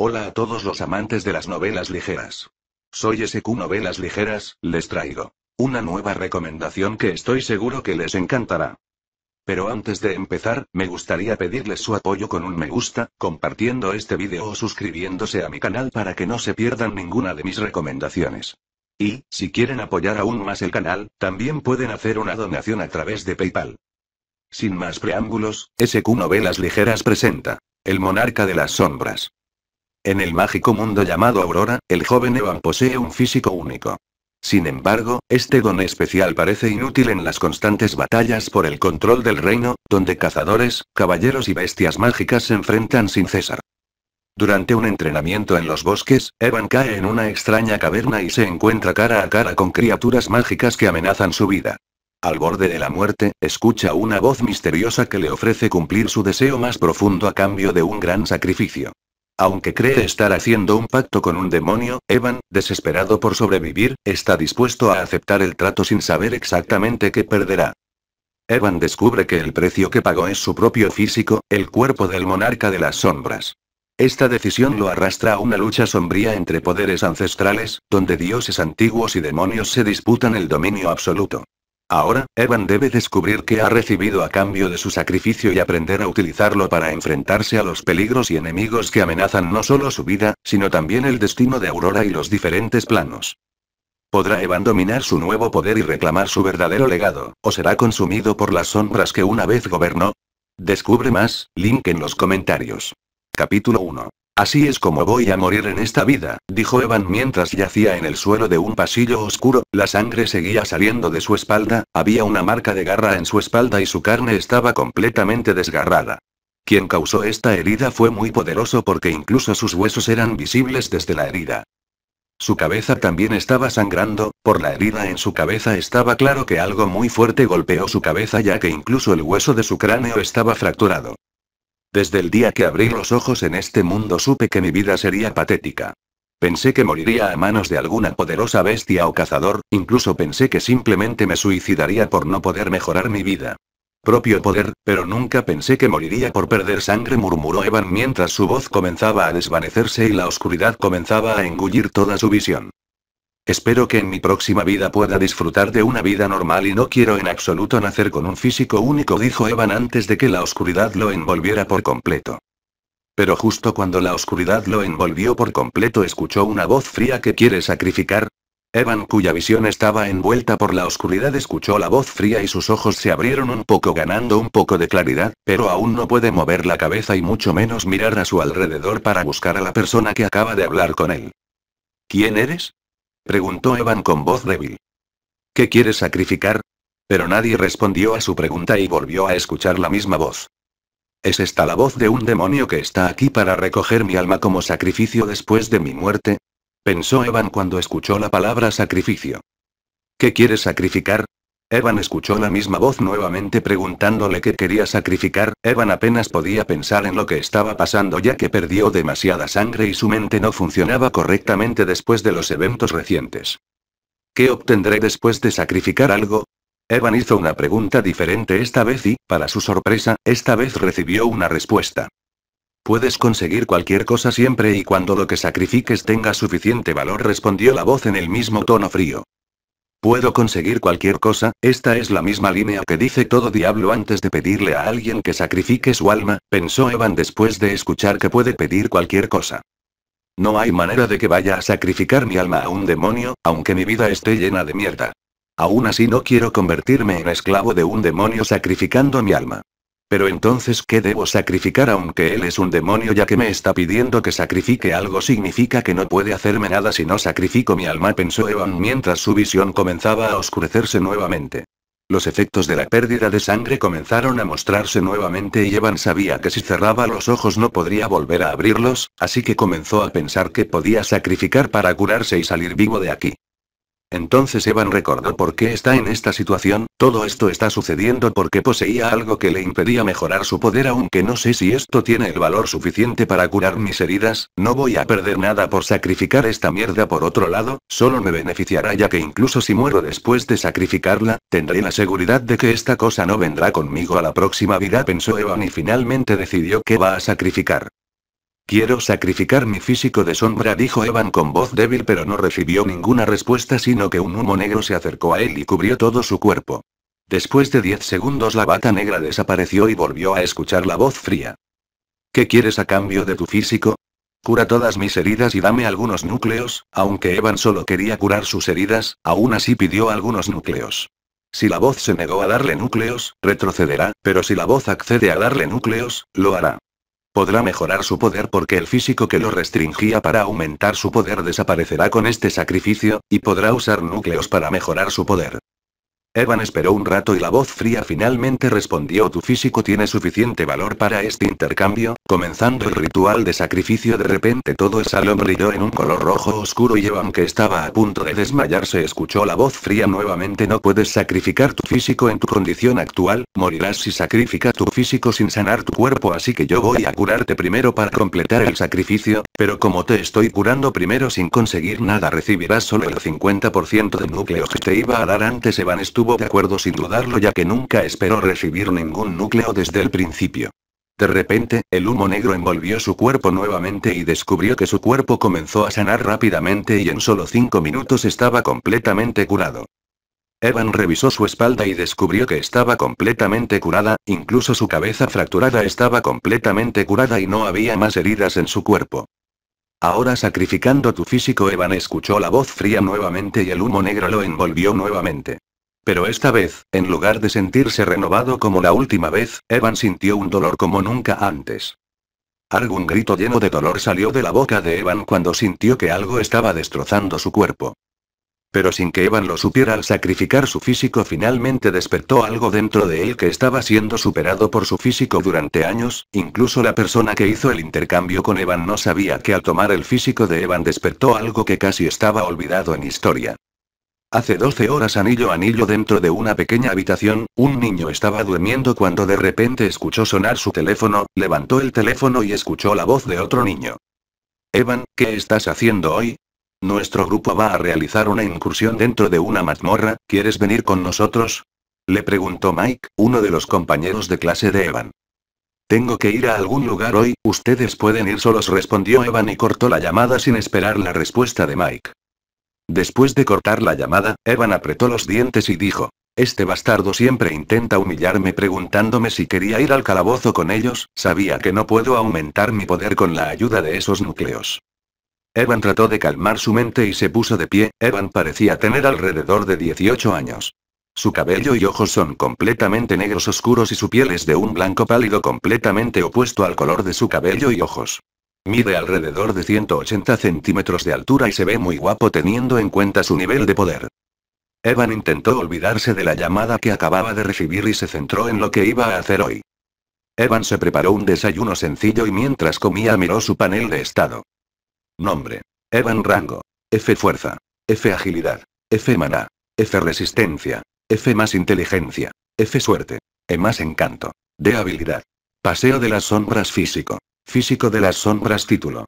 Hola a todos los amantes de las novelas ligeras. Soy SQ Novelas Ligeras, les traigo una nueva recomendación que estoy seguro que les encantará. Pero antes de empezar, me gustaría pedirles su apoyo con un me gusta, compartiendo este vídeo o suscribiéndose a mi canal para que no se pierdan ninguna de mis recomendaciones. Y, si quieren apoyar aún más el canal, también pueden hacer una donación a través de PayPal. Sin más preámbulos, SQ Novelas Ligeras presenta El Monarca de las Sombras. En el mágico mundo llamado Aurora, el joven Evan posee un físico único. Sin embargo, este don especial parece inútil en las constantes batallas por el control del reino, donde cazadores, caballeros y bestias mágicas se enfrentan sin cesar. Durante un entrenamiento en los bosques, Evan cae en una extraña caverna y se encuentra cara a cara con criaturas mágicas que amenazan su vida. Al borde de la muerte, escucha una voz misteriosa que le ofrece cumplir su deseo más profundo a cambio de un gran sacrificio. Aunque cree estar haciendo un pacto con un demonio, Evan, desesperado por sobrevivir, está dispuesto a aceptar el trato sin saber exactamente qué perderá. Evan descubre que el precio que pagó es su propio físico, el cuerpo del monarca de las sombras. Esta decisión lo arrastra a una lucha sombría entre poderes ancestrales, donde dioses antiguos y demonios se disputan el dominio absoluto. Ahora, Evan debe descubrir qué ha recibido a cambio de su sacrificio y aprender a utilizarlo para enfrentarse a los peligros y enemigos que amenazan no solo su vida, sino también el destino de Aurora y los diferentes planos. ¿Podrá Evan dominar su nuevo poder y reclamar su verdadero legado, o será consumido por las sombras que una vez gobernó? Descubre más, link en los comentarios. Capítulo 1. Así es como voy a morir en esta vida, dijo Evan mientras yacía en el suelo de un pasillo oscuro, la sangre seguía saliendo de su espalda, había una marca de garra en su espalda y su carne estaba completamente desgarrada. Quien causó esta herida fue muy poderoso porque incluso sus huesos eran visibles desde la herida. Su cabeza también estaba sangrando, por la herida en su cabeza estaba claro que algo muy fuerte golpeó su cabeza ya que incluso el hueso de su cráneo estaba fracturado. Desde el día que abrí los ojos en este mundo supe que mi vida sería patética. Pensé que moriría a manos de alguna poderosa bestia o cazador, incluso pensé que simplemente me suicidaría por no poder mejorar mi vida. Propio poder, pero nunca pensé que moriría por perder sangre, murmuró Evan mientras su voz comenzaba a desvanecerse y la oscuridad comenzaba a engullir toda su visión. Espero que en mi próxima vida pueda disfrutar de una vida normal y no quiero en absoluto nacer con un físico único, dijo Evan antes de que la oscuridad lo envolviera por completo. Pero justo cuando la oscuridad lo envolvió por completo escuchó una voz fría que quiere sacrificar. Evan cuya visión estaba envuelta por la oscuridad escuchó la voz fría y sus ojos se abrieron un poco ganando un poco de claridad, pero aún no puede mover la cabeza y mucho menos mirar a su alrededor para buscar a la persona que acaba de hablar con él. ¿Quién eres? Preguntó Evan con voz débil. ¿Qué quieres sacrificar? Pero nadie respondió a su pregunta y volvió a escuchar la misma voz. ¿Es esta la voz de un demonio que está aquí para recoger mi alma como sacrificio después de mi muerte? Pensó Evan cuando escuchó la palabra sacrificio. ¿Qué quieres sacrificar? Evan escuchó la misma voz nuevamente preguntándole qué quería sacrificar, Evan apenas podía pensar en lo que estaba pasando ya que perdió demasiada sangre y su mente no funcionaba correctamente después de los eventos recientes. ¿Qué obtendré después de sacrificar algo? Evan hizo una pregunta diferente esta vez y, para su sorpresa, esta vez recibió una respuesta. Puedes conseguir cualquier cosa siempre y cuando lo que sacrifiques tenga suficiente valor, respondió la voz en el mismo tono frío. Puedo conseguir cualquier cosa, esta es la misma línea que dice todo diablo antes de pedirle a alguien que sacrifique su alma, pensó Evan después de escuchar que puede pedir cualquier cosa. No hay manera de que vaya a sacrificar mi alma a un demonio, aunque mi vida esté llena de mierda. Aún así no quiero convertirme en esclavo de un demonio sacrificando mi alma. Pero entonces, ¿qué debo sacrificar? Aunque él es un demonio ya que me está pidiendo que sacrifique algo, significa que no puede hacerme nada si no sacrifico mi alma, pensó Evan mientras su visión comenzaba a oscurecerse nuevamente. Los efectos de la pérdida de sangre comenzaron a mostrarse nuevamente y Evan sabía que si cerraba los ojos no podría volver a abrirlos, así que comenzó a pensar que podía sacrificar para curarse y salir vivo de aquí. Entonces Evan recordó por qué está en esta situación, todo esto está sucediendo porque poseía algo que le impedía mejorar su poder aunque no sé si esto tiene el valor suficiente para curar mis heridas, no voy a perder nada por sacrificar esta mierda por otro lado, solo me beneficiará ya que incluso si muero después de sacrificarla, tendré la seguridad de que esta cosa no vendrá conmigo a la próxima vida pensó Evan y finalmente decidió que va a sacrificar. Quiero sacrificar mi físico de sombra, dijo Evan con voz débil, pero no recibió ninguna respuesta, sino que un humo negro se acercó a él y cubrió todo su cuerpo. Después de diez segundos la bata negra desapareció y volvió a escuchar la voz fría. ¿Qué quieres a cambio de tu físico? Cura todas mis heridas y dame algunos núcleos, aunque Evan solo quería curar sus heridas, aún así pidió algunos núcleos. Si la voz se negó a darle núcleos, retrocederá, pero si la voz accede a darle núcleos, lo hará. Podrá mejorar su poder porque el físico que lo restringía para aumentar su poder desaparecerá con este sacrificio, y podrá usar núcleos para mejorar su poder. Evan esperó un rato y la voz fría finalmente respondió Tu físico tiene suficiente valor para este intercambio, comenzando el ritual de sacrificio de repente todo el salón brilló en un color rojo oscuro y Evan que estaba a punto de desmayarse escuchó la voz fría nuevamente No puedes sacrificar tu físico en tu condición actual, morirás si sacrificas tu físico sin sanar tu cuerpo así que yo voy a curarte primero para completar el sacrificio, pero como te estoy curando primero sin conseguir nada recibirás solo el 50% de núcleos que te iba a dar antes Evan estuvo de acuerdo sin dudarlo ya que nunca esperó recibir ningún núcleo desde el principio. De repente, el humo negro envolvió su cuerpo nuevamente y descubrió que su cuerpo comenzó a sanar rápidamente y en solo cinco minutos estaba completamente curado. Evan revisó su espalda y descubrió que estaba completamente curada, incluso su cabeza fracturada estaba completamente curada y no había más heridas en su cuerpo. Ahora sacrificando tu físico, Evan escuchó la voz fría nuevamente y el humo negro lo envolvió nuevamente. Pero esta vez, en lugar de sentirse renovado como la última vez, Evan sintió un dolor como nunca antes. Algún grito lleno de dolor salió de la boca de Evan cuando sintió que algo estaba destrozando su cuerpo. Pero sin que Evan lo supiera al sacrificar su físico finalmente despertó algo dentro de él que estaba siendo superado por su físico durante años, incluso la persona que hizo el intercambio con Evan no sabía que al tomar el físico de Evan despertó algo que casi estaba olvidado en historia. Hace 12 horas anillo anillo dentro de una pequeña habitación, un niño estaba durmiendo cuando de repente escuchó sonar su teléfono, levantó el teléfono y escuchó la voz de otro niño. Evan, ¿qué estás haciendo hoy? Nuestro grupo va a realizar una incursión dentro de una mazmorra, ¿quieres venir con nosotros? Le preguntó Mike, uno de los compañeros de clase de Evan. Tengo que ir a algún lugar hoy, ustedes pueden ir solos respondió Evan y cortó la llamada sin esperar la respuesta de Mike. Después de cortar la llamada, Evan apretó los dientes y dijo, este bastardo siempre intenta humillarme preguntándome si quería ir al calabozo con ellos, sabía que no puedo aumentar mi poder con la ayuda de esos núcleos. Evan trató de calmar su mente y se puso de pie, Evan parecía tener alrededor de 18 años. Su cabello y ojos son completamente negros oscuros y su piel es de un blanco pálido completamente opuesto al color de su cabello y ojos. Mide alrededor de 180 centímetros de altura y se ve muy guapo teniendo en cuenta su nivel de poder. Evan intentó olvidarse de la llamada que acababa de recibir y se centró en lo que iba a hacer hoy. Evan se preparó un desayuno sencillo y mientras comía miró su panel de estado. Nombre. Evan Rango. F Fuerza. F Agilidad. F Maná. F Resistencia. F más Inteligencia. F Suerte. E más Encanto. D Habilidad. Paseo de las Sombras Físico. Físico de las sombras título.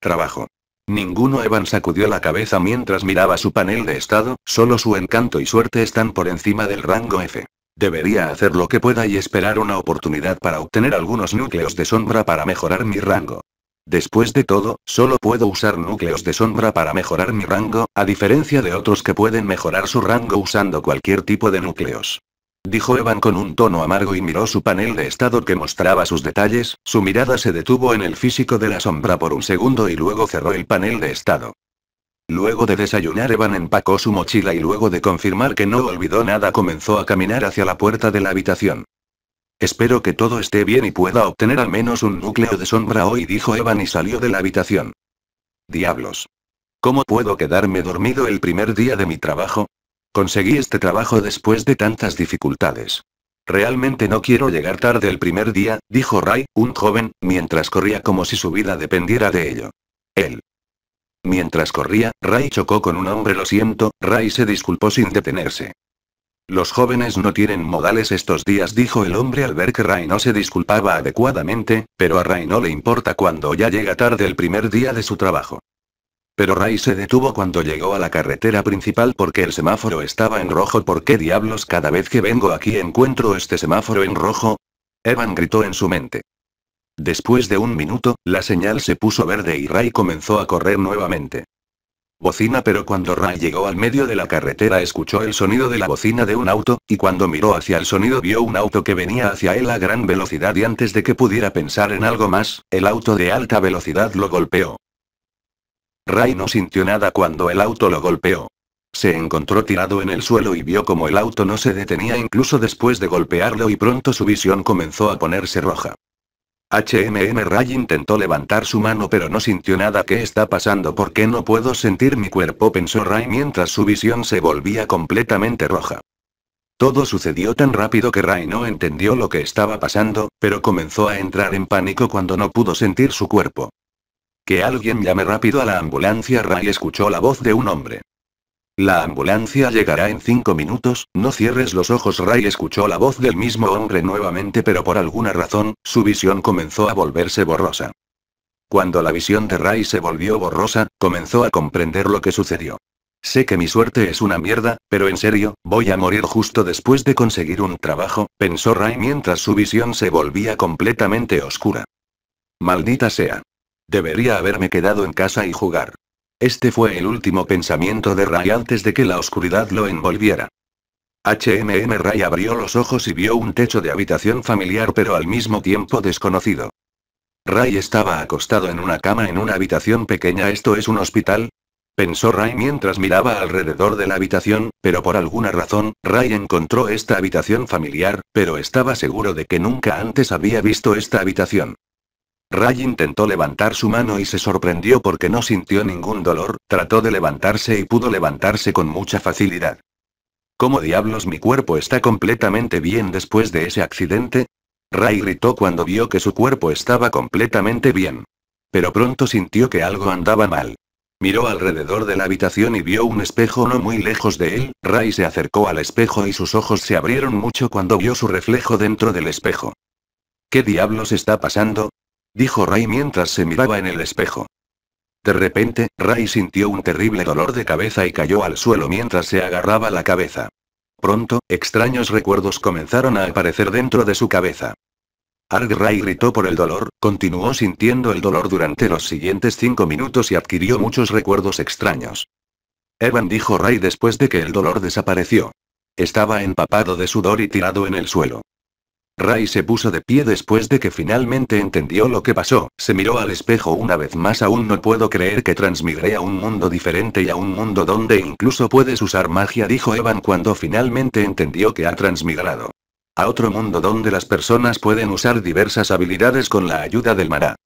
Trabajo. Ninguno Evan sacudió la cabeza mientras miraba su panel de estado, solo su encanto y suerte están por encima del rango F. Debería hacer lo que pueda y esperar una oportunidad para obtener algunos núcleos de sombra para mejorar mi rango. Después de todo, solo puedo usar núcleos de sombra para mejorar mi rango, a diferencia de otros que pueden mejorar su rango usando cualquier tipo de núcleos dijo Evan con un tono amargo y miró su panel de estado que mostraba sus detalles, su mirada se detuvo en el físico de la sombra por un segundo y luego cerró el panel de estado. Luego de desayunar Evan empacó su mochila y luego de confirmar que no olvidó nada comenzó a caminar hacia la puerta de la habitación. Espero que todo esté bien y pueda obtener al menos un núcleo de sombra hoy dijo Evan y salió de la habitación. Diablos. ¿Cómo puedo quedarme dormido el primer día de mi trabajo? Conseguí este trabajo después de tantas dificultades. Realmente no quiero llegar tarde el primer día, dijo Ray, un joven, mientras corría como si su vida dependiera de ello. Él. Mientras corría, Ray chocó con un hombre, lo siento, Ray se disculpó sin detenerse. Los jóvenes no tienen modales estos días, dijo el hombre al ver que Ray no se disculpaba adecuadamente, pero a Ray no le importa cuando ya llega tarde el primer día de su trabajo. Pero Ray se detuvo cuando llegó a la carretera principal porque el semáforo estaba en rojo. ¿Por qué diablos cada vez que vengo aquí encuentro este semáforo en rojo? Evan gritó en su mente. Después de un minuto, la señal se puso verde y Ray comenzó a correr nuevamente. Bocina pero cuando Ray llegó al medio de la carretera escuchó el sonido de la bocina de un auto, y cuando miró hacia el sonido vio un auto que venía hacia él a gran velocidad y antes de que pudiera pensar en algo más, el auto de alta velocidad lo golpeó. Ray no sintió nada cuando el auto lo golpeó. Se encontró tirado en el suelo y vio como el auto no se detenía incluso después de golpearlo y pronto su visión comenzó a ponerse roja. HMM Ray intentó levantar su mano pero no sintió nada que está pasando? ¿Por qué no puedo sentir mi cuerpo? pensó Ray mientras su visión se volvía completamente roja. Todo sucedió tan rápido que Ray no entendió lo que estaba pasando, pero comenzó a entrar en pánico cuando no pudo sentir su cuerpo. Que alguien llame rápido a la ambulancia. Ray escuchó la voz de un hombre. La ambulancia llegará en cinco minutos, no cierres los ojos. Ray escuchó la voz del mismo hombre nuevamente pero por alguna razón, su visión comenzó a volverse borrosa. Cuando la visión de Ray se volvió borrosa, comenzó a comprender lo que sucedió. Sé que mi suerte es una mierda, pero en serio, voy a morir justo después de conseguir un trabajo, pensó Ray mientras su visión se volvía completamente oscura. Maldita sea. Debería haberme quedado en casa y jugar. Este fue el último pensamiento de Ray antes de que la oscuridad lo envolviera. HMM Ray abrió los ojos y vio un techo de habitación familiar pero al mismo tiempo desconocido. Ray estaba acostado en una cama en una habitación pequeña. ¿Esto es un hospital? Pensó Ray mientras miraba alrededor de la habitación, pero por alguna razón, Ray encontró esta habitación familiar, pero estaba seguro de que nunca antes había visto esta habitación. Ray intentó levantar su mano y se sorprendió porque no sintió ningún dolor, trató de levantarse y pudo levantarse con mucha facilidad. ¿Cómo diablos mi cuerpo está completamente bien después de ese accidente? Ray gritó cuando vio que su cuerpo estaba completamente bien. Pero pronto sintió que algo andaba mal. Miró alrededor de la habitación y vio un espejo no muy lejos de él, Ray se acercó al espejo y sus ojos se abrieron mucho cuando vio su reflejo dentro del espejo. ¿Qué diablos está pasando? dijo Ray mientras se miraba en el espejo. De repente, Ray sintió un terrible dolor de cabeza y cayó al suelo mientras se agarraba la cabeza. Pronto, extraños recuerdos comenzaron a aparecer dentro de su cabeza. Arg Ray gritó por el dolor, continuó sintiendo el dolor durante los siguientes cinco minutos y adquirió muchos recuerdos extraños. Evan dijo Ray después de que el dolor desapareció. Estaba empapado de sudor y tirado en el suelo. Ray se puso de pie después de que finalmente entendió lo que pasó, se miró al espejo una vez más aún no puedo creer que transmigré a un mundo diferente y a un mundo donde incluso puedes usar magia dijo Evan cuando finalmente entendió que ha transmigrado. A otro mundo donde las personas pueden usar diversas habilidades con la ayuda del Mara.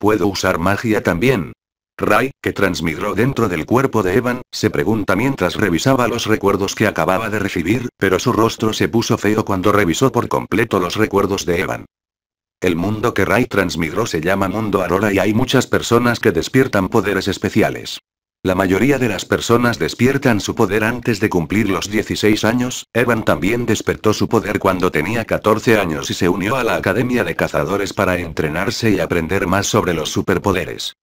Puedo usar magia también, Ray, que transmigró dentro del cuerpo de Evan, se pregunta mientras revisaba los recuerdos que acababa de recibir, pero su rostro se puso feo cuando revisó por completo los recuerdos de Evan. El mundo que Ray transmigró se llama Mundo Aurora y hay muchas personas que despiertan poderes especiales. La mayoría de las personas despiertan su poder antes de cumplir los 16 años, Evan también despertó su poder cuando tenía 14 años y se unió a la Academia de Cazadores para entrenarse y aprender más sobre los superpoderes.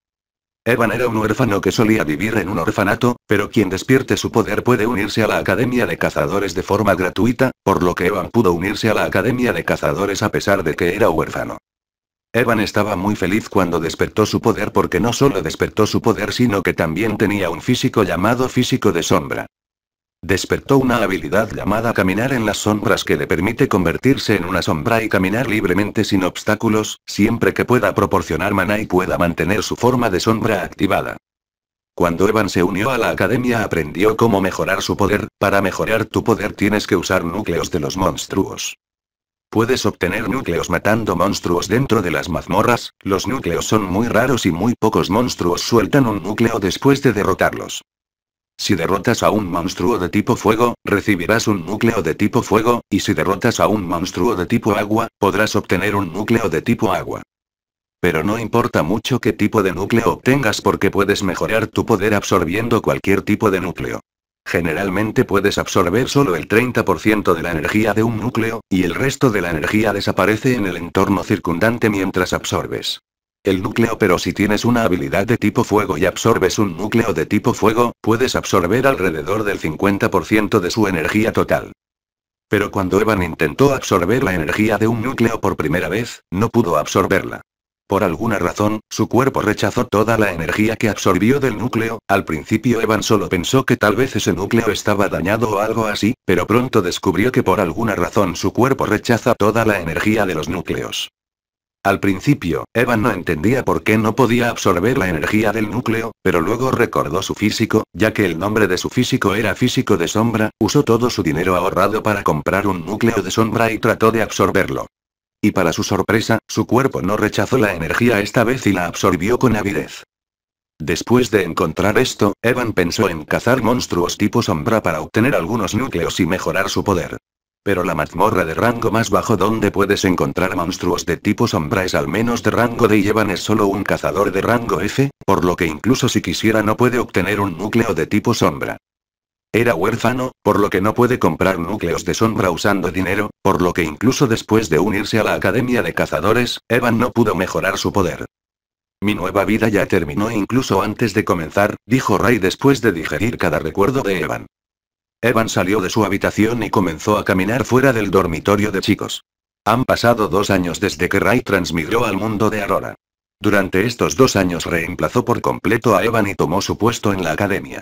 Evan era un huérfano que solía vivir en un orfanato, pero quien despierte su poder puede unirse a la Academia de Cazadores de forma gratuita, por lo que Evan pudo unirse a la Academia de Cazadores a pesar de que era huérfano. Evan estaba muy feliz cuando despertó su poder porque no solo despertó su poder sino que también tenía un físico llamado físico de sombra. Despertó una habilidad llamada caminar en las sombras que le permite convertirse en una sombra y caminar libremente sin obstáculos, siempre que pueda proporcionar maná y pueda mantener su forma de sombra activada. Cuando Evan se unió a la academia aprendió cómo mejorar su poder, para mejorar tu poder tienes que usar núcleos de los monstruos. Puedes obtener núcleos matando monstruos dentro de las mazmorras, los núcleos son muy raros y muy pocos monstruos sueltan un núcleo después de derrotarlos. Si derrotas a un monstruo de tipo fuego, recibirás un núcleo de tipo fuego, y si derrotas a un monstruo de tipo agua, podrás obtener un núcleo de tipo agua. Pero no importa mucho qué tipo de núcleo obtengas porque puedes mejorar tu poder absorbiendo cualquier tipo de núcleo. Generalmente puedes absorber solo el 30% de la energía de un núcleo, y el resto de la energía desaparece en el entorno circundante mientras absorbes el núcleo pero si tienes una habilidad de tipo fuego y absorbes un núcleo de tipo fuego, puedes absorber alrededor del 50% de su energía total. Pero cuando Evan intentó absorber la energía de un núcleo por primera vez, no pudo absorberla. Por alguna razón, su cuerpo rechazó toda la energía que absorbió del núcleo, al principio Evan solo pensó que tal vez ese núcleo estaba dañado o algo así, pero pronto descubrió que por alguna razón su cuerpo rechaza toda la energía de los núcleos. Al principio, Evan no entendía por qué no podía absorber la energía del núcleo, pero luego recordó su físico, ya que el nombre de su físico era físico de sombra, usó todo su dinero ahorrado para comprar un núcleo de sombra y trató de absorberlo. Y para su sorpresa, su cuerpo no rechazó la energía esta vez y la absorbió con avidez. Después de encontrar esto, Evan pensó en cazar monstruos tipo sombra para obtener algunos núcleos y mejorar su poder. Pero la mazmorra de rango más bajo donde puedes encontrar monstruos de tipo sombra es al menos de rango D y Evan es solo un cazador de rango F, por lo que incluso si quisiera no puede obtener un núcleo de tipo sombra. Era huérfano, por lo que no puede comprar núcleos de sombra usando dinero, por lo que incluso después de unirse a la Academia de Cazadores, Evan no pudo mejorar su poder. Mi nueva vida ya terminó incluso antes de comenzar, dijo Ray después de digerir cada recuerdo de Evan. Evan salió de su habitación y comenzó a caminar fuera del dormitorio de chicos. Han pasado dos años desde que Ray transmigró al mundo de Aurora. Durante estos dos años reemplazó por completo a Evan y tomó su puesto en la academia.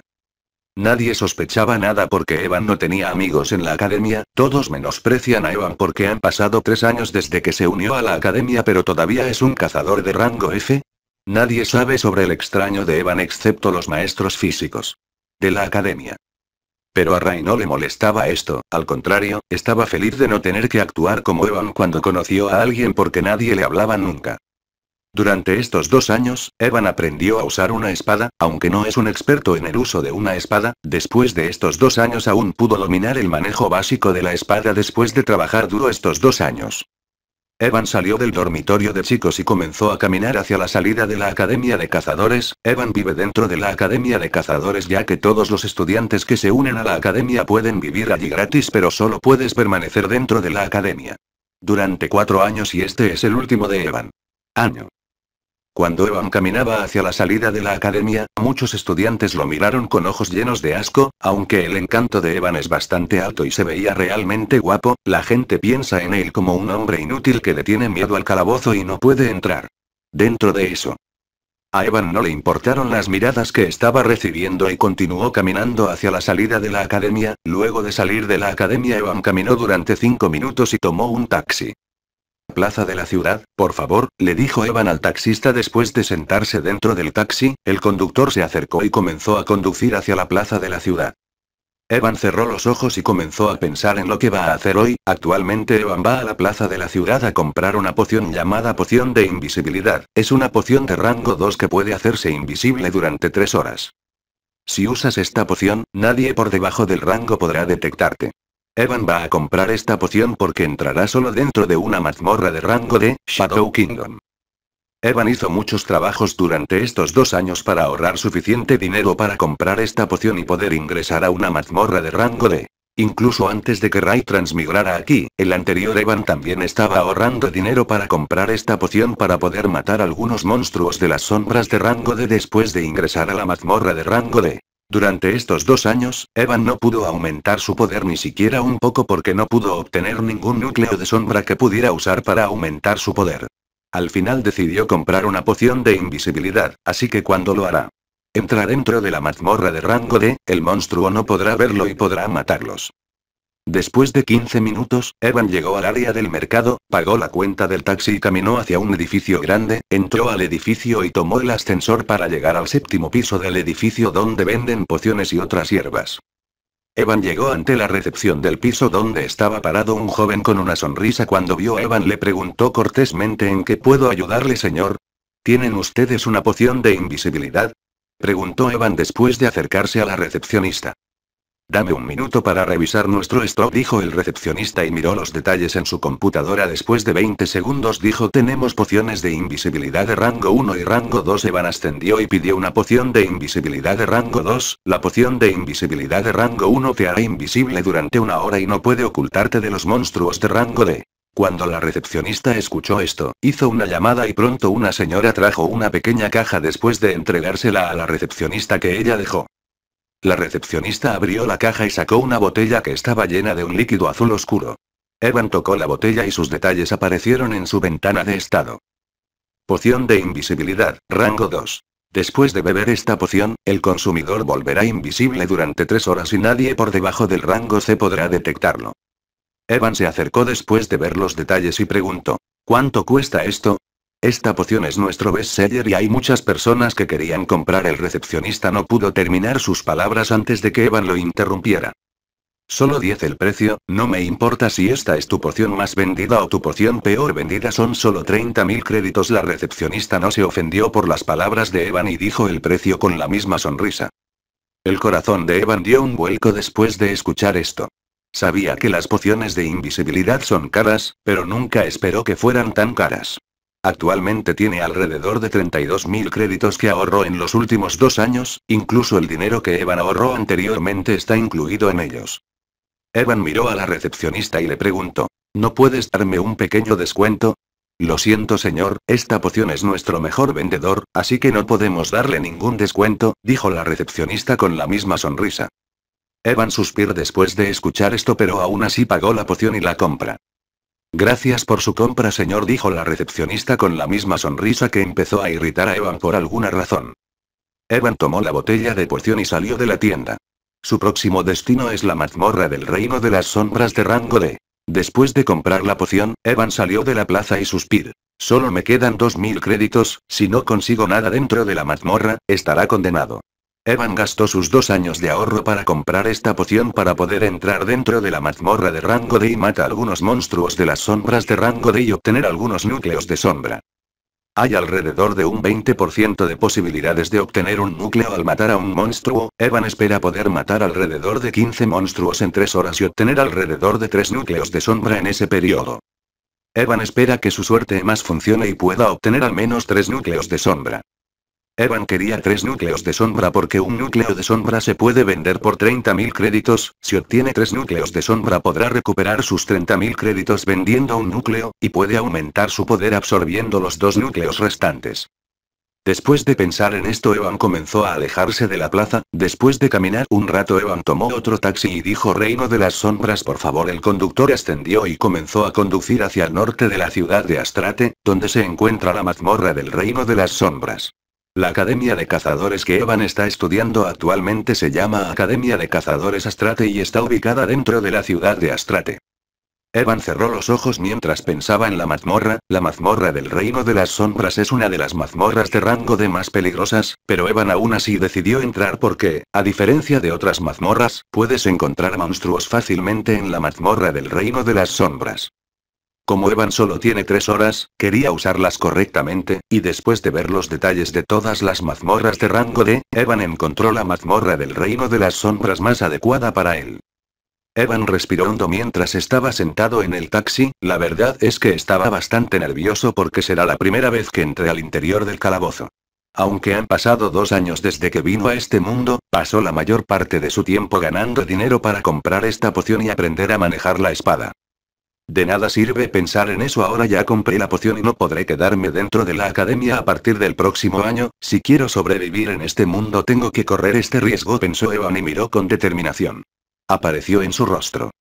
Nadie sospechaba nada porque Evan no tenía amigos en la academia, todos menosprecian a Evan porque han pasado tres años desde que se unió a la academia pero todavía es un cazador de rango F. Nadie sabe sobre el extraño de Evan excepto los maestros físicos. De la academia. Pero a Ray no le molestaba esto, al contrario, estaba feliz de no tener que actuar como Evan cuando conoció a alguien porque nadie le hablaba nunca. Durante estos dos años, Evan aprendió a usar una espada, aunque no es un experto en el uso de una espada, después de estos dos años aún pudo dominar el manejo básico de la espada después de trabajar duro estos dos años. Evan salió del dormitorio de chicos y comenzó a caminar hacia la salida de la Academia de Cazadores. Evan vive dentro de la Academia de Cazadores ya que todos los estudiantes que se unen a la Academia pueden vivir allí gratis pero solo puedes permanecer dentro de la Academia. Durante cuatro años y este es el último de Evan. Año. Cuando Evan caminaba hacia la salida de la academia, muchos estudiantes lo miraron con ojos llenos de asco, aunque el encanto de Evan es bastante alto y se veía realmente guapo, la gente piensa en él como un hombre inútil que le tiene miedo al calabozo y no puede entrar. Dentro de eso. A Evan no le importaron las miradas que estaba recibiendo y continuó caminando hacia la salida de la academia, luego de salir de la academia Evan caminó durante cinco minutos y tomó un taxi plaza de la ciudad, por favor, le dijo Evan al taxista después de sentarse dentro del taxi, el conductor se acercó y comenzó a conducir hacia la plaza de la ciudad. Evan cerró los ojos y comenzó a pensar en lo que va a hacer hoy. Actualmente Evan va a la plaza de la ciudad a comprar una poción llamada poción de invisibilidad. Es una poción de rango 2 que puede hacerse invisible durante 3 horas. Si usas esta poción, nadie por debajo del rango podrá detectarte. Evan va a comprar esta poción porque entrará solo dentro de una mazmorra de rango de Shadow Kingdom. Evan hizo muchos trabajos durante estos dos años para ahorrar suficiente dinero para comprar esta poción y poder ingresar a una mazmorra de rango de. Incluso antes de que Ray transmigrara aquí, el anterior Evan también estaba ahorrando dinero para comprar esta poción para poder matar algunos monstruos de las sombras de rango de después de ingresar a la mazmorra de rango de. Durante estos dos años, Evan no pudo aumentar su poder ni siquiera un poco porque no pudo obtener ningún núcleo de sombra que pudiera usar para aumentar su poder. Al final decidió comprar una poción de invisibilidad, así que cuando lo hará, Entra dentro de la mazmorra de rango D, el monstruo no podrá verlo y podrá matarlos. Después de 15 minutos, Evan llegó al área del mercado, pagó la cuenta del taxi y caminó hacia un edificio grande, entró al edificio y tomó el ascensor para llegar al séptimo piso del edificio donde venden pociones y otras hierbas. Evan llegó ante la recepción del piso donde estaba parado un joven con una sonrisa cuando vio a Evan le preguntó cortésmente en qué puedo ayudarle señor. ¿Tienen ustedes una poción de invisibilidad? Preguntó Evan después de acercarse a la recepcionista. Dame un minuto para revisar nuestro stock, dijo el recepcionista y miró los detalles en su computadora. Después de 20 segundos dijo tenemos pociones de invisibilidad de rango 1 y rango 2. Evan ascendió y pidió una poción de invisibilidad de rango 2. La poción de invisibilidad de rango 1 te hará invisible durante una hora y no puede ocultarte de los monstruos de rango D. Cuando la recepcionista escuchó esto, hizo una llamada y pronto una señora trajo una pequeña caja después de entregársela a la recepcionista que ella dejó. La recepcionista abrió la caja y sacó una botella que estaba llena de un líquido azul oscuro. Evan tocó la botella y sus detalles aparecieron en su ventana de estado. Poción de invisibilidad, rango 2. Después de beber esta poción, el consumidor volverá invisible durante tres horas y nadie por debajo del rango C podrá detectarlo. Evan se acercó después de ver los detalles y preguntó, ¿cuánto cuesta esto? Esta poción es nuestro bestseller y hay muchas personas que querían comprar. El recepcionista no pudo terminar sus palabras antes de que Evan lo interrumpiera. Solo 10 el precio, no me importa si esta es tu poción más vendida o tu poción peor vendida son solo 30.000 créditos. La recepcionista no se ofendió por las palabras de Evan y dijo el precio con la misma sonrisa. El corazón de Evan dio un vuelco después de escuchar esto. Sabía que las pociones de invisibilidad son caras, pero nunca esperó que fueran tan caras. Actualmente tiene alrededor de 32.000 créditos que ahorró en los últimos dos años, incluso el dinero que Evan ahorró anteriormente está incluido en ellos. Evan miró a la recepcionista y le preguntó, ¿no puedes darme un pequeño descuento? Lo siento señor, esta poción es nuestro mejor vendedor, así que no podemos darle ningún descuento, dijo la recepcionista con la misma sonrisa. Evan suspiró después de escuchar esto pero aún así pagó la poción y la compra. Gracias por su compra señor dijo la recepcionista con la misma sonrisa que empezó a irritar a Evan por alguna razón. Evan tomó la botella de poción y salió de la tienda. Su próximo destino es la mazmorra del reino de las sombras de rango D. Después de comprar la poción, Evan salió de la plaza y suspiró. Solo me quedan dos mil créditos, si no consigo nada dentro de la mazmorra, estará condenado. Evan gastó sus dos años de ahorro para comprar esta poción para poder entrar dentro de la mazmorra de rango Day y mata algunos monstruos de las sombras de rango D y obtener algunos núcleos de sombra. Hay alrededor de un 20% de posibilidades de obtener un núcleo al matar a un monstruo. Evan espera poder matar alrededor de 15 monstruos en 3 horas y obtener alrededor de 3 núcleos de sombra en ese periodo. Evan espera que su suerte más funcione y pueda obtener al menos 3 núcleos de sombra. Evan quería tres núcleos de sombra porque un núcleo de sombra se puede vender por 30.000 créditos, si obtiene tres núcleos de sombra podrá recuperar sus 30.000 créditos vendiendo un núcleo, y puede aumentar su poder absorbiendo los dos núcleos restantes. Después de pensar en esto Evan comenzó a alejarse de la plaza, después de caminar un rato Evan tomó otro taxi y dijo Reino de las Sombras por favor el conductor ascendió y comenzó a conducir hacia el norte de la ciudad de Astrate, donde se encuentra la mazmorra del Reino de las Sombras. La Academia de Cazadores que Evan está estudiando actualmente se llama Academia de Cazadores Astrate y está ubicada dentro de la ciudad de Astrate. Evan cerró los ojos mientras pensaba en la mazmorra, la mazmorra del Reino de las Sombras es una de las mazmorras de rango de más peligrosas, pero Evan aún así decidió entrar porque, a diferencia de otras mazmorras, puedes encontrar monstruos fácilmente en la mazmorra del Reino de las Sombras. Como Evan solo tiene tres horas, quería usarlas correctamente, y después de ver los detalles de todas las mazmorras de rango D, Evan encontró la mazmorra del reino de las sombras más adecuada para él. Evan respiró hondo mientras estaba sentado en el taxi, la verdad es que estaba bastante nervioso porque será la primera vez que entre al interior del calabozo. Aunque han pasado dos años desde que vino a este mundo, pasó la mayor parte de su tiempo ganando dinero para comprar esta poción y aprender a manejar la espada. De nada sirve pensar en eso ahora ya compré la poción y no podré quedarme dentro de la academia a partir del próximo año, si quiero sobrevivir en este mundo tengo que correr este riesgo pensó Evan y miró con determinación. Apareció en su rostro.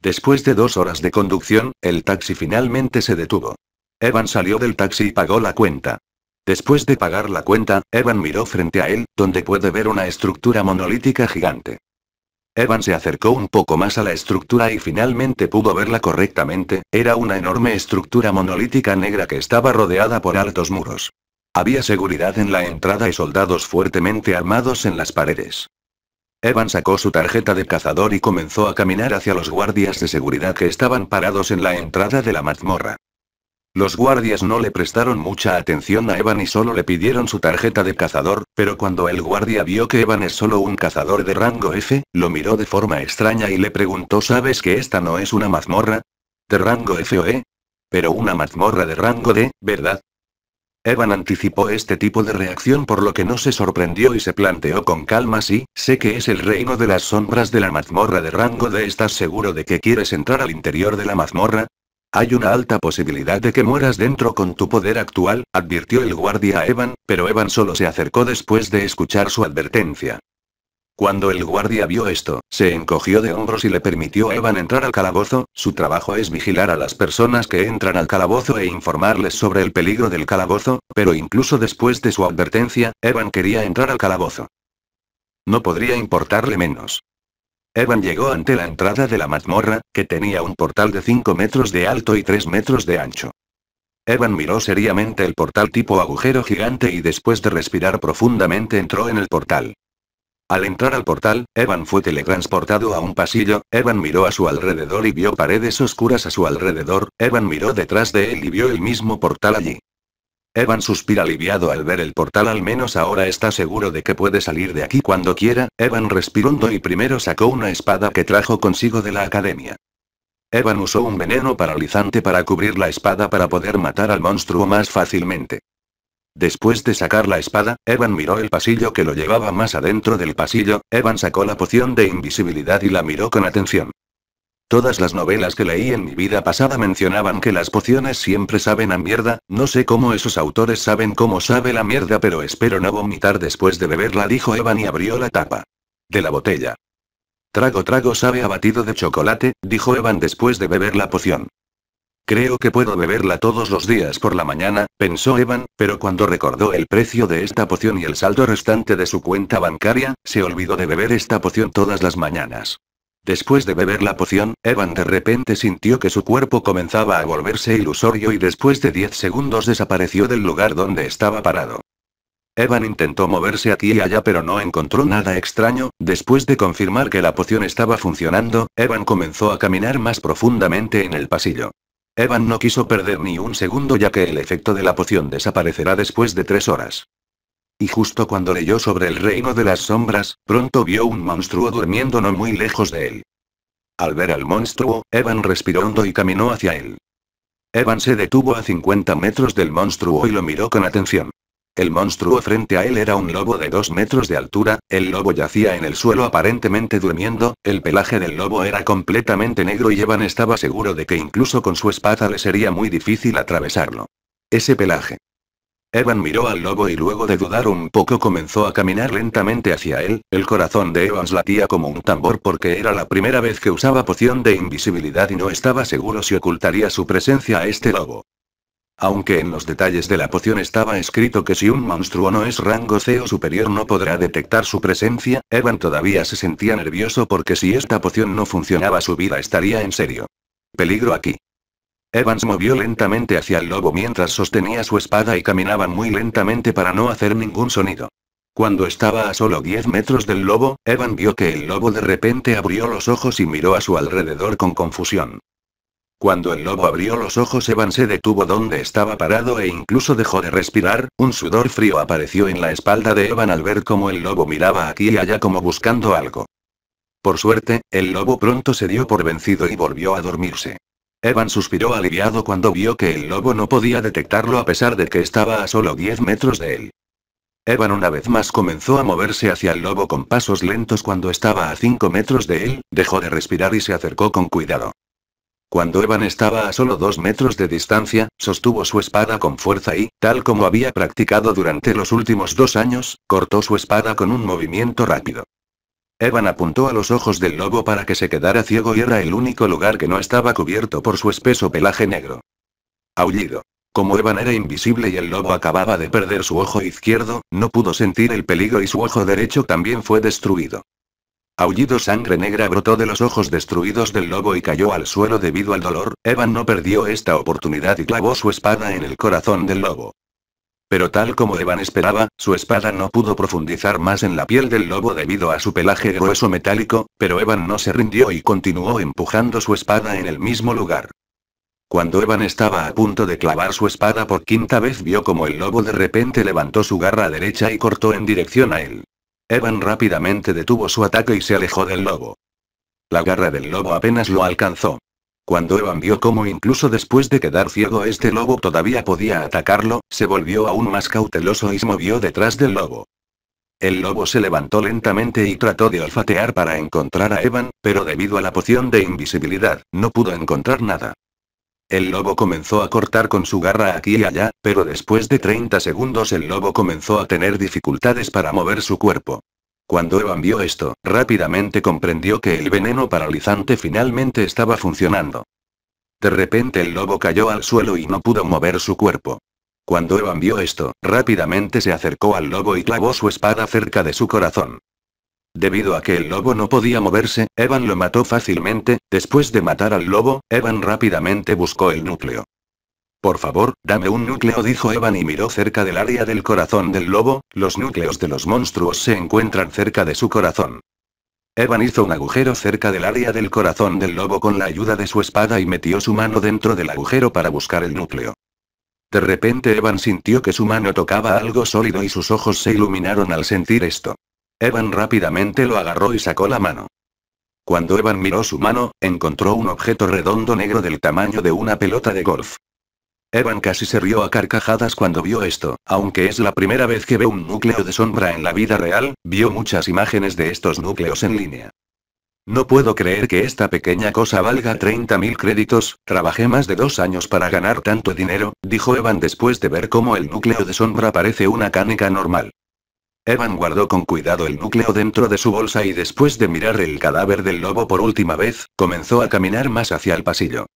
Después de dos horas de conducción, el taxi finalmente se detuvo. Evan salió del taxi y pagó la cuenta. Después de pagar la cuenta, Evan miró frente a él, donde puede ver una estructura monolítica gigante. Evan se acercó un poco más a la estructura y finalmente pudo verla correctamente, era una enorme estructura monolítica negra que estaba rodeada por altos muros. Había seguridad en la entrada y soldados fuertemente armados en las paredes. Evan sacó su tarjeta de cazador y comenzó a caminar hacia los guardias de seguridad que estaban parados en la entrada de la mazmorra. Los guardias no le prestaron mucha atención a Evan y solo le pidieron su tarjeta de cazador, pero cuando el guardia vio que Evan es solo un cazador de rango F, lo miró de forma extraña y le preguntó ¿Sabes que esta no es una mazmorra? ¿De rango F o E? Pero una mazmorra de rango D, ¿verdad? Evan anticipó este tipo de reacción por lo que no se sorprendió y se planteó con calma Si, sé que es el reino de las sombras de la mazmorra de rango D ¿estás seguro de que quieres entrar al interior de la mazmorra? Hay una alta posibilidad de que mueras dentro con tu poder actual, advirtió el guardia a Evan, pero Evan solo se acercó después de escuchar su advertencia. Cuando el guardia vio esto, se encogió de hombros y le permitió a Evan entrar al calabozo, su trabajo es vigilar a las personas que entran al calabozo e informarles sobre el peligro del calabozo, pero incluso después de su advertencia, Evan quería entrar al calabozo. No podría importarle menos. Evan llegó ante la entrada de la mazmorra, que tenía un portal de 5 metros de alto y 3 metros de ancho. Evan miró seriamente el portal tipo agujero gigante y después de respirar profundamente entró en el portal. Al entrar al portal, Evan fue teletransportado a un pasillo, Evan miró a su alrededor y vio paredes oscuras a su alrededor, Evan miró detrás de él y vio el mismo portal allí. Evan suspira aliviado al ver el portal al menos ahora está seguro de que puede salir de aquí cuando quiera, Evan respiró hondo y primero sacó una espada que trajo consigo de la academia. Evan usó un veneno paralizante para cubrir la espada para poder matar al monstruo más fácilmente. Después de sacar la espada, Evan miró el pasillo que lo llevaba más adentro del pasillo, Evan sacó la poción de invisibilidad y la miró con atención. Todas las novelas que leí en mi vida pasada mencionaban que las pociones siempre saben a mierda, no sé cómo esos autores saben cómo sabe la mierda pero espero no vomitar después de beberla dijo Evan y abrió la tapa. De la botella. Trago trago sabe a batido de chocolate, dijo Evan después de beber la poción. Creo que puedo beberla todos los días por la mañana, pensó Evan, pero cuando recordó el precio de esta poción y el saldo restante de su cuenta bancaria, se olvidó de beber esta poción todas las mañanas. Después de beber la poción, Evan de repente sintió que su cuerpo comenzaba a volverse ilusorio y después de 10 segundos desapareció del lugar donde estaba parado. Evan intentó moverse aquí y allá pero no encontró nada extraño, después de confirmar que la poción estaba funcionando, Evan comenzó a caminar más profundamente en el pasillo. Evan no quiso perder ni un segundo ya que el efecto de la poción desaparecerá después de tres horas. Y justo cuando leyó sobre el reino de las sombras, pronto vio un monstruo durmiendo no muy lejos de él. Al ver al monstruo, Evan respiró hondo y caminó hacia él. Evan se detuvo a 50 metros del monstruo y lo miró con atención. El monstruo frente a él era un lobo de 2 metros de altura, el lobo yacía en el suelo aparentemente durmiendo, el pelaje del lobo era completamente negro y Evan estaba seguro de que incluso con su espada le sería muy difícil atravesarlo. Ese pelaje. Evan miró al lobo y luego de dudar un poco comenzó a caminar lentamente hacia él, el corazón de Evans latía como un tambor porque era la primera vez que usaba poción de invisibilidad y no estaba seguro si ocultaría su presencia a este lobo. Aunque en los detalles de la poción estaba escrito que si un monstruo no es rango C o superior no podrá detectar su presencia, Evan todavía se sentía nervioso porque si esta poción no funcionaba su vida estaría en serio. Peligro aquí. Evans movió lentamente hacia el lobo mientras sostenía su espada y caminaba muy lentamente para no hacer ningún sonido. Cuando estaba a solo 10 metros del lobo, Evan vio que el lobo de repente abrió los ojos y miró a su alrededor con confusión. Cuando el lobo abrió los ojos, Evan se detuvo donde estaba parado e incluso dejó de respirar, un sudor frío apareció en la espalda de Evan al ver cómo el lobo miraba aquí y allá como buscando algo. Por suerte, el lobo pronto se dio por vencido y volvió a dormirse. Evan suspiró aliviado cuando vio que el lobo no podía detectarlo a pesar de que estaba a solo 10 metros de él. Evan una vez más comenzó a moverse hacia el lobo con pasos lentos cuando estaba a 5 metros de él, dejó de respirar y se acercó con cuidado. Cuando Evan estaba a solo 2 metros de distancia, sostuvo su espada con fuerza y, tal como había practicado durante los últimos dos años, cortó su espada con un movimiento rápido. Evan apuntó a los ojos del lobo para que se quedara ciego y era el único lugar que no estaba cubierto por su espeso pelaje negro. Aullido. Como Evan era invisible y el lobo acababa de perder su ojo izquierdo, no pudo sentir el peligro y su ojo derecho también fue destruido. Aullido sangre negra brotó de los ojos destruidos del lobo y cayó al suelo debido al dolor, Evan no perdió esta oportunidad y clavó su espada en el corazón del lobo. Pero tal como Evan esperaba, su espada no pudo profundizar más en la piel del lobo debido a su pelaje grueso metálico, pero Evan no se rindió y continuó empujando su espada en el mismo lugar. Cuando Evan estaba a punto de clavar su espada por quinta vez vio como el lobo de repente levantó su garra derecha y cortó en dirección a él. Evan rápidamente detuvo su ataque y se alejó del lobo. La garra del lobo apenas lo alcanzó. Cuando Evan vio cómo incluso después de quedar ciego este lobo todavía podía atacarlo, se volvió aún más cauteloso y se movió detrás del lobo. El lobo se levantó lentamente y trató de olfatear para encontrar a Evan, pero debido a la poción de invisibilidad, no pudo encontrar nada. El lobo comenzó a cortar con su garra aquí y allá, pero después de 30 segundos el lobo comenzó a tener dificultades para mover su cuerpo. Cuando Evan vio esto, rápidamente comprendió que el veneno paralizante finalmente estaba funcionando. De repente el lobo cayó al suelo y no pudo mover su cuerpo. Cuando Evan vio esto, rápidamente se acercó al lobo y clavó su espada cerca de su corazón. Debido a que el lobo no podía moverse, Evan lo mató fácilmente, después de matar al lobo, Evan rápidamente buscó el núcleo. Por favor, dame un núcleo, dijo Evan y miró cerca del área del corazón del lobo, los núcleos de los monstruos se encuentran cerca de su corazón. Evan hizo un agujero cerca del área del corazón del lobo con la ayuda de su espada y metió su mano dentro del agujero para buscar el núcleo. De repente Evan sintió que su mano tocaba algo sólido y sus ojos se iluminaron al sentir esto. Evan rápidamente lo agarró y sacó la mano. Cuando Evan miró su mano, encontró un objeto redondo negro del tamaño de una pelota de golf. Evan casi se rió a carcajadas cuando vio esto, aunque es la primera vez que ve un núcleo de sombra en la vida real, vio muchas imágenes de estos núcleos en línea. No puedo creer que esta pequeña cosa valga 30.000 créditos, trabajé más de dos años para ganar tanto dinero, dijo Evan después de ver cómo el núcleo de sombra parece una cánica normal. Evan guardó con cuidado el núcleo dentro de su bolsa y después de mirar el cadáver del lobo por última vez, comenzó a caminar más hacia el pasillo.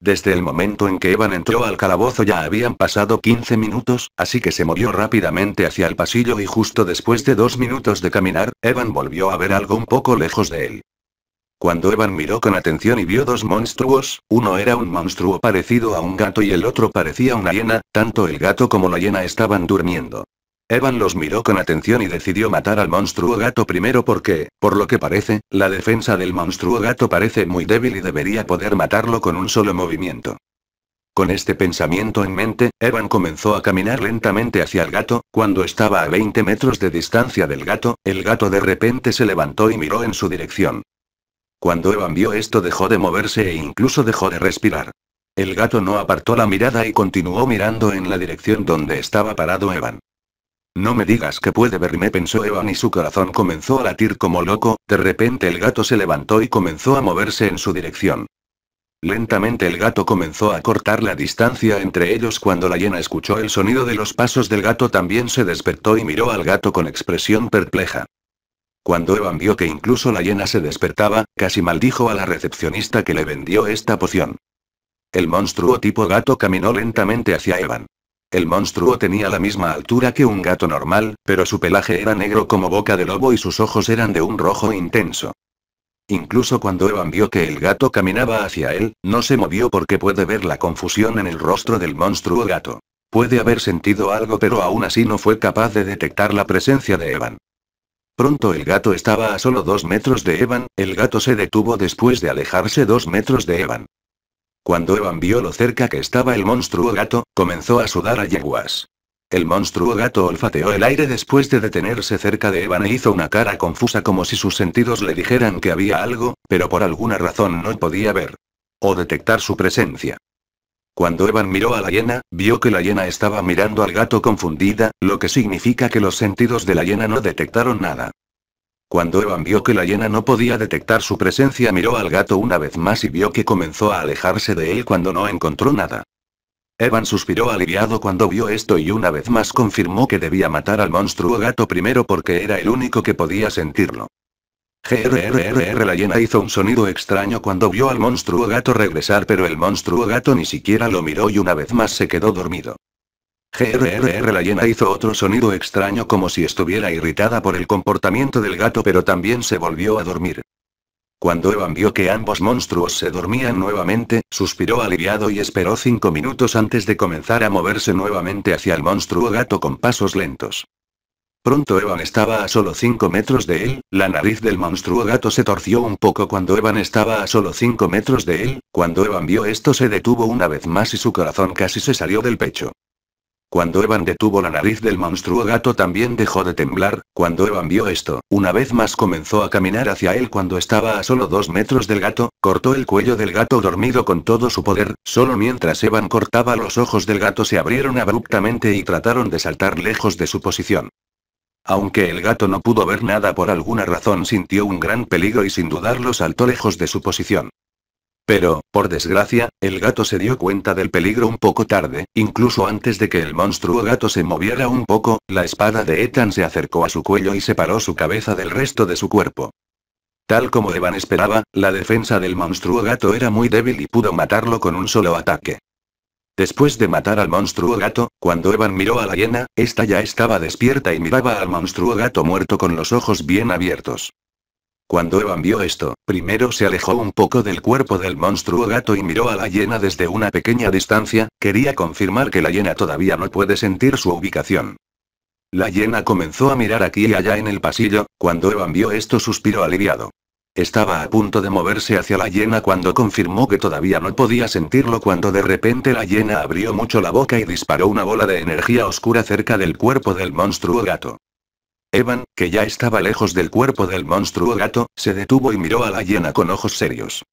Desde el momento en que Evan entró al calabozo ya habían pasado 15 minutos, así que se movió rápidamente hacia el pasillo y justo después de dos minutos de caminar, Evan volvió a ver algo un poco lejos de él. Cuando Evan miró con atención y vio dos monstruos, uno era un monstruo parecido a un gato y el otro parecía una hiena, tanto el gato como la hiena estaban durmiendo. Evan los miró con atención y decidió matar al monstruo gato primero porque, por lo que parece, la defensa del monstruo gato parece muy débil y debería poder matarlo con un solo movimiento. Con este pensamiento en mente, Evan comenzó a caminar lentamente hacia el gato, cuando estaba a 20 metros de distancia del gato, el gato de repente se levantó y miró en su dirección. Cuando Evan vio esto dejó de moverse e incluso dejó de respirar. El gato no apartó la mirada y continuó mirando en la dirección donde estaba parado Evan. No me digas que puede verme, pensó Evan y su corazón comenzó a latir como loco, de repente el gato se levantó y comenzó a moverse en su dirección. Lentamente el gato comenzó a cortar la distancia entre ellos cuando la hiena escuchó el sonido de los pasos del gato también se despertó y miró al gato con expresión perpleja. Cuando Evan vio que incluso la hiena se despertaba, casi maldijo a la recepcionista que le vendió esta poción. El monstruo tipo gato caminó lentamente hacia Evan. El monstruo tenía la misma altura que un gato normal, pero su pelaje era negro como boca de lobo y sus ojos eran de un rojo intenso. Incluso cuando Evan vio que el gato caminaba hacia él, no se movió porque puede ver la confusión en el rostro del monstruo gato. Puede haber sentido algo pero aún así no fue capaz de detectar la presencia de Evan. Pronto el gato estaba a solo dos metros de Evan, el gato se detuvo después de alejarse dos metros de Evan. Cuando Evan vio lo cerca que estaba el monstruo gato, comenzó a sudar a yeguas. El monstruo gato olfateó el aire después de detenerse cerca de Evan e hizo una cara confusa como si sus sentidos le dijeran que había algo, pero por alguna razón no podía ver. O detectar su presencia. Cuando Evan miró a la hiena, vio que la hiena estaba mirando al gato confundida, lo que significa que los sentidos de la hiena no detectaron nada. Cuando Evan vio que la hiena no podía detectar su presencia miró al gato una vez más y vio que comenzó a alejarse de él cuando no encontró nada. Evan suspiró aliviado cuando vio esto y una vez más confirmó que debía matar al monstruo gato primero porque era el único que podía sentirlo. GRRRR la hiena hizo un sonido extraño cuando vio al monstruo gato regresar pero el monstruo gato ni siquiera lo miró y una vez más se quedó dormido. GRRR La hiena hizo otro sonido extraño como si estuviera irritada por el comportamiento del gato pero también se volvió a dormir. Cuando Evan vio que ambos monstruos se dormían nuevamente, suspiró aliviado y esperó cinco minutos antes de comenzar a moverse nuevamente hacia el monstruo gato con pasos lentos. Pronto Evan estaba a solo 5 metros de él, la nariz del monstruo gato se torció un poco cuando Evan estaba a solo 5 metros de él, cuando Evan vio esto se detuvo una vez más y su corazón casi se salió del pecho. Cuando Evan detuvo la nariz del monstruo gato también dejó de temblar, cuando Evan vio esto, una vez más comenzó a caminar hacia él cuando estaba a solo dos metros del gato, cortó el cuello del gato dormido con todo su poder, solo mientras Evan cortaba los ojos del gato se abrieron abruptamente y trataron de saltar lejos de su posición. Aunque el gato no pudo ver nada por alguna razón sintió un gran peligro y sin dudarlo saltó lejos de su posición. Pero, por desgracia, el gato se dio cuenta del peligro un poco tarde, incluso antes de que el monstruo gato se moviera un poco, la espada de Ethan se acercó a su cuello y separó su cabeza del resto de su cuerpo. Tal como Evan esperaba, la defensa del monstruo gato era muy débil y pudo matarlo con un solo ataque. Después de matar al monstruo gato, cuando Evan miró a la hiena, esta ya estaba despierta y miraba al monstruo gato muerto con los ojos bien abiertos. Cuando Evan vio esto, primero se alejó un poco del cuerpo del monstruo gato y miró a la hiena desde una pequeña distancia, quería confirmar que la hiena todavía no puede sentir su ubicación. La hiena comenzó a mirar aquí y allá en el pasillo, cuando Evan vio esto suspiró aliviado. Estaba a punto de moverse hacia la hiena cuando confirmó que todavía no podía sentirlo cuando de repente la hiena abrió mucho la boca y disparó una bola de energía oscura cerca del cuerpo del monstruo gato. Evan, que ya estaba lejos del cuerpo del monstruo gato, se detuvo y miró a la hiena con ojos serios.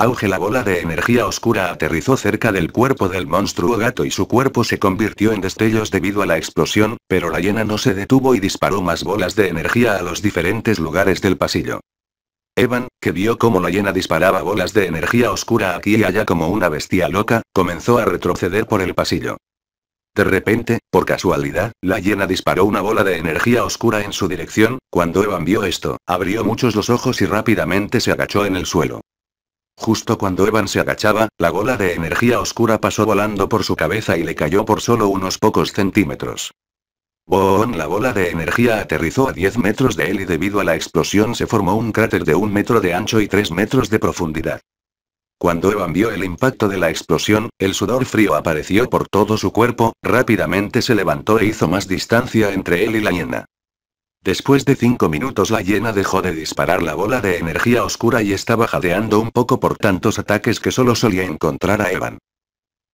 Auge la bola de energía oscura aterrizó cerca del cuerpo del monstruo gato y su cuerpo se convirtió en destellos debido a la explosión, pero la hiena no se detuvo y disparó más bolas de energía a los diferentes lugares del pasillo. Evan, que vio cómo la hiena disparaba bolas de energía oscura aquí y allá como una bestia loca, comenzó a retroceder por el pasillo. De repente, por casualidad, la hiena disparó una bola de energía oscura en su dirección, cuando Evan vio esto, abrió muchos los ojos y rápidamente se agachó en el suelo. Justo cuando Evan se agachaba, la bola de energía oscura pasó volando por su cabeza y le cayó por solo unos pocos centímetros. Boon, la bola de energía aterrizó a 10 metros de él y debido a la explosión se formó un cráter de un metro de ancho y 3 metros de profundidad. Cuando Evan vio el impacto de la explosión, el sudor frío apareció por todo su cuerpo, rápidamente se levantó e hizo más distancia entre él y la hiena. Después de cinco minutos la hiena dejó de disparar la bola de energía oscura y estaba jadeando un poco por tantos ataques que solo solía encontrar a Evan.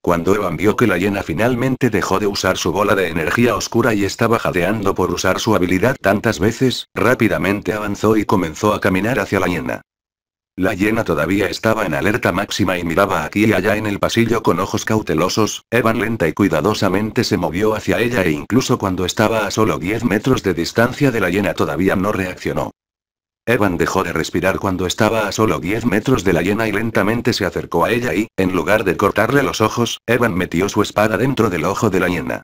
Cuando Evan vio que la hiena finalmente dejó de usar su bola de energía oscura y estaba jadeando por usar su habilidad tantas veces, rápidamente avanzó y comenzó a caminar hacia la hiena. La hiena todavía estaba en alerta máxima y miraba aquí y allá en el pasillo con ojos cautelosos, Evan lenta y cuidadosamente se movió hacia ella e incluso cuando estaba a solo 10 metros de distancia de la hiena todavía no reaccionó. Evan dejó de respirar cuando estaba a solo 10 metros de la hiena y lentamente se acercó a ella y, en lugar de cortarle los ojos, Evan metió su espada dentro del ojo de la hiena.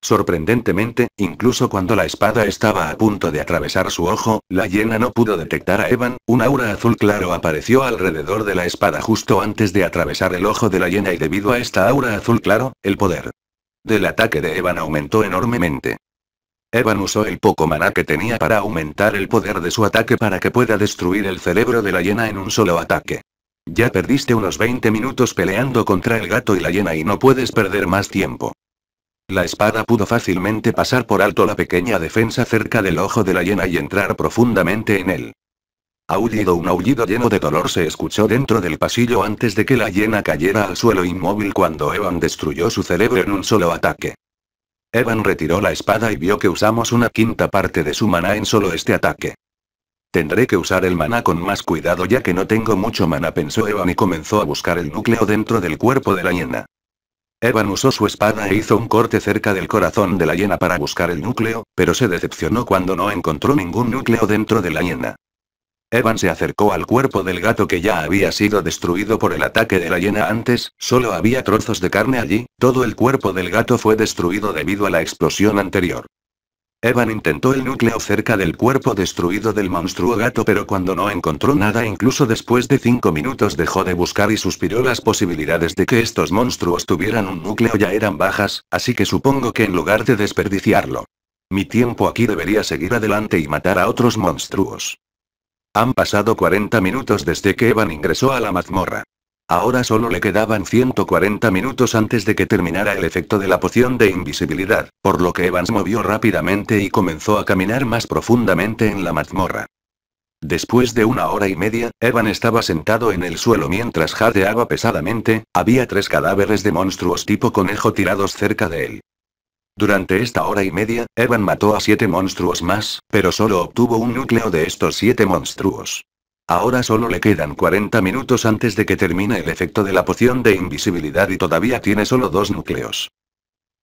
Sorprendentemente, incluso cuando la espada estaba a punto de atravesar su ojo, la hiena no pudo detectar a Evan, un aura azul claro apareció alrededor de la espada justo antes de atravesar el ojo de la hiena y debido a esta aura azul claro, el poder del ataque de Evan aumentó enormemente. Evan usó el poco mana que tenía para aumentar el poder de su ataque para que pueda destruir el cerebro de la hiena en un solo ataque. Ya perdiste unos 20 minutos peleando contra el gato y la hiena y no puedes perder más tiempo. La espada pudo fácilmente pasar por alto la pequeña defensa cerca del ojo de la hiena y entrar profundamente en él. Aullido un aullido lleno de dolor se escuchó dentro del pasillo antes de que la hiena cayera al suelo inmóvil cuando Evan destruyó su cerebro en un solo ataque. Evan retiró la espada y vio que usamos una quinta parte de su maná en solo este ataque. Tendré que usar el maná con más cuidado ya que no tengo mucho maná pensó Evan y comenzó a buscar el núcleo dentro del cuerpo de la hiena. Evan usó su espada e hizo un corte cerca del corazón de la hiena para buscar el núcleo, pero se decepcionó cuando no encontró ningún núcleo dentro de la hiena. Evan se acercó al cuerpo del gato que ya había sido destruido por el ataque de la hiena antes, solo había trozos de carne allí, todo el cuerpo del gato fue destruido debido a la explosión anterior. Evan intentó el núcleo cerca del cuerpo destruido del monstruo gato pero cuando no encontró nada incluso después de 5 minutos dejó de buscar y suspiró las posibilidades de que estos monstruos tuvieran un núcleo ya eran bajas, así que supongo que en lugar de desperdiciarlo. Mi tiempo aquí debería seguir adelante y matar a otros monstruos. Han pasado 40 minutos desde que Evan ingresó a la mazmorra. Ahora solo le quedaban 140 minutos antes de que terminara el efecto de la poción de invisibilidad, por lo que Evans movió rápidamente y comenzó a caminar más profundamente en la mazmorra. Después de una hora y media, Evan estaba sentado en el suelo mientras jadeaba pesadamente, había tres cadáveres de monstruos tipo conejo tirados cerca de él. Durante esta hora y media, Evan mató a siete monstruos más, pero solo obtuvo un núcleo de estos siete monstruos. Ahora solo le quedan 40 minutos antes de que termine el efecto de la poción de invisibilidad y todavía tiene solo dos núcleos.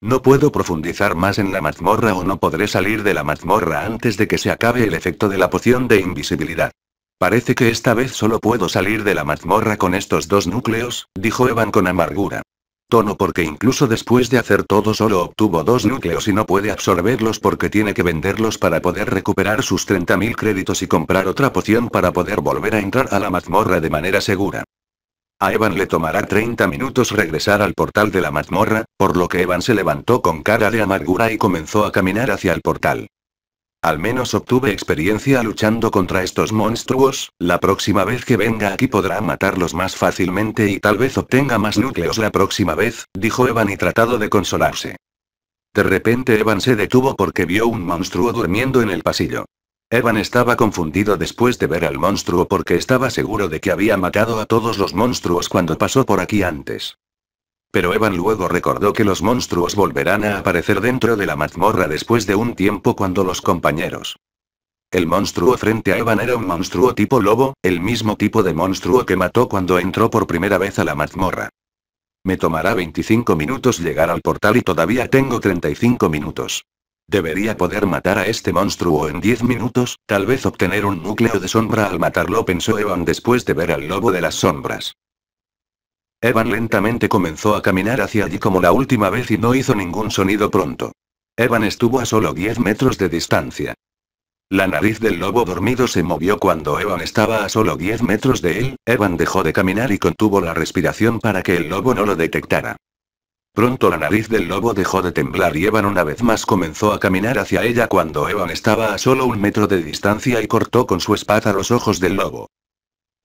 No puedo profundizar más en la mazmorra o no podré salir de la mazmorra antes de que se acabe el efecto de la poción de invisibilidad. Parece que esta vez solo puedo salir de la mazmorra con estos dos núcleos, dijo Evan con amargura no porque incluso después de hacer todo solo obtuvo dos núcleos y no puede absorberlos porque tiene que venderlos para poder recuperar sus 30.000 créditos y comprar otra poción para poder volver a entrar a la mazmorra de manera segura. A Evan le tomará 30 minutos regresar al portal de la mazmorra, por lo que Evan se levantó con cara de amargura y comenzó a caminar hacia el portal. Al menos obtuve experiencia luchando contra estos monstruos, la próxima vez que venga aquí podrá matarlos más fácilmente y tal vez obtenga más núcleos la próxima vez, dijo Evan y tratado de consolarse. De repente Evan se detuvo porque vio un monstruo durmiendo en el pasillo. Evan estaba confundido después de ver al monstruo porque estaba seguro de que había matado a todos los monstruos cuando pasó por aquí antes. Pero Evan luego recordó que los monstruos volverán a aparecer dentro de la mazmorra después de un tiempo cuando los compañeros. El monstruo frente a Evan era un monstruo tipo lobo, el mismo tipo de monstruo que mató cuando entró por primera vez a la mazmorra. Me tomará 25 minutos llegar al portal y todavía tengo 35 minutos. Debería poder matar a este monstruo en 10 minutos, tal vez obtener un núcleo de sombra al matarlo, pensó Evan después de ver al lobo de las sombras. Evan lentamente comenzó a caminar hacia allí como la última vez y no hizo ningún sonido pronto. Evan estuvo a solo 10 metros de distancia. La nariz del lobo dormido se movió cuando Evan estaba a solo 10 metros de él, Evan dejó de caminar y contuvo la respiración para que el lobo no lo detectara. Pronto la nariz del lobo dejó de temblar y Evan una vez más comenzó a caminar hacia ella cuando Evan estaba a solo un metro de distancia y cortó con su espada los ojos del lobo.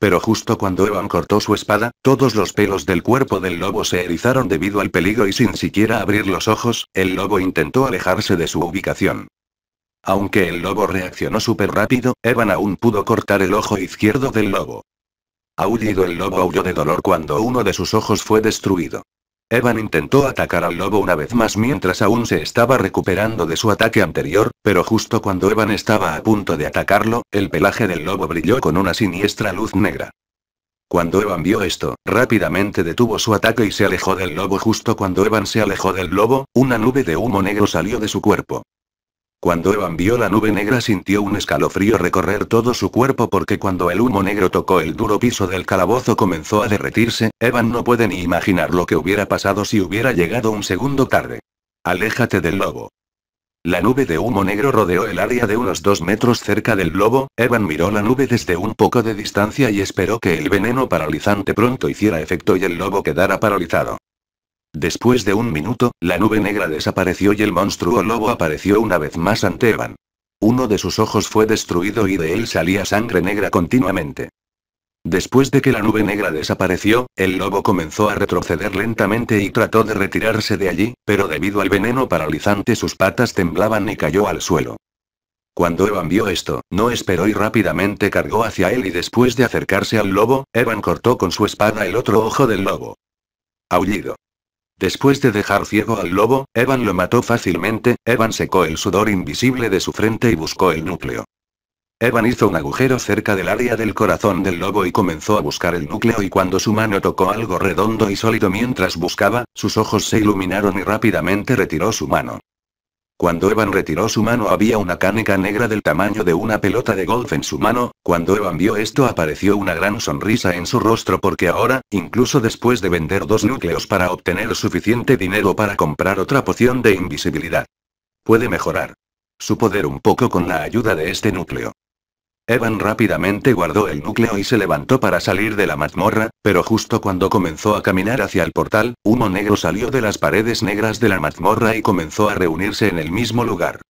Pero justo cuando Evan cortó su espada, todos los pelos del cuerpo del lobo se erizaron debido al peligro y sin siquiera abrir los ojos, el lobo intentó alejarse de su ubicación. Aunque el lobo reaccionó súper rápido, Evan aún pudo cortar el ojo izquierdo del lobo. Aullido el lobo huyó de dolor cuando uno de sus ojos fue destruido. Evan intentó atacar al lobo una vez más mientras aún se estaba recuperando de su ataque anterior, pero justo cuando Evan estaba a punto de atacarlo, el pelaje del lobo brilló con una siniestra luz negra. Cuando Evan vio esto, rápidamente detuvo su ataque y se alejó del lobo. Justo cuando Evan se alejó del lobo, una nube de humo negro salió de su cuerpo. Cuando Evan vio la nube negra sintió un escalofrío recorrer todo su cuerpo porque cuando el humo negro tocó el duro piso del calabozo comenzó a derretirse, Evan no puede ni imaginar lo que hubiera pasado si hubiera llegado un segundo tarde. Aléjate del lobo. La nube de humo negro rodeó el área de unos dos metros cerca del lobo, Evan miró la nube desde un poco de distancia y esperó que el veneno paralizante pronto hiciera efecto y el lobo quedara paralizado. Después de un minuto, la nube negra desapareció y el monstruo lobo apareció una vez más ante Evan. Uno de sus ojos fue destruido y de él salía sangre negra continuamente. Después de que la nube negra desapareció, el lobo comenzó a retroceder lentamente y trató de retirarse de allí, pero debido al veneno paralizante sus patas temblaban y cayó al suelo. Cuando Evan vio esto, no esperó y rápidamente cargó hacia él y después de acercarse al lobo, Evan cortó con su espada el otro ojo del lobo. Aullido. Después de dejar ciego al lobo, Evan lo mató fácilmente, Evan secó el sudor invisible de su frente y buscó el núcleo. Evan hizo un agujero cerca del área del corazón del lobo y comenzó a buscar el núcleo y cuando su mano tocó algo redondo y sólido mientras buscaba, sus ojos se iluminaron y rápidamente retiró su mano. Cuando Evan retiró su mano había una caneca negra del tamaño de una pelota de golf en su mano, cuando Evan vio esto apareció una gran sonrisa en su rostro porque ahora, incluso después de vender dos núcleos para obtener suficiente dinero para comprar otra poción de invisibilidad, puede mejorar su poder un poco con la ayuda de este núcleo. Evan rápidamente guardó el núcleo y se levantó para salir de la mazmorra, pero justo cuando comenzó a caminar hacia el portal, humo negro salió de las paredes negras de la mazmorra y comenzó a reunirse en el mismo lugar.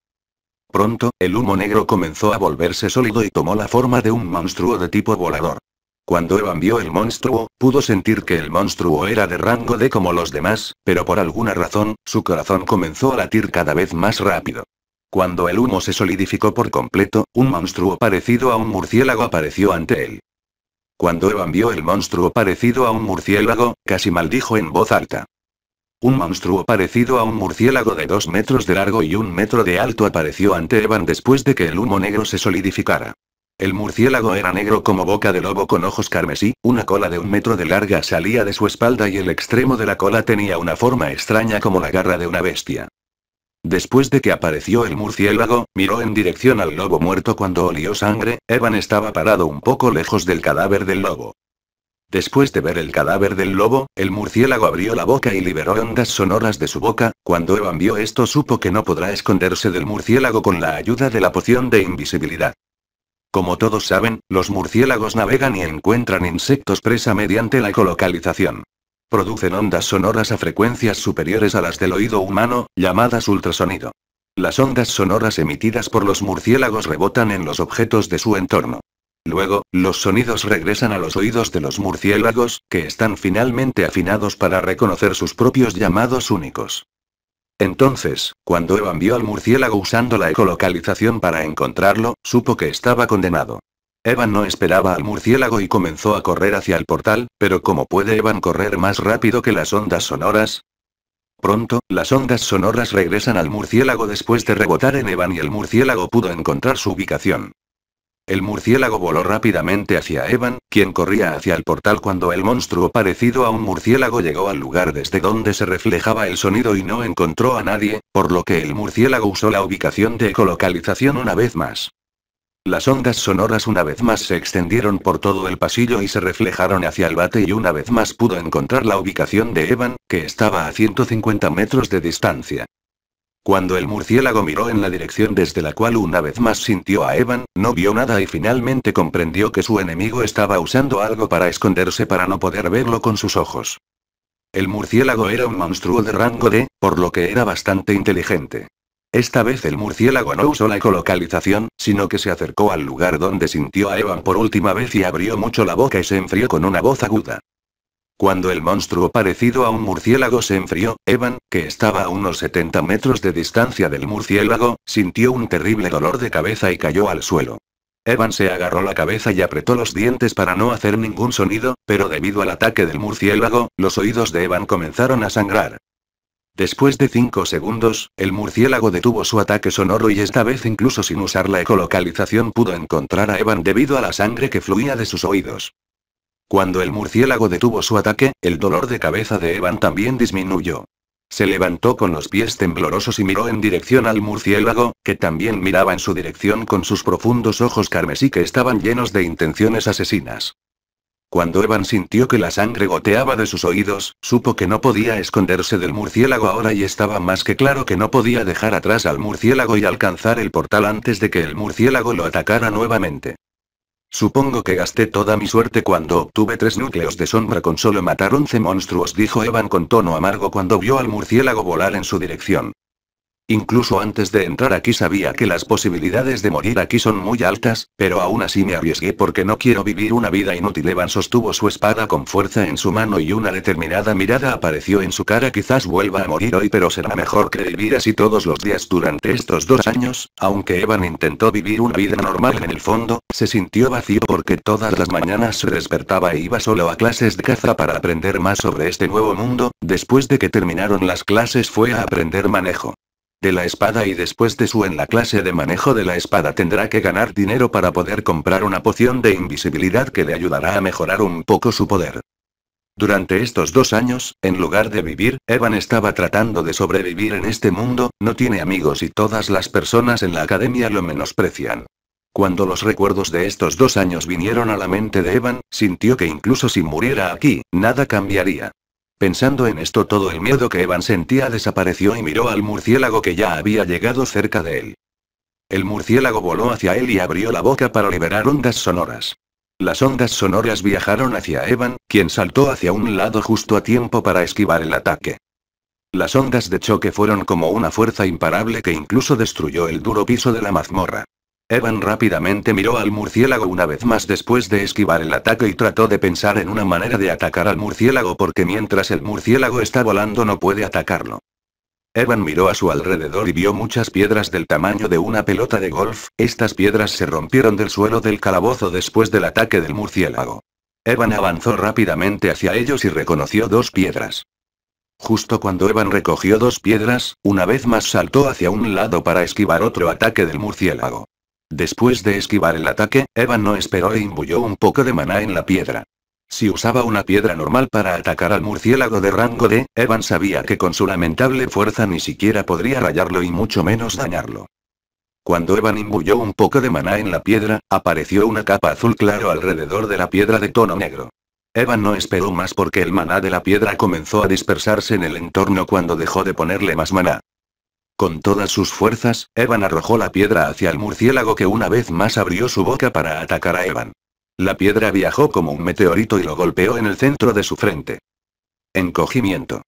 Pronto, el humo negro comenzó a volverse sólido y tomó la forma de un monstruo de tipo volador. Cuando Evan vio el monstruo, pudo sentir que el monstruo era de rango de como los demás, pero por alguna razón, su corazón comenzó a latir cada vez más rápido. Cuando el humo se solidificó por completo, un monstruo parecido a un murciélago apareció ante él. Cuando Evan vio el monstruo parecido a un murciélago, casi maldijo en voz alta. Un monstruo parecido a un murciélago de dos metros de largo y un metro de alto apareció ante Evan después de que el humo negro se solidificara. El murciélago era negro como boca de lobo con ojos carmesí, una cola de un metro de larga salía de su espalda y el extremo de la cola tenía una forma extraña como la garra de una bestia. Después de que apareció el murciélago, miró en dirección al lobo muerto cuando olió sangre, Evan estaba parado un poco lejos del cadáver del lobo. Después de ver el cadáver del lobo, el murciélago abrió la boca y liberó ondas sonoras de su boca, cuando Evan vio esto supo que no podrá esconderse del murciélago con la ayuda de la poción de invisibilidad. Como todos saben, los murciélagos navegan y encuentran insectos presa mediante la ecolocalización. Producen ondas sonoras a frecuencias superiores a las del oído humano, llamadas ultrasonido. Las ondas sonoras emitidas por los murciélagos rebotan en los objetos de su entorno. Luego, los sonidos regresan a los oídos de los murciélagos, que están finalmente afinados para reconocer sus propios llamados únicos. Entonces, cuando Evan vio al murciélago usando la ecolocalización para encontrarlo, supo que estaba condenado. Evan no esperaba al murciélago y comenzó a correr hacia el portal, pero ¿cómo puede Evan correr más rápido que las ondas sonoras? Pronto, las ondas sonoras regresan al murciélago después de rebotar en Evan y el murciélago pudo encontrar su ubicación. El murciélago voló rápidamente hacia Evan, quien corría hacia el portal cuando el monstruo parecido a un murciélago llegó al lugar desde donde se reflejaba el sonido y no encontró a nadie, por lo que el murciélago usó la ubicación de ecolocalización una vez más. Las ondas sonoras una vez más se extendieron por todo el pasillo y se reflejaron hacia el bate y una vez más pudo encontrar la ubicación de Evan, que estaba a 150 metros de distancia. Cuando el murciélago miró en la dirección desde la cual una vez más sintió a Evan, no vio nada y finalmente comprendió que su enemigo estaba usando algo para esconderse para no poder verlo con sus ojos. El murciélago era un monstruo de rango D, por lo que era bastante inteligente. Esta vez el murciélago no usó la ecolocalización, sino que se acercó al lugar donde sintió a Evan por última vez y abrió mucho la boca y se enfrió con una voz aguda. Cuando el monstruo parecido a un murciélago se enfrió, Evan, que estaba a unos 70 metros de distancia del murciélago, sintió un terrible dolor de cabeza y cayó al suelo. Evan se agarró la cabeza y apretó los dientes para no hacer ningún sonido, pero debido al ataque del murciélago, los oídos de Evan comenzaron a sangrar. Después de cinco segundos, el murciélago detuvo su ataque sonoro y esta vez incluso sin usar la ecolocalización pudo encontrar a Evan debido a la sangre que fluía de sus oídos. Cuando el murciélago detuvo su ataque, el dolor de cabeza de Evan también disminuyó. Se levantó con los pies temblorosos y miró en dirección al murciélago, que también miraba en su dirección con sus profundos ojos carmesí que estaban llenos de intenciones asesinas. Cuando Evan sintió que la sangre goteaba de sus oídos, supo que no podía esconderse del murciélago ahora y estaba más que claro que no podía dejar atrás al murciélago y alcanzar el portal antes de que el murciélago lo atacara nuevamente. Supongo que gasté toda mi suerte cuando obtuve tres núcleos de sombra con solo matar once monstruos, dijo Evan con tono amargo cuando vio al murciélago volar en su dirección. Incluso antes de entrar aquí sabía que las posibilidades de morir aquí son muy altas, pero aún así me arriesgué porque no quiero vivir una vida inútil. Evan sostuvo su espada con fuerza en su mano y una determinada mirada apareció en su cara. Quizás vuelva a morir hoy, pero será mejor que vivir así todos los días durante estos dos años. Aunque Evan intentó vivir una vida normal en el fondo, se sintió vacío porque todas las mañanas se despertaba e iba solo a clases de caza para aprender más sobre este nuevo mundo. Después de que terminaron las clases fue a aprender manejo de la espada y después de su en la clase de manejo de la espada tendrá que ganar dinero para poder comprar una poción de invisibilidad que le ayudará a mejorar un poco su poder. Durante estos dos años, en lugar de vivir, Evan estaba tratando de sobrevivir en este mundo, no tiene amigos y todas las personas en la academia lo menosprecian. Cuando los recuerdos de estos dos años vinieron a la mente de Evan, sintió que incluso si muriera aquí, nada cambiaría. Pensando en esto todo el miedo que Evan sentía desapareció y miró al murciélago que ya había llegado cerca de él. El murciélago voló hacia él y abrió la boca para liberar ondas sonoras. Las ondas sonoras viajaron hacia Evan, quien saltó hacia un lado justo a tiempo para esquivar el ataque. Las ondas de choque fueron como una fuerza imparable que incluso destruyó el duro piso de la mazmorra. Evan rápidamente miró al murciélago una vez más después de esquivar el ataque y trató de pensar en una manera de atacar al murciélago porque mientras el murciélago está volando no puede atacarlo. Evan miró a su alrededor y vio muchas piedras del tamaño de una pelota de golf, estas piedras se rompieron del suelo del calabozo después del ataque del murciélago. Evan avanzó rápidamente hacia ellos y reconoció dos piedras. Justo cuando Evan recogió dos piedras, una vez más saltó hacia un lado para esquivar otro ataque del murciélago. Después de esquivar el ataque, Evan no esperó e imbuyó un poco de maná en la piedra. Si usaba una piedra normal para atacar al murciélago de rango D, Evan sabía que con su lamentable fuerza ni siquiera podría rayarlo y mucho menos dañarlo. Cuando Evan imbuyó un poco de maná en la piedra, apareció una capa azul claro alrededor de la piedra de tono negro. Evan no esperó más porque el maná de la piedra comenzó a dispersarse en el entorno cuando dejó de ponerle más maná. Con todas sus fuerzas, Evan arrojó la piedra hacia el murciélago que una vez más abrió su boca para atacar a Evan. La piedra viajó como un meteorito y lo golpeó en el centro de su frente. Encogimiento.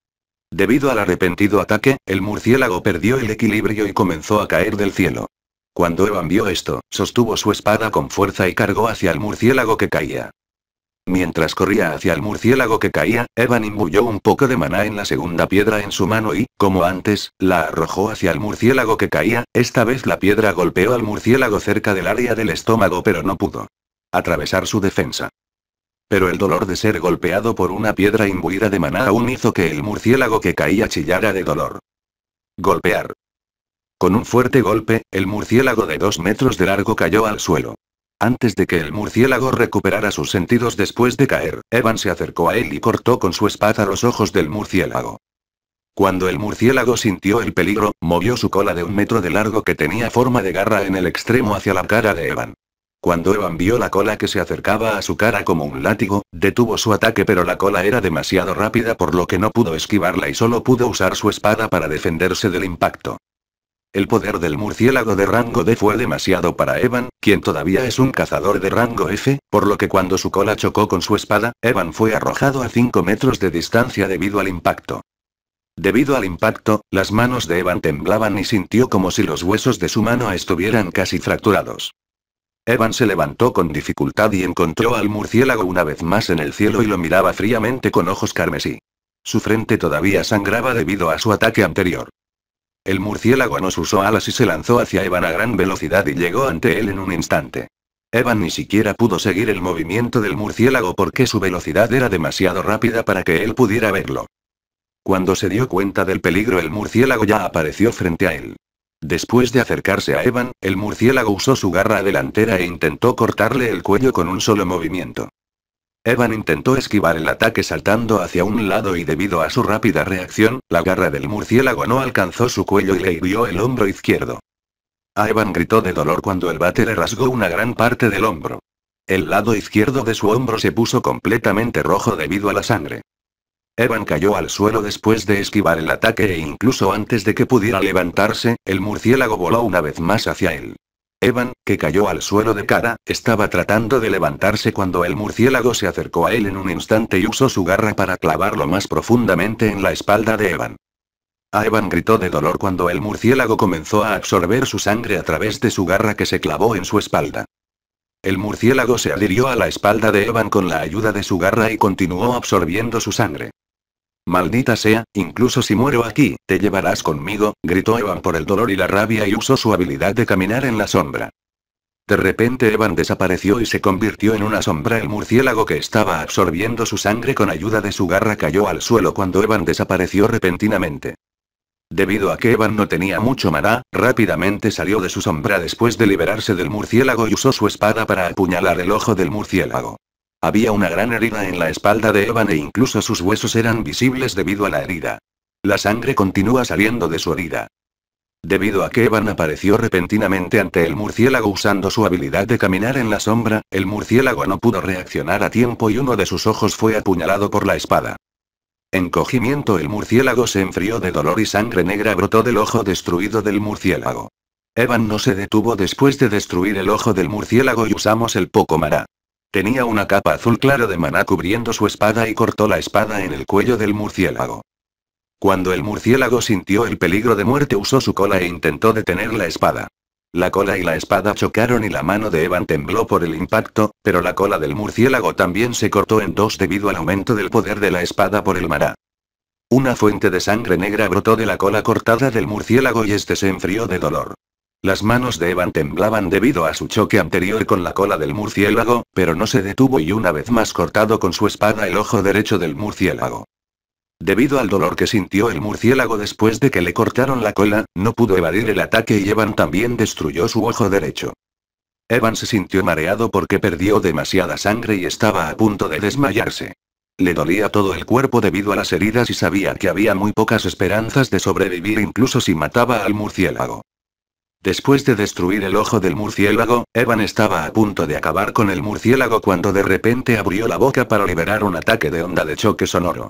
Debido al arrepentido ataque, el murciélago perdió el equilibrio y comenzó a caer del cielo. Cuando Evan vio esto, sostuvo su espada con fuerza y cargó hacia el murciélago que caía. Mientras corría hacia el murciélago que caía, Evan imbuyó un poco de maná en la segunda piedra en su mano y, como antes, la arrojó hacia el murciélago que caía, esta vez la piedra golpeó al murciélago cerca del área del estómago pero no pudo atravesar su defensa. Pero el dolor de ser golpeado por una piedra imbuida de maná aún hizo que el murciélago que caía chillara de dolor. Golpear. Con un fuerte golpe, el murciélago de dos metros de largo cayó al suelo. Antes de que el murciélago recuperara sus sentidos después de caer, Evan se acercó a él y cortó con su espada los ojos del murciélago. Cuando el murciélago sintió el peligro, movió su cola de un metro de largo que tenía forma de garra en el extremo hacia la cara de Evan. Cuando Evan vio la cola que se acercaba a su cara como un látigo, detuvo su ataque pero la cola era demasiado rápida por lo que no pudo esquivarla y solo pudo usar su espada para defenderse del impacto. El poder del murciélago de rango D fue demasiado para Evan, quien todavía es un cazador de rango F, por lo que cuando su cola chocó con su espada, Evan fue arrojado a 5 metros de distancia debido al impacto. Debido al impacto, las manos de Evan temblaban y sintió como si los huesos de su mano estuvieran casi fracturados. Evan se levantó con dificultad y encontró al murciélago una vez más en el cielo y lo miraba fríamente con ojos carmesí. Su frente todavía sangraba debido a su ataque anterior. El murciélago nos usó alas y se lanzó hacia Evan a gran velocidad y llegó ante él en un instante. Evan ni siquiera pudo seguir el movimiento del murciélago porque su velocidad era demasiado rápida para que él pudiera verlo. Cuando se dio cuenta del peligro el murciélago ya apareció frente a él. Después de acercarse a Evan, el murciélago usó su garra delantera e intentó cortarle el cuello con un solo movimiento. Evan intentó esquivar el ataque saltando hacia un lado y debido a su rápida reacción, la garra del murciélago no alcanzó su cuello y le hirió el hombro izquierdo. A Evan gritó de dolor cuando el bate le rasgó una gran parte del hombro. El lado izquierdo de su hombro se puso completamente rojo debido a la sangre. Evan cayó al suelo después de esquivar el ataque e incluso antes de que pudiera levantarse, el murciélago voló una vez más hacia él. Evan, que cayó al suelo de cara, estaba tratando de levantarse cuando el murciélago se acercó a él en un instante y usó su garra para clavarlo más profundamente en la espalda de Evan. A Evan gritó de dolor cuando el murciélago comenzó a absorber su sangre a través de su garra que se clavó en su espalda. El murciélago se adhirió a la espalda de Evan con la ayuda de su garra y continuó absorbiendo su sangre. Maldita sea, incluso si muero aquí, te llevarás conmigo, gritó Evan por el dolor y la rabia y usó su habilidad de caminar en la sombra. De repente Evan desapareció y se convirtió en una sombra. El murciélago que estaba absorbiendo su sangre con ayuda de su garra cayó al suelo cuando Evan desapareció repentinamente. Debido a que Evan no tenía mucho maná, rápidamente salió de su sombra después de liberarse del murciélago y usó su espada para apuñalar el ojo del murciélago. Había una gran herida en la espalda de Evan e incluso sus huesos eran visibles debido a la herida. La sangre continúa saliendo de su herida. Debido a que Evan apareció repentinamente ante el murciélago usando su habilidad de caminar en la sombra, el murciélago no pudo reaccionar a tiempo y uno de sus ojos fue apuñalado por la espada. En cogimiento el murciélago se enfrió de dolor y sangre negra brotó del ojo destruido del murciélago. Evan no se detuvo después de destruir el ojo del murciélago y usamos el poco mará. Tenía una capa azul claro de maná cubriendo su espada y cortó la espada en el cuello del murciélago. Cuando el murciélago sintió el peligro de muerte usó su cola e intentó detener la espada. La cola y la espada chocaron y la mano de Evan tembló por el impacto, pero la cola del murciélago también se cortó en dos debido al aumento del poder de la espada por el maná. Una fuente de sangre negra brotó de la cola cortada del murciélago y este se enfrió de dolor. Las manos de Evan temblaban debido a su choque anterior con la cola del murciélago, pero no se detuvo y una vez más cortado con su espada el ojo derecho del murciélago. Debido al dolor que sintió el murciélago después de que le cortaron la cola, no pudo evadir el ataque y Evan también destruyó su ojo derecho. Evan se sintió mareado porque perdió demasiada sangre y estaba a punto de desmayarse. Le dolía todo el cuerpo debido a las heridas y sabía que había muy pocas esperanzas de sobrevivir incluso si mataba al murciélago. Después de destruir el ojo del murciélago, Evan estaba a punto de acabar con el murciélago cuando de repente abrió la boca para liberar un ataque de onda de choque sonoro.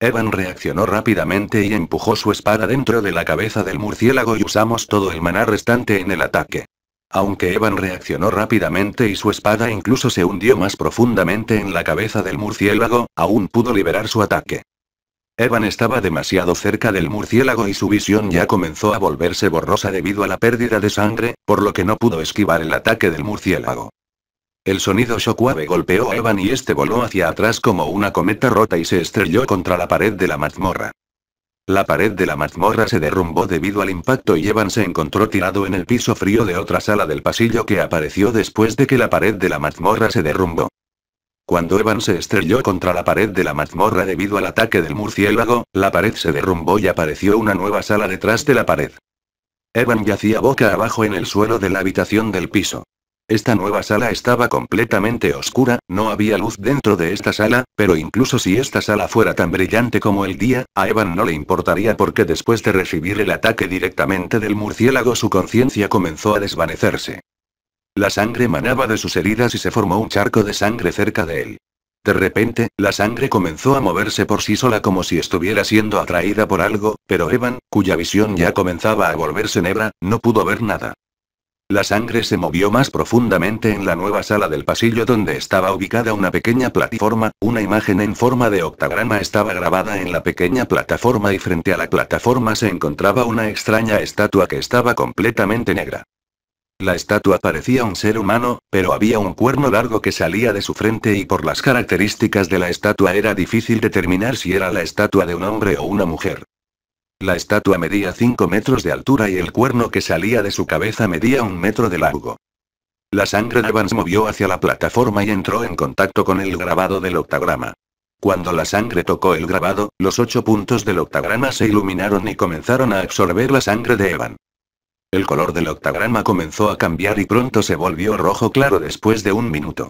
Evan reaccionó rápidamente y empujó su espada dentro de la cabeza del murciélago y usamos todo el maná restante en el ataque. Aunque Evan reaccionó rápidamente y su espada incluso se hundió más profundamente en la cabeza del murciélago, aún pudo liberar su ataque. Evan estaba demasiado cerca del murciélago y su visión ya comenzó a volverse borrosa debido a la pérdida de sangre, por lo que no pudo esquivar el ataque del murciélago. El sonido shockwave golpeó a Evan y este voló hacia atrás como una cometa rota y se estrelló contra la pared de la mazmorra. La pared de la mazmorra se derrumbó debido al impacto y Evan se encontró tirado en el piso frío de otra sala del pasillo que apareció después de que la pared de la mazmorra se derrumbó. Cuando Evan se estrelló contra la pared de la mazmorra debido al ataque del murciélago, la pared se derrumbó y apareció una nueva sala detrás de la pared. Evan yacía boca abajo en el suelo de la habitación del piso. Esta nueva sala estaba completamente oscura, no había luz dentro de esta sala, pero incluso si esta sala fuera tan brillante como el día, a Evan no le importaría porque después de recibir el ataque directamente del murciélago su conciencia comenzó a desvanecerse. La sangre manaba de sus heridas y se formó un charco de sangre cerca de él. De repente, la sangre comenzó a moverse por sí sola como si estuviera siendo atraída por algo, pero Evan, cuya visión ya comenzaba a volverse negra, no pudo ver nada. La sangre se movió más profundamente en la nueva sala del pasillo donde estaba ubicada una pequeña plataforma, una imagen en forma de octagrama estaba grabada en la pequeña plataforma y frente a la plataforma se encontraba una extraña estatua que estaba completamente negra. La estatua parecía un ser humano, pero había un cuerno largo que salía de su frente y por las características de la estatua era difícil determinar si era la estatua de un hombre o una mujer. La estatua medía 5 metros de altura y el cuerno que salía de su cabeza medía un metro de largo. La sangre de Evans movió hacia la plataforma y entró en contacto con el grabado del octagrama. Cuando la sangre tocó el grabado, los ocho puntos del octagrama se iluminaron y comenzaron a absorber la sangre de Evan. El color del octagrama comenzó a cambiar y pronto se volvió rojo claro después de un minuto.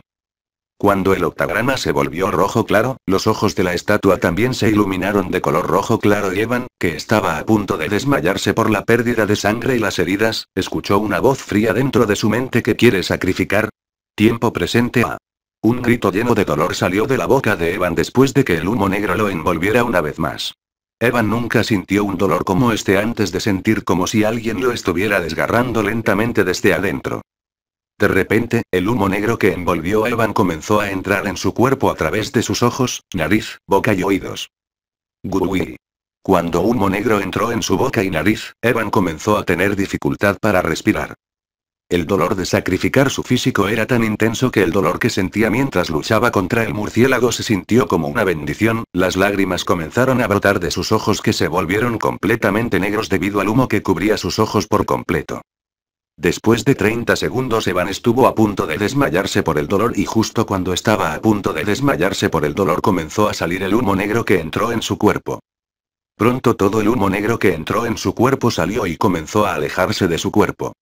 Cuando el octagrama se volvió rojo claro, los ojos de la estatua también se iluminaron de color rojo claro y Evan, que estaba a punto de desmayarse por la pérdida de sangre y las heridas, escuchó una voz fría dentro de su mente que quiere sacrificar. Tiempo presente a... Un grito lleno de dolor salió de la boca de Evan después de que el humo negro lo envolviera una vez más. Evan nunca sintió un dolor como este antes de sentir como si alguien lo estuviera desgarrando lentamente desde adentro. De repente, el humo negro que envolvió a Evan comenzó a entrar en su cuerpo a través de sus ojos, nariz, boca y oídos. Gurui. Cuando humo negro entró en su boca y nariz, Evan comenzó a tener dificultad para respirar. El dolor de sacrificar su físico era tan intenso que el dolor que sentía mientras luchaba contra el murciélago se sintió como una bendición, las lágrimas comenzaron a brotar de sus ojos que se volvieron completamente negros debido al humo que cubría sus ojos por completo. Después de 30 segundos Evan estuvo a punto de desmayarse por el dolor y justo cuando estaba a punto de desmayarse por el dolor comenzó a salir el humo negro que entró en su cuerpo. Pronto todo el humo negro que entró en su cuerpo salió y comenzó a alejarse de su cuerpo.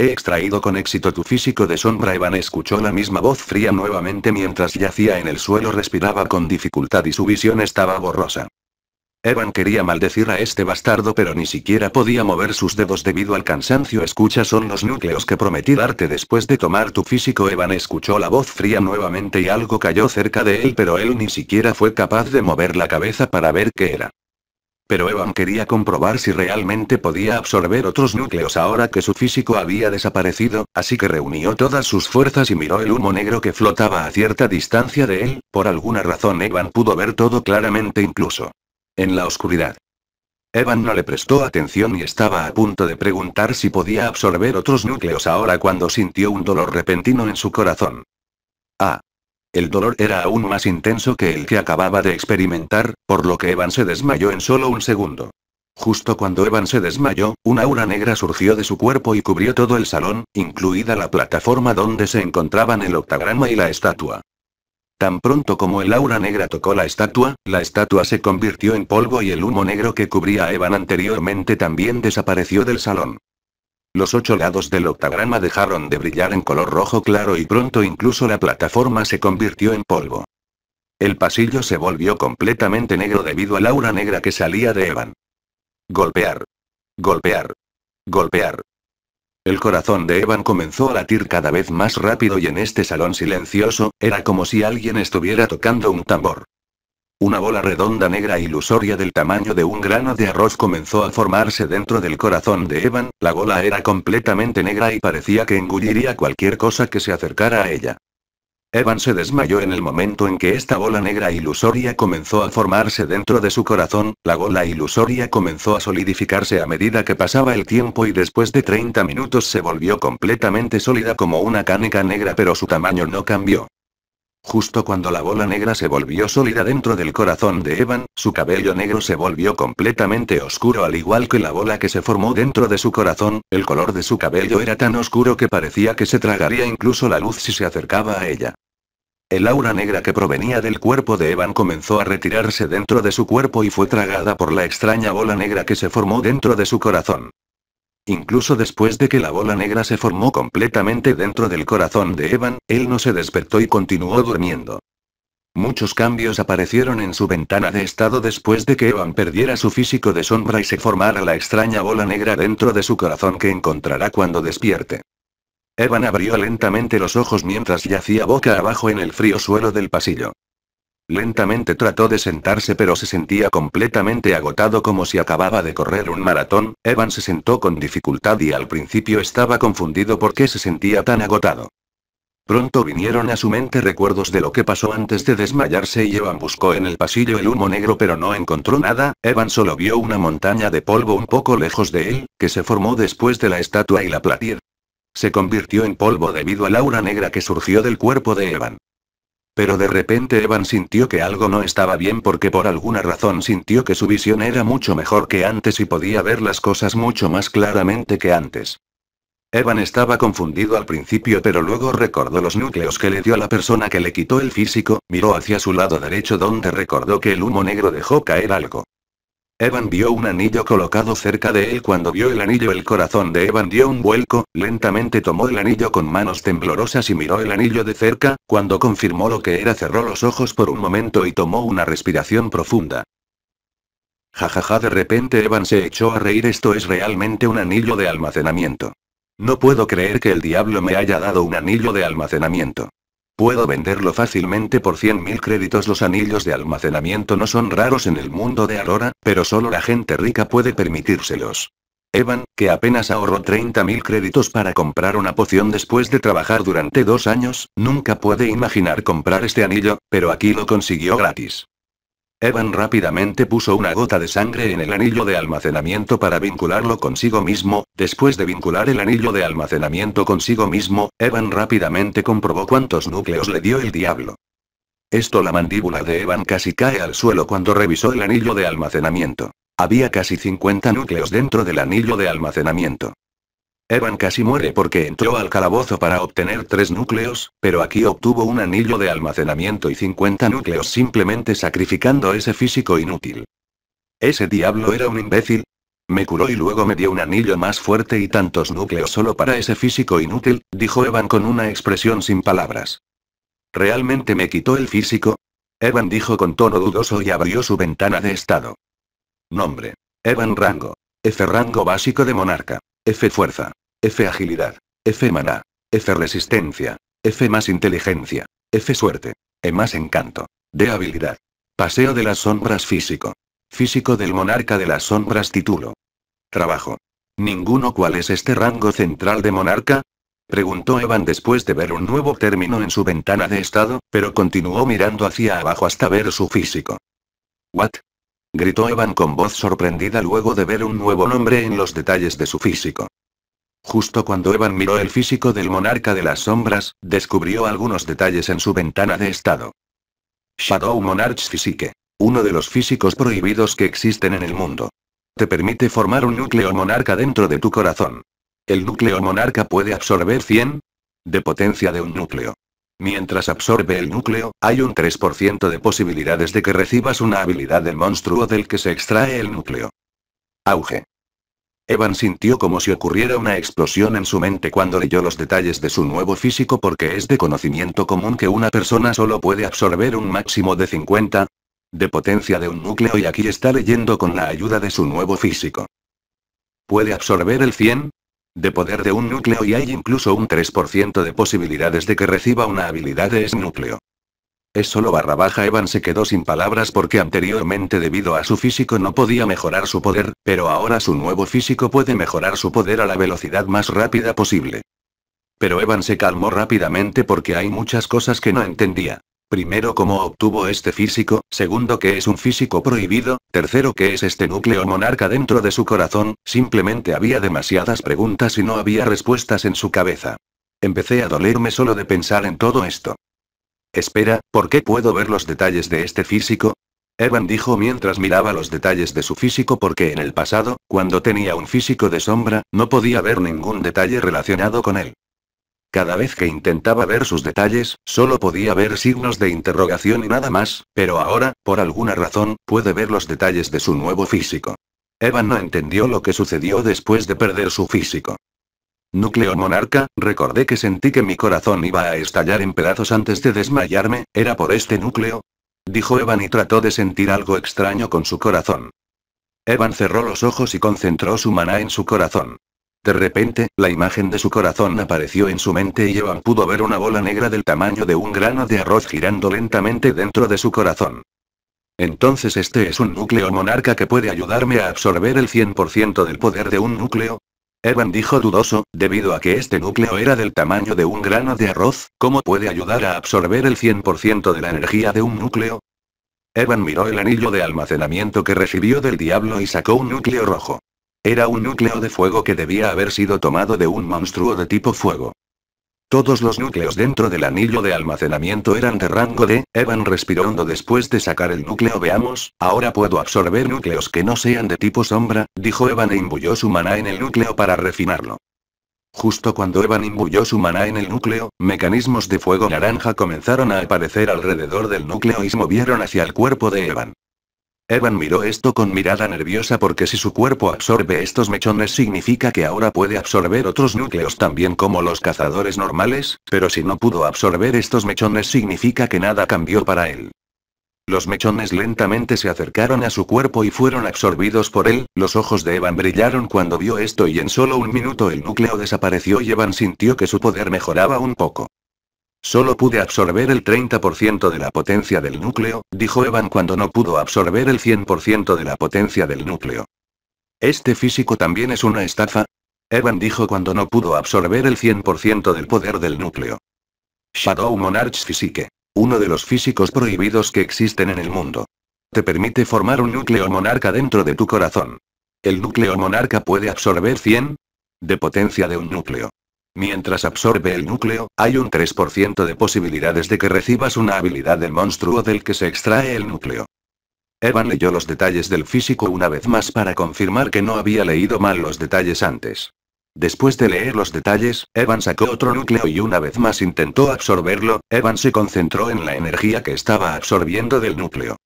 He extraído con éxito tu físico de sombra. Evan escuchó la misma voz fría nuevamente mientras yacía en el suelo, respiraba con dificultad y su visión estaba borrosa. Evan quería maldecir a este bastardo, pero ni siquiera podía mover sus dedos debido al cansancio. Escucha, son los núcleos que prometí darte después de tomar tu físico. Evan escuchó la voz fría nuevamente y algo cayó cerca de él, pero él ni siquiera fue capaz de mover la cabeza para ver qué era. Pero Evan quería comprobar si realmente podía absorber otros núcleos ahora que su físico había desaparecido, así que reunió todas sus fuerzas y miró el humo negro que flotaba a cierta distancia de él, por alguna razón Evan pudo ver todo claramente incluso. En la oscuridad. Evan no le prestó atención y estaba a punto de preguntar si podía absorber otros núcleos ahora cuando sintió un dolor repentino en su corazón. Ah, el dolor era aún más intenso que el que acababa de experimentar, por lo que Evan se desmayó en solo un segundo. Justo cuando Evan se desmayó, una aura negra surgió de su cuerpo y cubrió todo el salón, incluida la plataforma donde se encontraban el octagrama y la estatua. Tan pronto como el aura negra tocó la estatua, la estatua se convirtió en polvo y el humo negro que cubría a Evan anteriormente también desapareció del salón. Los ocho lados del octagrama dejaron de brillar en color rojo claro y pronto incluso la plataforma se convirtió en polvo. El pasillo se volvió completamente negro debido a la aura negra que salía de Evan. Golpear. Golpear. Golpear. El corazón de Evan comenzó a latir cada vez más rápido y en este salón silencioso, era como si alguien estuviera tocando un tambor. Una bola redonda negra ilusoria del tamaño de un grano de arroz comenzó a formarse dentro del corazón de Evan, la bola era completamente negra y parecía que engulliría cualquier cosa que se acercara a ella. Evan se desmayó en el momento en que esta bola negra ilusoria comenzó a formarse dentro de su corazón, la bola ilusoria comenzó a solidificarse a medida que pasaba el tiempo y después de 30 minutos se volvió completamente sólida como una caneca negra pero su tamaño no cambió. Justo cuando la bola negra se volvió sólida dentro del corazón de Evan, su cabello negro se volvió completamente oscuro al igual que la bola que se formó dentro de su corazón, el color de su cabello era tan oscuro que parecía que se tragaría incluso la luz si se acercaba a ella. El aura negra que provenía del cuerpo de Evan comenzó a retirarse dentro de su cuerpo y fue tragada por la extraña bola negra que se formó dentro de su corazón. Incluso después de que la bola negra se formó completamente dentro del corazón de Evan, él no se despertó y continuó durmiendo. Muchos cambios aparecieron en su ventana de estado después de que Evan perdiera su físico de sombra y se formara la extraña bola negra dentro de su corazón que encontrará cuando despierte. Evan abrió lentamente los ojos mientras yacía boca abajo en el frío suelo del pasillo. Lentamente trató de sentarse pero se sentía completamente agotado como si acababa de correr un maratón, Evan se sentó con dificultad y al principio estaba confundido por qué se sentía tan agotado. Pronto vinieron a su mente recuerdos de lo que pasó antes de desmayarse y Evan buscó en el pasillo el humo negro pero no encontró nada, Evan solo vio una montaña de polvo un poco lejos de él, que se formó después de la estatua y la platier. Se convirtió en polvo debido al aura negra que surgió del cuerpo de Evan. Pero de repente Evan sintió que algo no estaba bien porque por alguna razón sintió que su visión era mucho mejor que antes y podía ver las cosas mucho más claramente que antes. Evan estaba confundido al principio pero luego recordó los núcleos que le dio la persona que le quitó el físico, miró hacia su lado derecho donde recordó que el humo negro dejó caer algo. Evan vio un anillo colocado cerca de él cuando vio el anillo el corazón de Evan dio un vuelco, lentamente tomó el anillo con manos temblorosas y miró el anillo de cerca, cuando confirmó lo que era cerró los ojos por un momento y tomó una respiración profunda. Jajaja ja, ja, de repente Evan se echó a reír esto es realmente un anillo de almacenamiento. No puedo creer que el diablo me haya dado un anillo de almacenamiento. Puedo venderlo fácilmente por 100.000 créditos. Los anillos de almacenamiento no son raros en el mundo de Aurora, pero solo la gente rica puede permitírselos. Evan, que apenas ahorró 30.000 créditos para comprar una poción después de trabajar durante dos años, nunca puede imaginar comprar este anillo, pero aquí lo consiguió gratis. Evan rápidamente puso una gota de sangre en el anillo de almacenamiento para vincularlo consigo mismo, después de vincular el anillo de almacenamiento consigo mismo, Evan rápidamente comprobó cuántos núcleos le dio el diablo. Esto la mandíbula de Evan casi cae al suelo cuando revisó el anillo de almacenamiento. Había casi 50 núcleos dentro del anillo de almacenamiento. Evan casi muere porque entró al calabozo para obtener tres núcleos, pero aquí obtuvo un anillo de almacenamiento y 50 núcleos simplemente sacrificando ese físico inútil. Ese diablo era un imbécil, me curó y luego me dio un anillo más fuerte y tantos núcleos solo para ese físico inútil, dijo Evan con una expresión sin palabras. ¿Realmente me quitó el físico? Evan dijo con tono dudoso y abrió su ventana de estado. Nombre. Evan Rango. F rango básico de monarca. F fuerza. F agilidad. F maná. F resistencia. F más inteligencia. F suerte. E más encanto. D habilidad. Paseo de las sombras físico. Físico del monarca de las sombras título. Trabajo. ¿Ninguno cuál es este rango central de monarca? Preguntó Evan después de ver un nuevo término en su ventana de estado, pero continuó mirando hacia abajo hasta ver su físico. ¿What? gritó Evan con voz sorprendida luego de ver un nuevo nombre en los detalles de su físico. Justo cuando Evan miró el físico del monarca de las sombras, descubrió algunos detalles en su ventana de estado. Shadow Monarch's Physique. Uno de los físicos prohibidos que existen en el mundo. Te permite formar un núcleo monarca dentro de tu corazón. El núcleo monarca puede absorber 100 de potencia de un núcleo. Mientras absorbe el núcleo, hay un 3% de posibilidades de que recibas una habilidad del monstruo del que se extrae el núcleo. Auge. Evan sintió como si ocurriera una explosión en su mente cuando leyó los detalles de su nuevo físico porque es de conocimiento común que una persona solo puede absorber un máximo de 50 de potencia de un núcleo y aquí está leyendo con la ayuda de su nuevo físico. Puede absorber el 100, de poder de un núcleo y hay incluso un 3% de posibilidades de que reciba una habilidad de ese núcleo. Es solo barra baja Evan se quedó sin palabras porque anteriormente debido a su físico no podía mejorar su poder, pero ahora su nuevo físico puede mejorar su poder a la velocidad más rápida posible. Pero Evan se calmó rápidamente porque hay muchas cosas que no entendía. Primero, cómo obtuvo este físico, segundo, que es un físico prohibido, tercero, que es este núcleo monarca dentro de su corazón, simplemente había demasiadas preguntas y no había respuestas en su cabeza. Empecé a dolerme solo de pensar en todo esto. Espera, ¿por qué puedo ver los detalles de este físico? Evan dijo mientras miraba los detalles de su físico porque en el pasado, cuando tenía un físico de sombra, no podía ver ningún detalle relacionado con él. Cada vez que intentaba ver sus detalles, solo podía ver signos de interrogación y nada más, pero ahora, por alguna razón, puede ver los detalles de su nuevo físico. Evan no entendió lo que sucedió después de perder su físico. Núcleo monarca, recordé que sentí que mi corazón iba a estallar en pedazos antes de desmayarme, ¿era por este núcleo? Dijo Evan y trató de sentir algo extraño con su corazón. Evan cerró los ojos y concentró su maná en su corazón. De repente, la imagen de su corazón apareció en su mente y Evan pudo ver una bola negra del tamaño de un grano de arroz girando lentamente dentro de su corazón. Entonces este es un núcleo monarca que puede ayudarme a absorber el 100% del poder de un núcleo. Evan dijo dudoso, debido a que este núcleo era del tamaño de un grano de arroz, ¿cómo puede ayudar a absorber el 100% de la energía de un núcleo? Evan miró el anillo de almacenamiento que recibió del diablo y sacó un núcleo rojo. Era un núcleo de fuego que debía haber sido tomado de un monstruo de tipo fuego. Todos los núcleos dentro del anillo de almacenamiento eran de rango D, Evan respiró hondo después de sacar el núcleo veamos, ahora puedo absorber núcleos que no sean de tipo sombra, dijo Evan e imbuyó su maná en el núcleo para refinarlo. Justo cuando Evan imbuyó su maná en el núcleo, mecanismos de fuego naranja comenzaron a aparecer alrededor del núcleo y se movieron hacia el cuerpo de Evan. Evan miró esto con mirada nerviosa porque si su cuerpo absorbe estos mechones significa que ahora puede absorber otros núcleos también como los cazadores normales, pero si no pudo absorber estos mechones significa que nada cambió para él. Los mechones lentamente se acercaron a su cuerpo y fueron absorbidos por él, los ojos de Evan brillaron cuando vio esto y en solo un minuto el núcleo desapareció y Evan sintió que su poder mejoraba un poco. Solo pude absorber el 30% de la potencia del núcleo, dijo Evan cuando no pudo absorber el 100% de la potencia del núcleo. ¿Este físico también es una estafa? Evan dijo cuando no pudo absorber el 100% del poder del núcleo. Shadow Monarchs Physique. Uno de los físicos prohibidos que existen en el mundo. Te permite formar un núcleo monarca dentro de tu corazón. El núcleo monarca puede absorber 100 de potencia de un núcleo. Mientras absorbe el núcleo, hay un 3% de posibilidades de que recibas una habilidad del monstruo del que se extrae el núcleo. Evan leyó los detalles del físico una vez más para confirmar que no había leído mal los detalles antes. Después de leer los detalles, Evan sacó otro núcleo y una vez más intentó absorberlo, Evan se concentró en la energía que estaba absorbiendo del núcleo.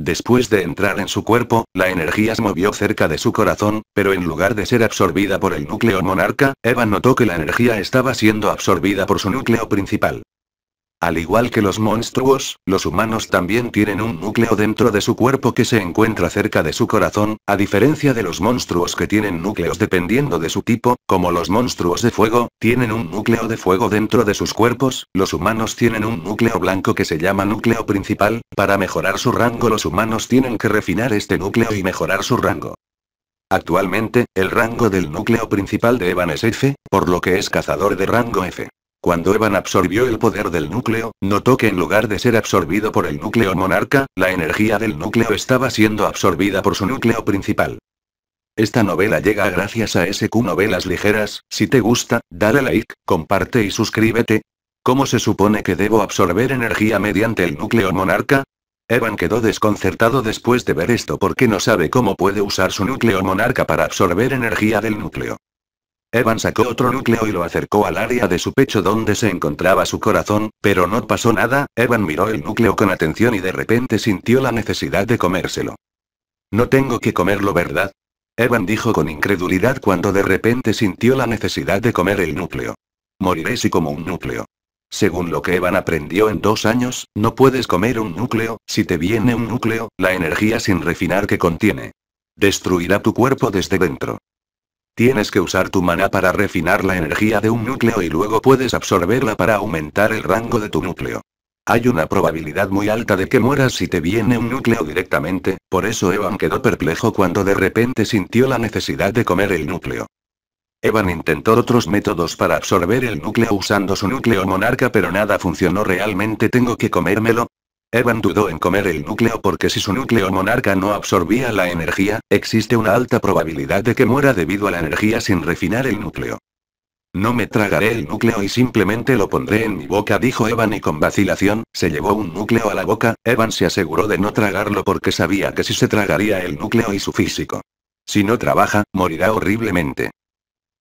Después de entrar en su cuerpo, la energía se movió cerca de su corazón, pero en lugar de ser absorbida por el núcleo monarca, Eva notó que la energía estaba siendo absorbida por su núcleo principal. Al igual que los monstruos, los humanos también tienen un núcleo dentro de su cuerpo que se encuentra cerca de su corazón, a diferencia de los monstruos que tienen núcleos dependiendo de su tipo, como los monstruos de fuego, tienen un núcleo de fuego dentro de sus cuerpos, los humanos tienen un núcleo blanco que se llama núcleo principal, para mejorar su rango los humanos tienen que refinar este núcleo y mejorar su rango. Actualmente, el rango del núcleo principal de Evan es F, por lo que es cazador de rango F. Cuando Evan absorbió el poder del núcleo, notó que en lugar de ser absorbido por el núcleo monarca, la energía del núcleo estaba siendo absorbida por su núcleo principal. Esta novela llega gracias a SQ Novelas Ligeras, si te gusta, dale like, comparte y suscríbete. ¿Cómo se supone que debo absorber energía mediante el núcleo monarca? Evan quedó desconcertado después de ver esto porque no sabe cómo puede usar su núcleo monarca para absorber energía del núcleo. Evan sacó otro núcleo y lo acercó al área de su pecho donde se encontraba su corazón, pero no pasó nada, Evan miró el núcleo con atención y de repente sintió la necesidad de comérselo. No tengo que comerlo, ¿verdad? Evan dijo con incredulidad cuando de repente sintió la necesidad de comer el núcleo. Moriré si como un núcleo. Según lo que Evan aprendió en dos años, no puedes comer un núcleo, si te viene un núcleo, la energía sin refinar que contiene. Destruirá tu cuerpo desde dentro. Tienes que usar tu maná para refinar la energía de un núcleo y luego puedes absorberla para aumentar el rango de tu núcleo. Hay una probabilidad muy alta de que mueras si te viene un núcleo directamente, por eso Evan quedó perplejo cuando de repente sintió la necesidad de comer el núcleo. Evan intentó otros métodos para absorber el núcleo usando su núcleo monarca pero nada funcionó realmente tengo que comérmelo, Evan dudó en comer el núcleo porque si su núcleo monarca no absorbía la energía, existe una alta probabilidad de que muera debido a la energía sin refinar el núcleo. No me tragaré el núcleo y simplemente lo pondré en mi boca, dijo Evan y con vacilación, se llevó un núcleo a la boca, Evan se aseguró de no tragarlo porque sabía que si se tragaría el núcleo y su físico. Si no trabaja, morirá horriblemente.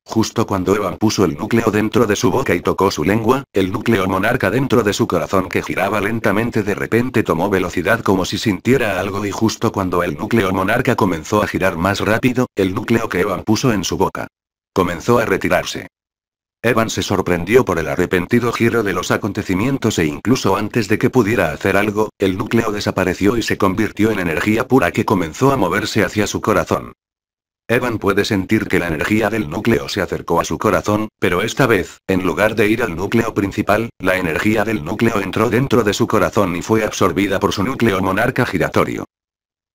Justo cuando Evan puso el núcleo dentro de su boca y tocó su lengua, el núcleo monarca dentro de su corazón que giraba lentamente de repente tomó velocidad como si sintiera algo y justo cuando el núcleo monarca comenzó a girar más rápido, el núcleo que Evan puso en su boca. Comenzó a retirarse. Evan se sorprendió por el arrepentido giro de los acontecimientos e incluso antes de que pudiera hacer algo, el núcleo desapareció y se convirtió en energía pura que comenzó a moverse hacia su corazón. Evan puede sentir que la energía del núcleo se acercó a su corazón, pero esta vez, en lugar de ir al núcleo principal, la energía del núcleo entró dentro de su corazón y fue absorbida por su núcleo monarca giratorio.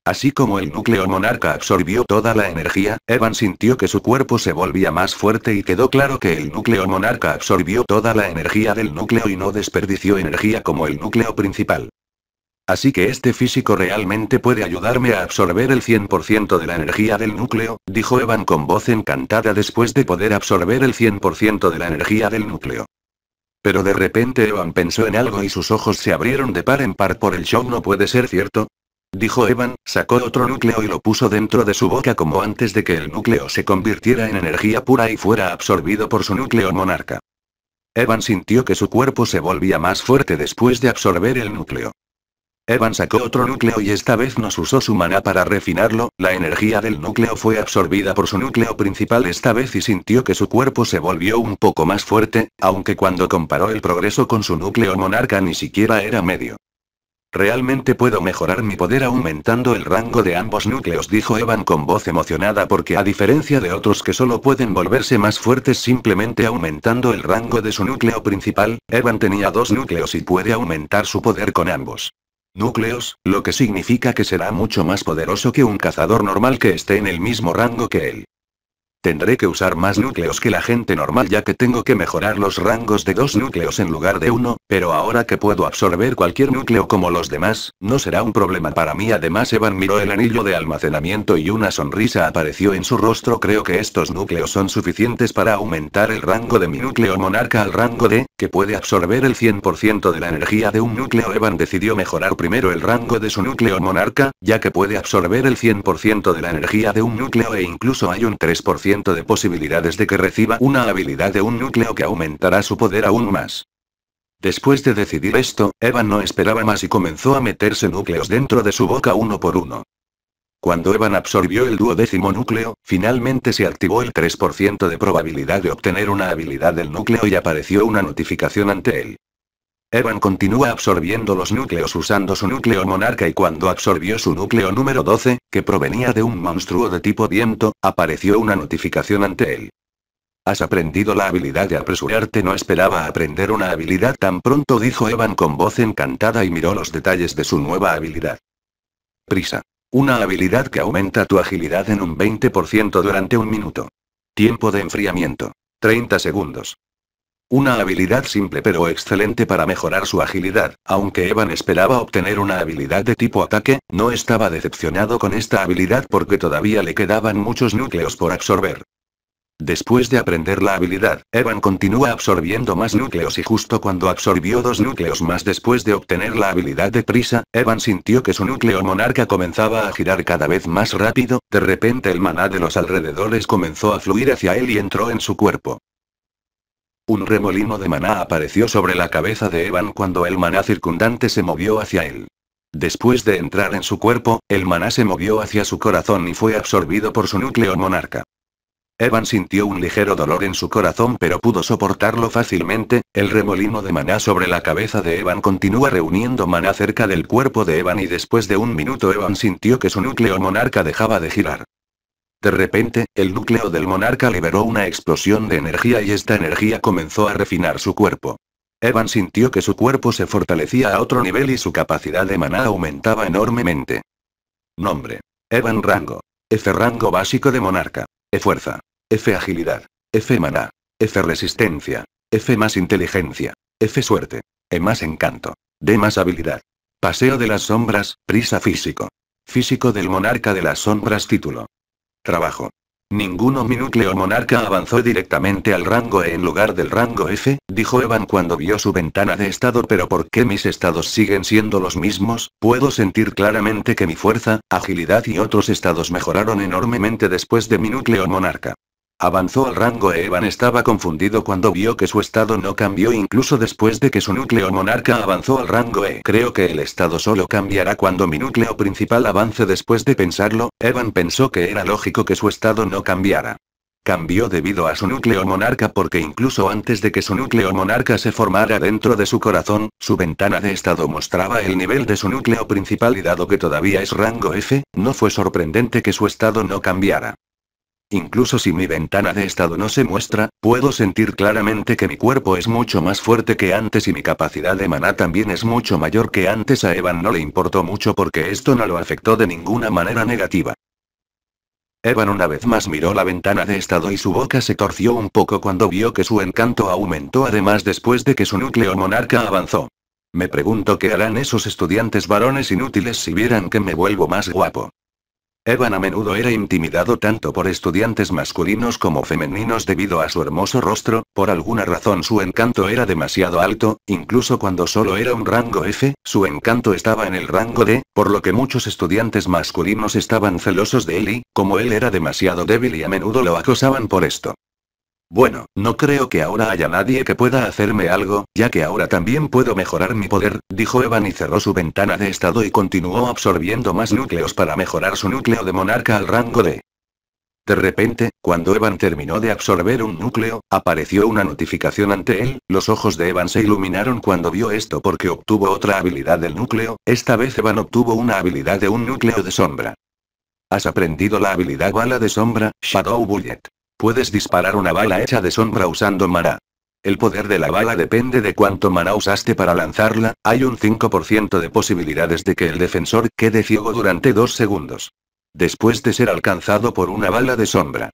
Así como el núcleo monarca absorbió toda la energía, Evan sintió que su cuerpo se volvía más fuerte y quedó claro que el núcleo monarca absorbió toda la energía del núcleo y no desperdició energía como el núcleo principal. Así que este físico realmente puede ayudarme a absorber el 100% de la energía del núcleo, dijo Evan con voz encantada después de poder absorber el 100% de la energía del núcleo. Pero de repente Evan pensó en algo y sus ojos se abrieron de par en par por el show no puede ser cierto. Dijo Evan, sacó otro núcleo y lo puso dentro de su boca como antes de que el núcleo se convirtiera en energía pura y fuera absorbido por su núcleo monarca. Evan sintió que su cuerpo se volvía más fuerte después de absorber el núcleo. Evan sacó otro núcleo y esta vez nos usó su maná para refinarlo, la energía del núcleo fue absorbida por su núcleo principal esta vez y sintió que su cuerpo se volvió un poco más fuerte, aunque cuando comparó el progreso con su núcleo monarca ni siquiera era medio. Realmente puedo mejorar mi poder aumentando el rango de ambos núcleos, dijo Evan con voz emocionada porque a diferencia de otros que solo pueden volverse más fuertes simplemente aumentando el rango de su núcleo principal, Evan tenía dos núcleos y puede aumentar su poder con ambos núcleos, lo que significa que será mucho más poderoso que un cazador normal que esté en el mismo rango que él. Tendré que usar más núcleos que la gente normal ya que tengo que mejorar los rangos de dos núcleos en lugar de uno, pero ahora que puedo absorber cualquier núcleo como los demás, no será un problema para mí. Además Evan miró el anillo de almacenamiento y una sonrisa apareció en su rostro. Creo que estos núcleos son suficientes para aumentar el rango de mi núcleo monarca al rango de, que puede absorber el 100% de la energía de un núcleo. Evan decidió mejorar primero el rango de su núcleo monarca, ya que puede absorber el 100% de la energía de un núcleo e incluso hay un 3% de posibilidades de que reciba una habilidad de un núcleo que aumentará su poder aún más. Después de decidir esto, Evan no esperaba más y comenzó a meterse núcleos dentro de su boca uno por uno. Cuando Evan absorbió el duodécimo núcleo, finalmente se activó el 3% de probabilidad de obtener una habilidad del núcleo y apareció una notificación ante él. Evan continúa absorbiendo los núcleos usando su núcleo monarca y cuando absorbió su núcleo número 12, que provenía de un monstruo de tipo viento, apareció una notificación ante él. Has aprendido la habilidad de apresurarte. No esperaba aprender una habilidad tan pronto, dijo Evan con voz encantada y miró los detalles de su nueva habilidad. Prisa. Una habilidad que aumenta tu agilidad en un 20% durante un minuto. Tiempo de enfriamiento. 30 segundos. Una habilidad simple pero excelente para mejorar su agilidad, aunque Evan esperaba obtener una habilidad de tipo ataque, no estaba decepcionado con esta habilidad porque todavía le quedaban muchos núcleos por absorber. Después de aprender la habilidad, Evan continúa absorbiendo más núcleos y justo cuando absorbió dos núcleos más después de obtener la habilidad de prisa, Evan sintió que su núcleo monarca comenzaba a girar cada vez más rápido, de repente el maná de los alrededores comenzó a fluir hacia él y entró en su cuerpo. Un remolino de maná apareció sobre la cabeza de Evan cuando el maná circundante se movió hacia él. Después de entrar en su cuerpo, el maná se movió hacia su corazón y fue absorbido por su núcleo monarca. Evan sintió un ligero dolor en su corazón pero pudo soportarlo fácilmente, el remolino de maná sobre la cabeza de Evan continúa reuniendo maná cerca del cuerpo de Evan y después de un minuto Evan sintió que su núcleo monarca dejaba de girar. De repente, el núcleo del monarca liberó una explosión de energía y esta energía comenzó a refinar su cuerpo. Evan sintió que su cuerpo se fortalecía a otro nivel y su capacidad de maná aumentaba enormemente. Nombre. Evan Rango. F rango básico de monarca. E fuerza. F agilidad. F maná. F resistencia. F más inteligencia. F suerte. E más encanto. D más habilidad. Paseo de las sombras, prisa físico. Físico del monarca de las sombras título. Trabajo. Ninguno mi núcleo monarca avanzó directamente al rango E en lugar del rango F, dijo Evan cuando vio su ventana de estado pero ¿por qué mis estados siguen siendo los mismos? Puedo sentir claramente que mi fuerza, agilidad y otros estados mejoraron enormemente después de mi núcleo monarca. Avanzó al rango e Evan estaba confundido cuando vio que su estado no cambió incluso después de que su núcleo monarca avanzó al rango E. Creo que el estado solo cambiará cuando mi núcleo principal avance después de pensarlo, Evan pensó que era lógico que su estado no cambiara. Cambió debido a su núcleo monarca porque incluso antes de que su núcleo monarca se formara dentro de su corazón, su ventana de estado mostraba el nivel de su núcleo principal y dado que todavía es rango F, no fue sorprendente que su estado no cambiara. Incluso si mi ventana de estado no se muestra, puedo sentir claramente que mi cuerpo es mucho más fuerte que antes y mi capacidad de maná también es mucho mayor que antes. A Evan no le importó mucho porque esto no lo afectó de ninguna manera negativa. Evan una vez más miró la ventana de estado y su boca se torció un poco cuando vio que su encanto aumentó además después de que su núcleo monarca avanzó. Me pregunto qué harán esos estudiantes varones inútiles si vieran que me vuelvo más guapo. Evan a menudo era intimidado tanto por estudiantes masculinos como femeninos debido a su hermoso rostro, por alguna razón su encanto era demasiado alto, incluso cuando solo era un rango F, su encanto estaba en el rango D, por lo que muchos estudiantes masculinos estaban celosos de él y, como él era demasiado débil y a menudo lo acosaban por esto. Bueno, no creo que ahora haya nadie que pueda hacerme algo, ya que ahora también puedo mejorar mi poder, dijo Evan y cerró su ventana de estado y continuó absorbiendo más núcleos para mejorar su núcleo de monarca al rango de... De repente, cuando Evan terminó de absorber un núcleo, apareció una notificación ante él, los ojos de Evan se iluminaron cuando vio esto porque obtuvo otra habilidad del núcleo, esta vez Evan obtuvo una habilidad de un núcleo de sombra. Has aprendido la habilidad bala de sombra, Shadow Bullet. Puedes disparar una bala hecha de sombra usando mana. El poder de la bala depende de cuánto mana usaste para lanzarla, hay un 5% de posibilidades de que el defensor quede ciego durante 2 segundos. Después de ser alcanzado por una bala de sombra.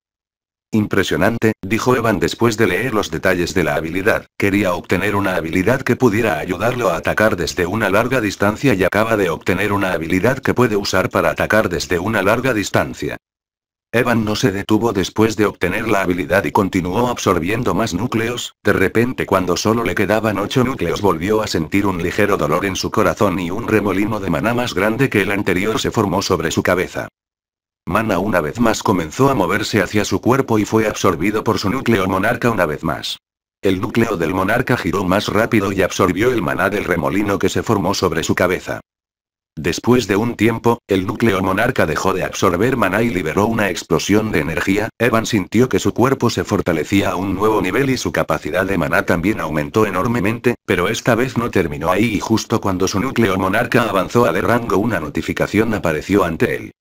Impresionante, dijo Evan después de leer los detalles de la habilidad, quería obtener una habilidad que pudiera ayudarlo a atacar desde una larga distancia y acaba de obtener una habilidad que puede usar para atacar desde una larga distancia. Evan no se detuvo después de obtener la habilidad y continuó absorbiendo más núcleos, de repente cuando solo le quedaban ocho núcleos volvió a sentir un ligero dolor en su corazón y un remolino de maná más grande que el anterior se formó sobre su cabeza. Mana una vez más comenzó a moverse hacia su cuerpo y fue absorbido por su núcleo monarca una vez más. El núcleo del monarca giró más rápido y absorbió el maná del remolino que se formó sobre su cabeza. Después de un tiempo, el núcleo monarca dejó de absorber maná y liberó una explosión de energía, Evan sintió que su cuerpo se fortalecía a un nuevo nivel y su capacidad de maná también aumentó enormemente, pero esta vez no terminó ahí y justo cuando su núcleo monarca avanzó al rango una notificación apareció ante él.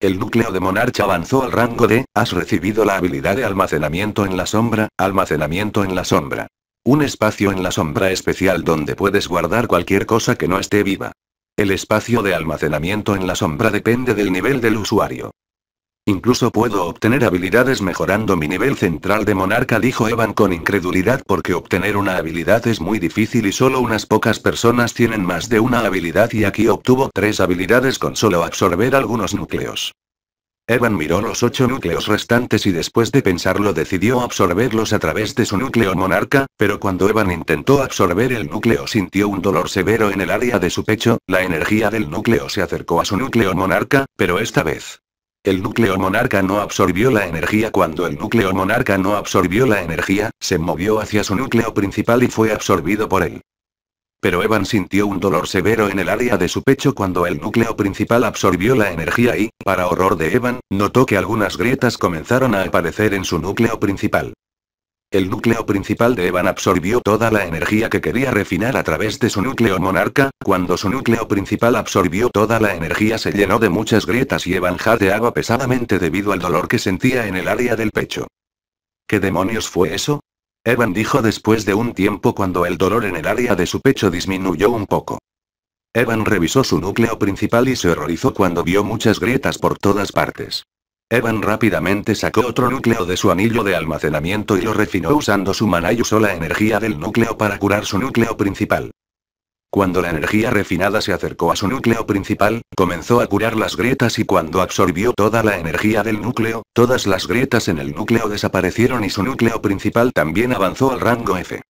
El núcleo de monarca avanzó al rango de, has recibido la habilidad de almacenamiento en la sombra, almacenamiento en la sombra. Un espacio en la sombra especial donde puedes guardar cualquier cosa que no esté viva. El espacio de almacenamiento en la sombra depende del nivel del usuario. Incluso puedo obtener habilidades mejorando mi nivel central de monarca, dijo Evan con incredulidad porque obtener una habilidad es muy difícil y solo unas pocas personas tienen más de una habilidad y aquí obtuvo tres habilidades con solo absorber algunos núcleos. Evan miró los ocho núcleos restantes y después de pensarlo decidió absorberlos a través de su núcleo monarca, pero cuando Evan intentó absorber el núcleo sintió un dolor severo en el área de su pecho, la energía del núcleo se acercó a su núcleo monarca, pero esta vez. El núcleo monarca no absorbió la energía cuando el núcleo monarca no absorbió la energía, se movió hacia su núcleo principal y fue absorbido por él. Pero Evan sintió un dolor severo en el área de su pecho cuando el núcleo principal absorbió la energía y, para horror de Evan, notó que algunas grietas comenzaron a aparecer en su núcleo principal. El núcleo principal de Evan absorbió toda la energía que quería refinar a través de su núcleo monarca, cuando su núcleo principal absorbió toda la energía se llenó de muchas grietas y Evan jadeaba pesadamente debido al dolor que sentía en el área del pecho. ¿Qué demonios fue eso? Evan dijo después de un tiempo cuando el dolor en el área de su pecho disminuyó un poco. Evan revisó su núcleo principal y se horrorizó cuando vio muchas grietas por todas partes. Evan rápidamente sacó otro núcleo de su anillo de almacenamiento y lo refinó usando su maná y usó la energía del núcleo para curar su núcleo principal. Cuando la energía refinada se acercó a su núcleo principal, comenzó a curar las grietas y cuando absorbió toda la energía del núcleo, todas las grietas en el núcleo desaparecieron y su núcleo principal también avanzó al rango F.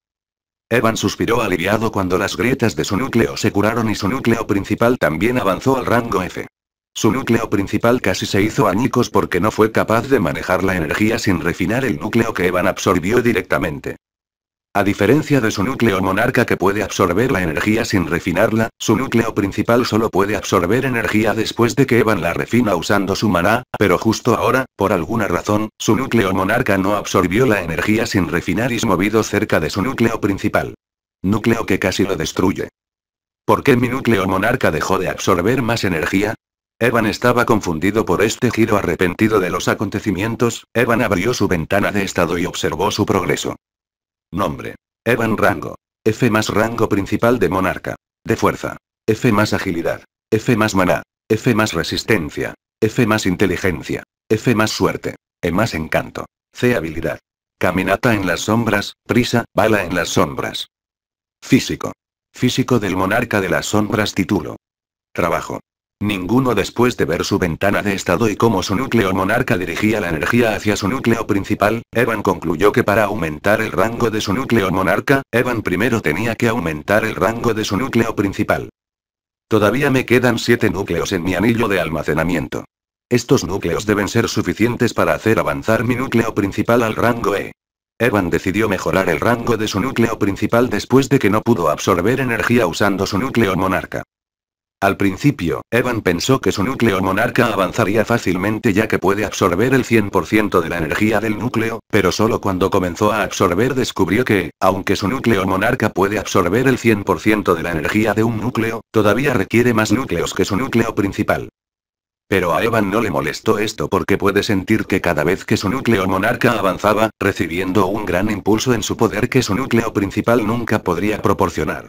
Evan suspiró aliviado cuando las grietas de su núcleo se curaron y su núcleo principal también avanzó al rango F. Su núcleo principal casi se hizo añicos porque no fue capaz de manejar la energía sin refinar el núcleo que Evan absorbió directamente. A diferencia de su núcleo monarca que puede absorber la energía sin refinarla, su núcleo principal solo puede absorber energía después de que Evan la refina usando su maná, pero justo ahora, por alguna razón, su núcleo monarca no absorbió la energía sin refinar y es movido cerca de su núcleo principal. Núcleo que casi lo destruye. ¿Por qué mi núcleo monarca dejó de absorber más energía? Evan estaba confundido por este giro arrepentido de los acontecimientos, Evan abrió su ventana de estado y observó su progreso. Nombre. Evan Rango. F más rango principal de monarca. De fuerza. F más agilidad. F más maná. F más resistencia. F más inteligencia. F más suerte. E más encanto. C habilidad. Caminata en las sombras, prisa, bala en las sombras. Físico. Físico del monarca de las sombras título. Trabajo. Ninguno después de ver su ventana de estado y cómo su núcleo monarca dirigía la energía hacia su núcleo principal, Evan concluyó que para aumentar el rango de su núcleo monarca, Evan primero tenía que aumentar el rango de su núcleo principal. Todavía me quedan siete núcleos en mi anillo de almacenamiento. Estos núcleos deben ser suficientes para hacer avanzar mi núcleo principal al rango E. Evan decidió mejorar el rango de su núcleo principal después de que no pudo absorber energía usando su núcleo monarca. Al principio, Evan pensó que su núcleo monarca avanzaría fácilmente ya que puede absorber el 100% de la energía del núcleo, pero solo cuando comenzó a absorber descubrió que, aunque su núcleo monarca puede absorber el 100% de la energía de un núcleo, todavía requiere más núcleos que su núcleo principal. Pero a Evan no le molestó esto porque puede sentir que cada vez que su núcleo monarca avanzaba, recibiendo un gran impulso en su poder que su núcleo principal nunca podría proporcionar.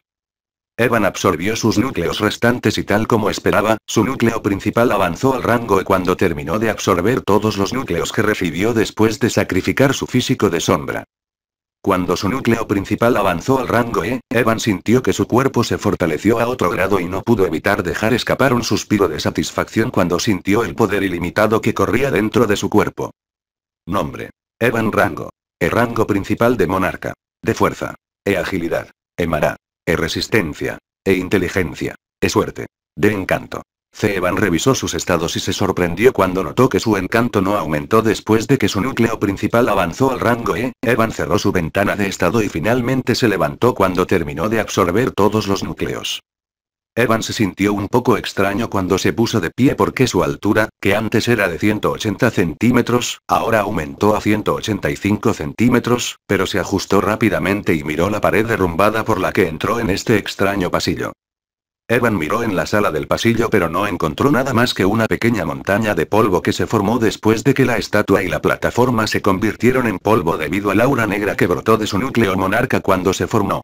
Evan absorbió sus núcleos restantes y tal como esperaba, su núcleo principal avanzó al rango E. cuando terminó de absorber todos los núcleos que recibió después de sacrificar su físico de sombra. Cuando su núcleo principal avanzó al rango E, Evan sintió que su cuerpo se fortaleció a otro grado y no pudo evitar dejar escapar un suspiro de satisfacción cuando sintió el poder ilimitado que corría dentro de su cuerpo. Nombre. Evan Rango. El rango principal de Monarca. De fuerza. E agilidad. E e resistencia. E inteligencia. E suerte. De encanto. Evan revisó sus estados y se sorprendió cuando notó que su encanto no aumentó después de que su núcleo principal avanzó al rango E. Evan cerró su ventana de estado y finalmente se levantó cuando terminó de absorber todos los núcleos. Evan se sintió un poco extraño cuando se puso de pie porque su altura, que antes era de 180 centímetros, ahora aumentó a 185 centímetros, pero se ajustó rápidamente y miró la pared derrumbada por la que entró en este extraño pasillo. Evan miró en la sala del pasillo pero no encontró nada más que una pequeña montaña de polvo que se formó después de que la estatua y la plataforma se convirtieron en polvo debido al aura negra que brotó de su núcleo monarca cuando se formó.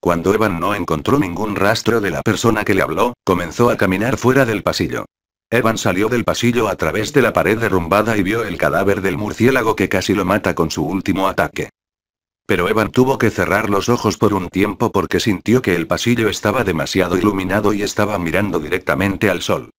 Cuando Evan no encontró ningún rastro de la persona que le habló, comenzó a caminar fuera del pasillo. Evan salió del pasillo a través de la pared derrumbada y vio el cadáver del murciélago que casi lo mata con su último ataque. Pero Evan tuvo que cerrar los ojos por un tiempo porque sintió que el pasillo estaba demasiado iluminado y estaba mirando directamente al sol.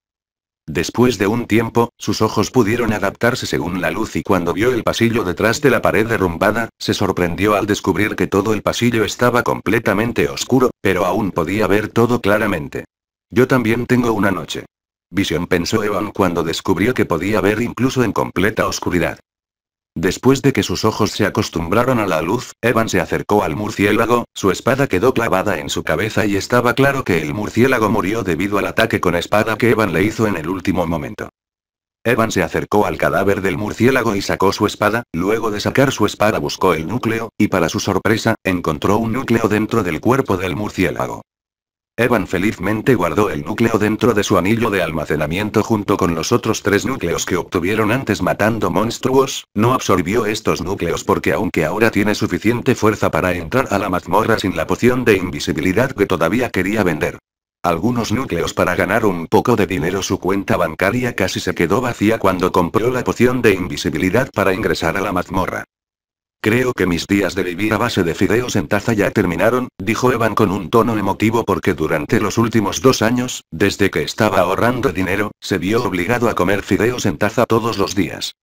Después de un tiempo, sus ojos pudieron adaptarse según la luz y cuando vio el pasillo detrás de la pared derrumbada, se sorprendió al descubrir que todo el pasillo estaba completamente oscuro, pero aún podía ver todo claramente. Yo también tengo una noche. Visión pensó Evan cuando descubrió que podía ver incluso en completa oscuridad. Después de que sus ojos se acostumbraron a la luz, Evan se acercó al murciélago, su espada quedó clavada en su cabeza y estaba claro que el murciélago murió debido al ataque con espada que Evan le hizo en el último momento. Evan se acercó al cadáver del murciélago y sacó su espada, luego de sacar su espada buscó el núcleo, y para su sorpresa, encontró un núcleo dentro del cuerpo del murciélago. Evan felizmente guardó el núcleo dentro de su anillo de almacenamiento junto con los otros tres núcleos que obtuvieron antes matando monstruos, no absorbió estos núcleos porque aunque ahora tiene suficiente fuerza para entrar a la mazmorra sin la poción de invisibilidad que todavía quería vender. Algunos núcleos para ganar un poco de dinero su cuenta bancaria casi se quedó vacía cuando compró la poción de invisibilidad para ingresar a la mazmorra. Creo que mis días de vivir a base de fideos en taza ya terminaron, dijo Evan con un tono emotivo porque durante los últimos dos años, desde que estaba ahorrando dinero, se vio obligado a comer fideos en taza todos los días.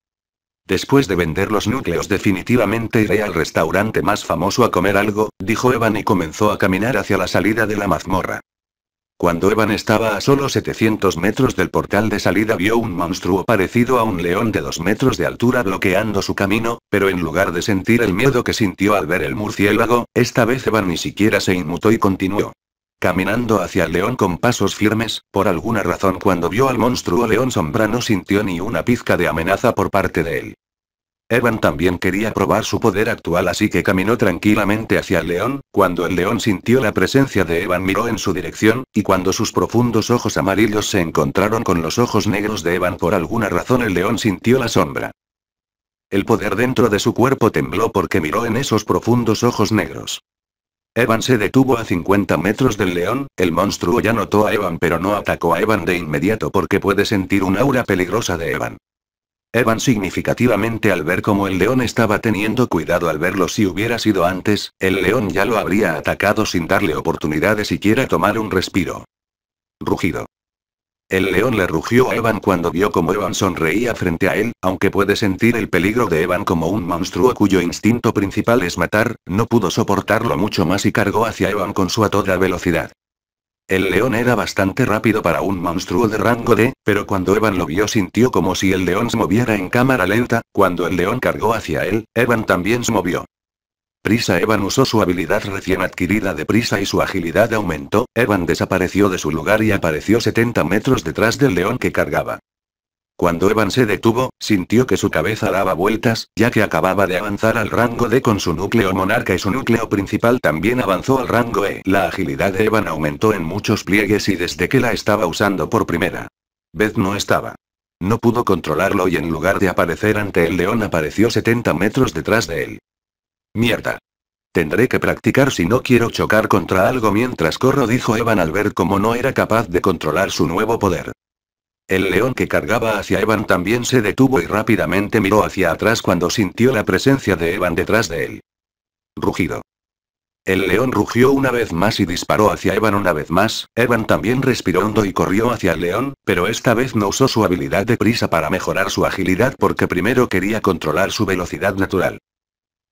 Después de vender los núcleos definitivamente iré al restaurante más famoso a comer algo, dijo Evan y comenzó a caminar hacia la salida de la mazmorra. Cuando Evan estaba a solo 700 metros del portal de salida vio un monstruo parecido a un león de 2 metros de altura bloqueando su camino, pero en lugar de sentir el miedo que sintió al ver el murciélago, esta vez Evan ni siquiera se inmutó y continuó. Caminando hacia el león con pasos firmes, por alguna razón cuando vio al monstruo león sombra no sintió ni una pizca de amenaza por parte de él. Evan también quería probar su poder actual así que caminó tranquilamente hacia el león, cuando el león sintió la presencia de Evan miró en su dirección, y cuando sus profundos ojos amarillos se encontraron con los ojos negros de Evan por alguna razón el león sintió la sombra. El poder dentro de su cuerpo tembló porque miró en esos profundos ojos negros. Evan se detuvo a 50 metros del león, el monstruo ya notó a Evan pero no atacó a Evan de inmediato porque puede sentir un aura peligrosa de Evan. Evan significativamente al ver cómo el león estaba teniendo cuidado al verlo si hubiera sido antes, el león ya lo habría atacado sin darle oportunidad de siquiera tomar un respiro. Rugido. El león le rugió a Evan cuando vio cómo Evan sonreía frente a él, aunque puede sentir el peligro de Evan como un monstruo cuyo instinto principal es matar, no pudo soportarlo mucho más y cargó hacia Evan con su a toda velocidad. El león era bastante rápido para un monstruo de rango D, pero cuando Evan lo vio sintió como si el león se moviera en cámara lenta, cuando el león cargó hacia él, Evan también se movió. Prisa Evan usó su habilidad recién adquirida de prisa y su agilidad aumentó, Evan desapareció de su lugar y apareció 70 metros detrás del león que cargaba. Cuando Evan se detuvo, sintió que su cabeza daba vueltas, ya que acababa de avanzar al rango D con su núcleo monarca y su núcleo principal también avanzó al rango E. La agilidad de Evan aumentó en muchos pliegues y desde que la estaba usando por primera vez no estaba. No pudo controlarlo y en lugar de aparecer ante el león apareció 70 metros detrás de él. Mierda. Tendré que practicar si no quiero chocar contra algo mientras corro, dijo Evan al ver cómo no era capaz de controlar su nuevo poder. El león que cargaba hacia Evan también se detuvo y rápidamente miró hacia atrás cuando sintió la presencia de Evan detrás de él. Rugido. El león rugió una vez más y disparó hacia Evan una vez más, Evan también respiró hondo y corrió hacia el león, pero esta vez no usó su habilidad de prisa para mejorar su agilidad porque primero quería controlar su velocidad natural.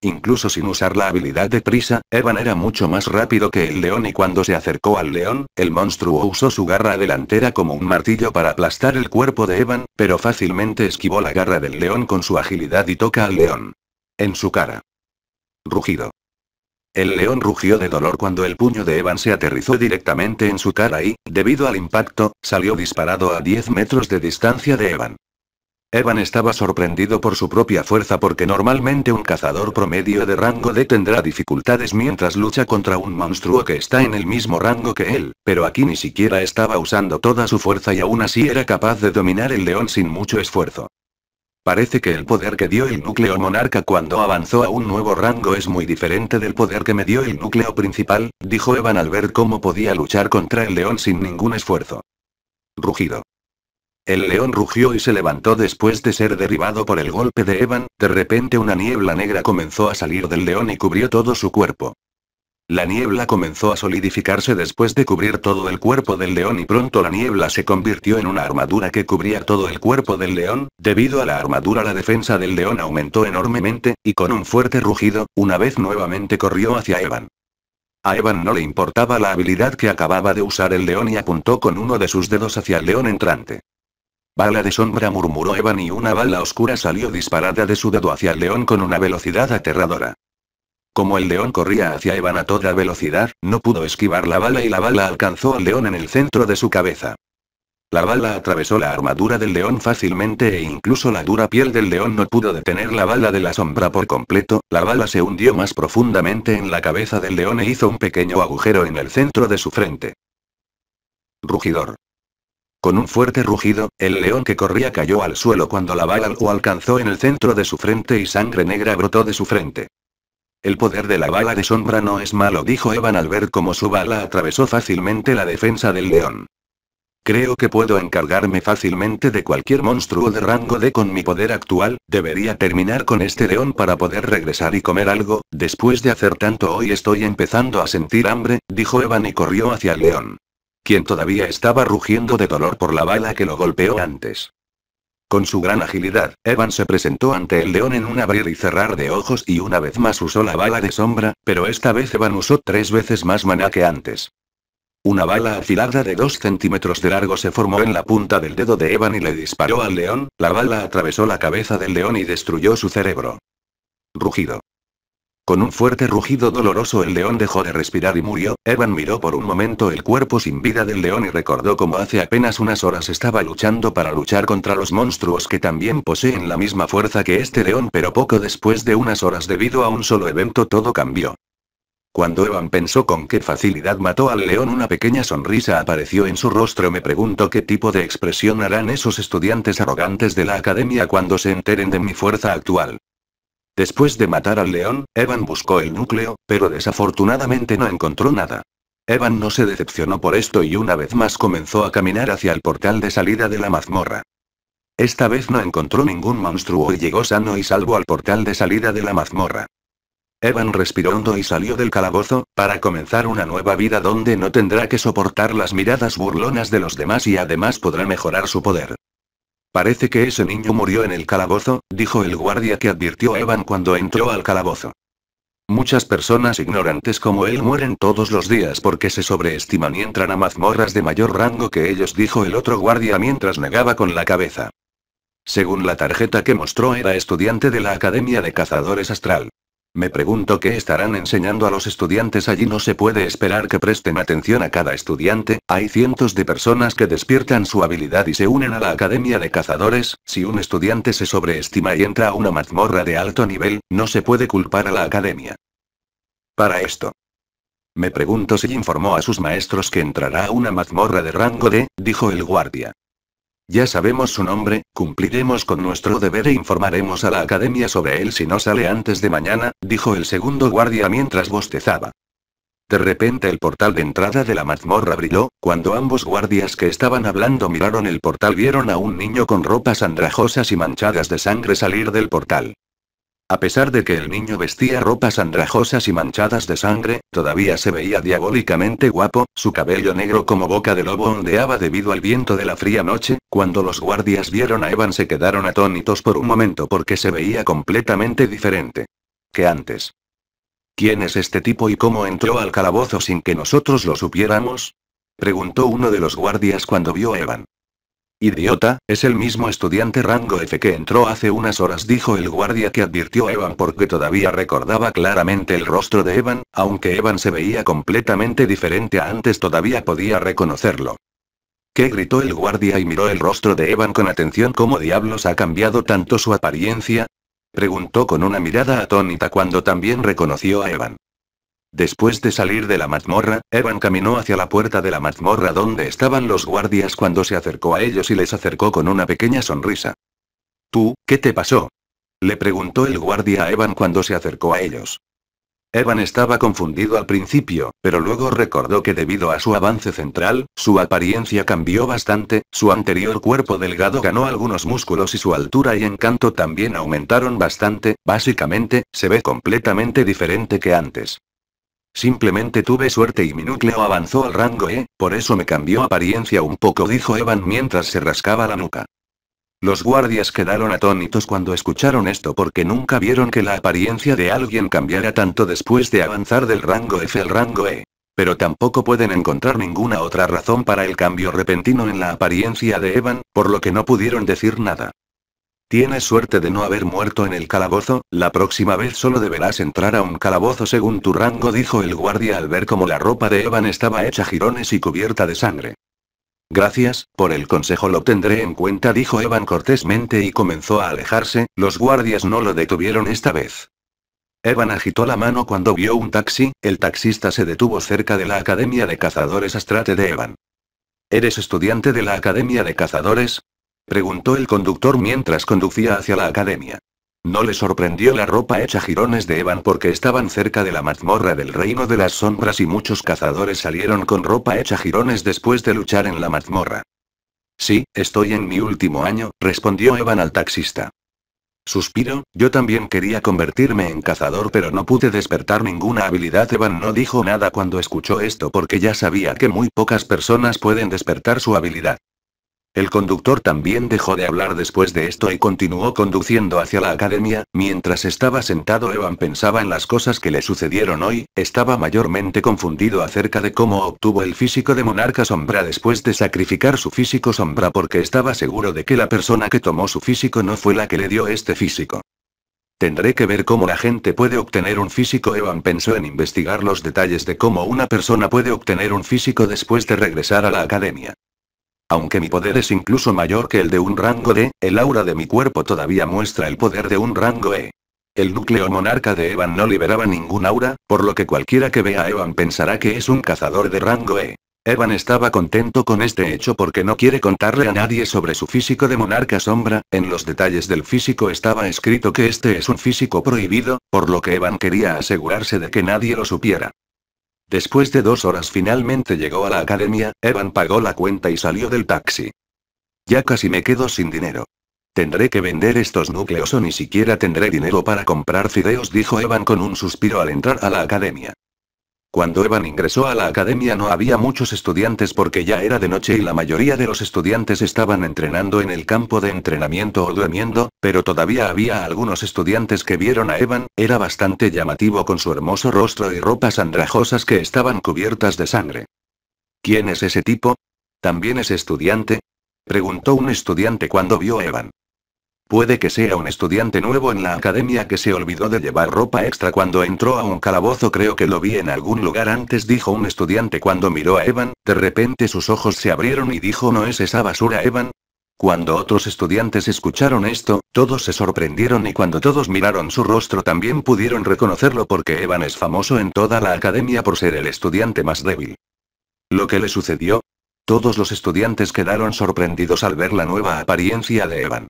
Incluso sin usar la habilidad de prisa, Evan era mucho más rápido que el león y cuando se acercó al león, el monstruo usó su garra delantera como un martillo para aplastar el cuerpo de Evan, pero fácilmente esquivó la garra del león con su agilidad y toca al león. En su cara. Rugido. El león rugió de dolor cuando el puño de Evan se aterrizó directamente en su cara y, debido al impacto, salió disparado a 10 metros de distancia de Evan. Evan estaba sorprendido por su propia fuerza porque normalmente un cazador promedio de rango D tendrá dificultades mientras lucha contra un monstruo que está en el mismo rango que él, pero aquí ni siquiera estaba usando toda su fuerza y aún así era capaz de dominar el león sin mucho esfuerzo. Parece que el poder que dio el núcleo monarca cuando avanzó a un nuevo rango es muy diferente del poder que me dio el núcleo principal, dijo Evan al ver cómo podía luchar contra el león sin ningún esfuerzo. Rugido. El león rugió y se levantó después de ser derribado por el golpe de Evan, de repente una niebla negra comenzó a salir del león y cubrió todo su cuerpo. La niebla comenzó a solidificarse después de cubrir todo el cuerpo del león y pronto la niebla se convirtió en una armadura que cubría todo el cuerpo del león, debido a la armadura la defensa del león aumentó enormemente, y con un fuerte rugido, una vez nuevamente corrió hacia Evan. A Evan no le importaba la habilidad que acababa de usar el león y apuntó con uno de sus dedos hacia el león entrante. Bala de sombra murmuró Evan y una bala oscura salió disparada de su dedo hacia el león con una velocidad aterradora. Como el león corría hacia Evan a toda velocidad, no pudo esquivar la bala y la bala alcanzó al león en el centro de su cabeza. La bala atravesó la armadura del león fácilmente e incluso la dura piel del león no pudo detener la bala de la sombra por completo, la bala se hundió más profundamente en la cabeza del león e hizo un pequeño agujero en el centro de su frente. Rugidor. Con un fuerte rugido, el león que corría cayó al suelo cuando la bala lo alcanzó en el centro de su frente y sangre negra brotó de su frente. El poder de la bala de sombra no es malo, dijo Evan al ver cómo su bala atravesó fácilmente la defensa del león. Creo que puedo encargarme fácilmente de cualquier monstruo de rango de con mi poder actual, debería terminar con este león para poder regresar y comer algo, después de hacer tanto hoy estoy empezando a sentir hambre, dijo Evan y corrió hacia el león quien todavía estaba rugiendo de dolor por la bala que lo golpeó antes. Con su gran agilidad, Evan se presentó ante el león en un abrir y cerrar de ojos y una vez más usó la bala de sombra, pero esta vez Evan usó tres veces más maná que antes. Una bala afilada de 2 centímetros de largo se formó en la punta del dedo de Evan y le disparó al león, la bala atravesó la cabeza del león y destruyó su cerebro. Rugido. Con un fuerte rugido doloroso el león dejó de respirar y murió, Evan miró por un momento el cuerpo sin vida del león y recordó cómo hace apenas unas horas estaba luchando para luchar contra los monstruos que también poseen la misma fuerza que este león pero poco después de unas horas debido a un solo evento todo cambió. Cuando Evan pensó con qué facilidad mató al león una pequeña sonrisa apareció en su rostro me pregunto qué tipo de expresión harán esos estudiantes arrogantes de la academia cuando se enteren de mi fuerza actual. Después de matar al león, Evan buscó el núcleo, pero desafortunadamente no encontró nada. Evan no se decepcionó por esto y una vez más comenzó a caminar hacia el portal de salida de la mazmorra. Esta vez no encontró ningún monstruo y llegó sano y salvo al portal de salida de la mazmorra. Evan respiró hondo y salió del calabozo, para comenzar una nueva vida donde no tendrá que soportar las miradas burlonas de los demás y además podrá mejorar su poder. Parece que ese niño murió en el calabozo, dijo el guardia que advirtió a Evan cuando entró al calabozo. Muchas personas ignorantes como él mueren todos los días porque se sobreestiman y entran a mazmorras de mayor rango que ellos, dijo el otro guardia mientras negaba con la cabeza. Según la tarjeta que mostró era estudiante de la Academia de Cazadores Astral. Me pregunto qué estarán enseñando a los estudiantes allí. No se puede esperar que presten atención a cada estudiante, hay cientos de personas que despiertan su habilidad y se unen a la Academia de Cazadores, si un estudiante se sobreestima y entra a una mazmorra de alto nivel, no se puede culpar a la Academia. Para esto. Me pregunto si informó a sus maestros que entrará a una mazmorra de rango D, dijo el guardia. Ya sabemos su nombre, cumpliremos con nuestro deber e informaremos a la academia sobre él si no sale antes de mañana, dijo el segundo guardia mientras bostezaba. De repente el portal de entrada de la mazmorra brilló, cuando ambos guardias que estaban hablando miraron el portal vieron a un niño con ropas andrajosas y manchadas de sangre salir del portal. A pesar de que el niño vestía ropas andrajosas y manchadas de sangre, todavía se veía diabólicamente guapo, su cabello negro como boca de lobo ondeaba debido al viento de la fría noche, cuando los guardias vieron a Evan se quedaron atónitos por un momento porque se veía completamente diferente que antes. ¿Quién es este tipo y cómo entró al calabozo sin que nosotros lo supiéramos? preguntó uno de los guardias cuando vio a Evan. Idiota, es el mismo estudiante rango F que entró hace unas horas, dijo el guardia que advirtió a Evan porque todavía recordaba claramente el rostro de Evan, aunque Evan se veía completamente diferente a antes todavía podía reconocerlo. ¿Qué? gritó el guardia y miró el rostro de Evan con atención. ¿Cómo diablos ha cambiado tanto su apariencia? Preguntó con una mirada atónita cuando también reconoció a Evan. Después de salir de la mazmorra, Evan caminó hacia la puerta de la mazmorra donde estaban los guardias cuando se acercó a ellos y les acercó con una pequeña sonrisa. ¿Tú, qué te pasó? Le preguntó el guardia a Evan cuando se acercó a ellos. Evan estaba confundido al principio, pero luego recordó que debido a su avance central, su apariencia cambió bastante, su anterior cuerpo delgado ganó algunos músculos y su altura y encanto también aumentaron bastante, básicamente, se ve completamente diferente que antes. Simplemente tuve suerte y mi núcleo avanzó al rango E, por eso me cambió apariencia un poco, dijo Evan mientras se rascaba la nuca. Los guardias quedaron atónitos cuando escucharon esto porque nunca vieron que la apariencia de alguien cambiara tanto después de avanzar del rango F al rango E. Pero tampoco pueden encontrar ninguna otra razón para el cambio repentino en la apariencia de Evan, por lo que no pudieron decir nada. Tienes suerte de no haber muerto en el calabozo, la próxima vez solo deberás entrar a un calabozo según tu rango, dijo el guardia al ver cómo la ropa de Evan estaba hecha jirones y cubierta de sangre. Gracias, por el consejo lo tendré en cuenta, dijo Evan cortésmente y comenzó a alejarse, los guardias no lo detuvieron esta vez. Evan agitó la mano cuando vio un taxi, el taxista se detuvo cerca de la Academia de Cazadores Astrate de Evan. ¿Eres estudiante de la Academia de Cazadores? Preguntó el conductor mientras conducía hacia la academia. No le sorprendió la ropa hecha jirones de Evan porque estaban cerca de la mazmorra del reino de las sombras y muchos cazadores salieron con ropa hecha jirones después de luchar en la mazmorra. Sí, estoy en mi último año, respondió Evan al taxista. Suspiro, yo también quería convertirme en cazador pero no pude despertar ninguna habilidad. Evan no dijo nada cuando escuchó esto porque ya sabía que muy pocas personas pueden despertar su habilidad. El conductor también dejó de hablar después de esto y continuó conduciendo hacia la academia, mientras estaba sentado Evan pensaba en las cosas que le sucedieron hoy, estaba mayormente confundido acerca de cómo obtuvo el físico de Monarca Sombra después de sacrificar su físico Sombra porque estaba seguro de que la persona que tomó su físico no fue la que le dio este físico. Tendré que ver cómo la gente puede obtener un físico. Evan pensó en investigar los detalles de cómo una persona puede obtener un físico después de regresar a la academia. Aunque mi poder es incluso mayor que el de un rango D, el aura de mi cuerpo todavía muestra el poder de un rango E. El núcleo monarca de Evan no liberaba ningún aura, por lo que cualquiera que vea a Evan pensará que es un cazador de rango E. Evan estaba contento con este hecho porque no quiere contarle a nadie sobre su físico de monarca sombra, en los detalles del físico estaba escrito que este es un físico prohibido, por lo que Evan quería asegurarse de que nadie lo supiera. Después de dos horas finalmente llegó a la academia, Evan pagó la cuenta y salió del taxi. Ya casi me quedo sin dinero. Tendré que vender estos núcleos o ni siquiera tendré dinero para comprar fideos, dijo Evan con un suspiro al entrar a la academia. Cuando Evan ingresó a la academia no había muchos estudiantes porque ya era de noche y la mayoría de los estudiantes estaban entrenando en el campo de entrenamiento o durmiendo, pero todavía había algunos estudiantes que vieron a Evan, era bastante llamativo con su hermoso rostro y ropas andrajosas que estaban cubiertas de sangre. ¿Quién es ese tipo? ¿También es estudiante? Preguntó un estudiante cuando vio a Evan. Puede que sea un estudiante nuevo en la academia que se olvidó de llevar ropa extra cuando entró a un calabozo, creo que lo vi en algún lugar antes, dijo un estudiante cuando miró a Evan, de repente sus ojos se abrieron y dijo, ¿no es esa basura, Evan? Cuando otros estudiantes escucharon esto, todos se sorprendieron y cuando todos miraron su rostro también pudieron reconocerlo porque Evan es famoso en toda la academia por ser el estudiante más débil. Lo que le sucedió, todos los estudiantes quedaron sorprendidos al ver la nueva apariencia de Evan.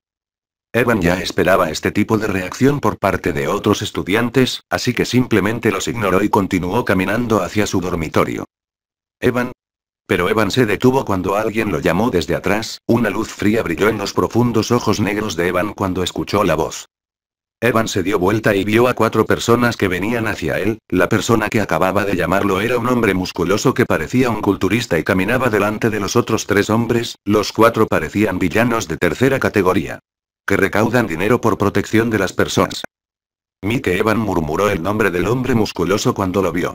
Evan ya esperaba este tipo de reacción por parte de otros estudiantes, así que simplemente los ignoró y continuó caminando hacia su dormitorio. Evan. Pero Evan se detuvo cuando alguien lo llamó desde atrás, una luz fría brilló en los profundos ojos negros de Evan cuando escuchó la voz. Evan se dio vuelta y vio a cuatro personas que venían hacia él, la persona que acababa de llamarlo era un hombre musculoso que parecía un culturista y caminaba delante de los otros tres hombres, los cuatro parecían villanos de tercera categoría que recaudan dinero por protección de las personas. Mike Evan murmuró el nombre del hombre musculoso cuando lo vio.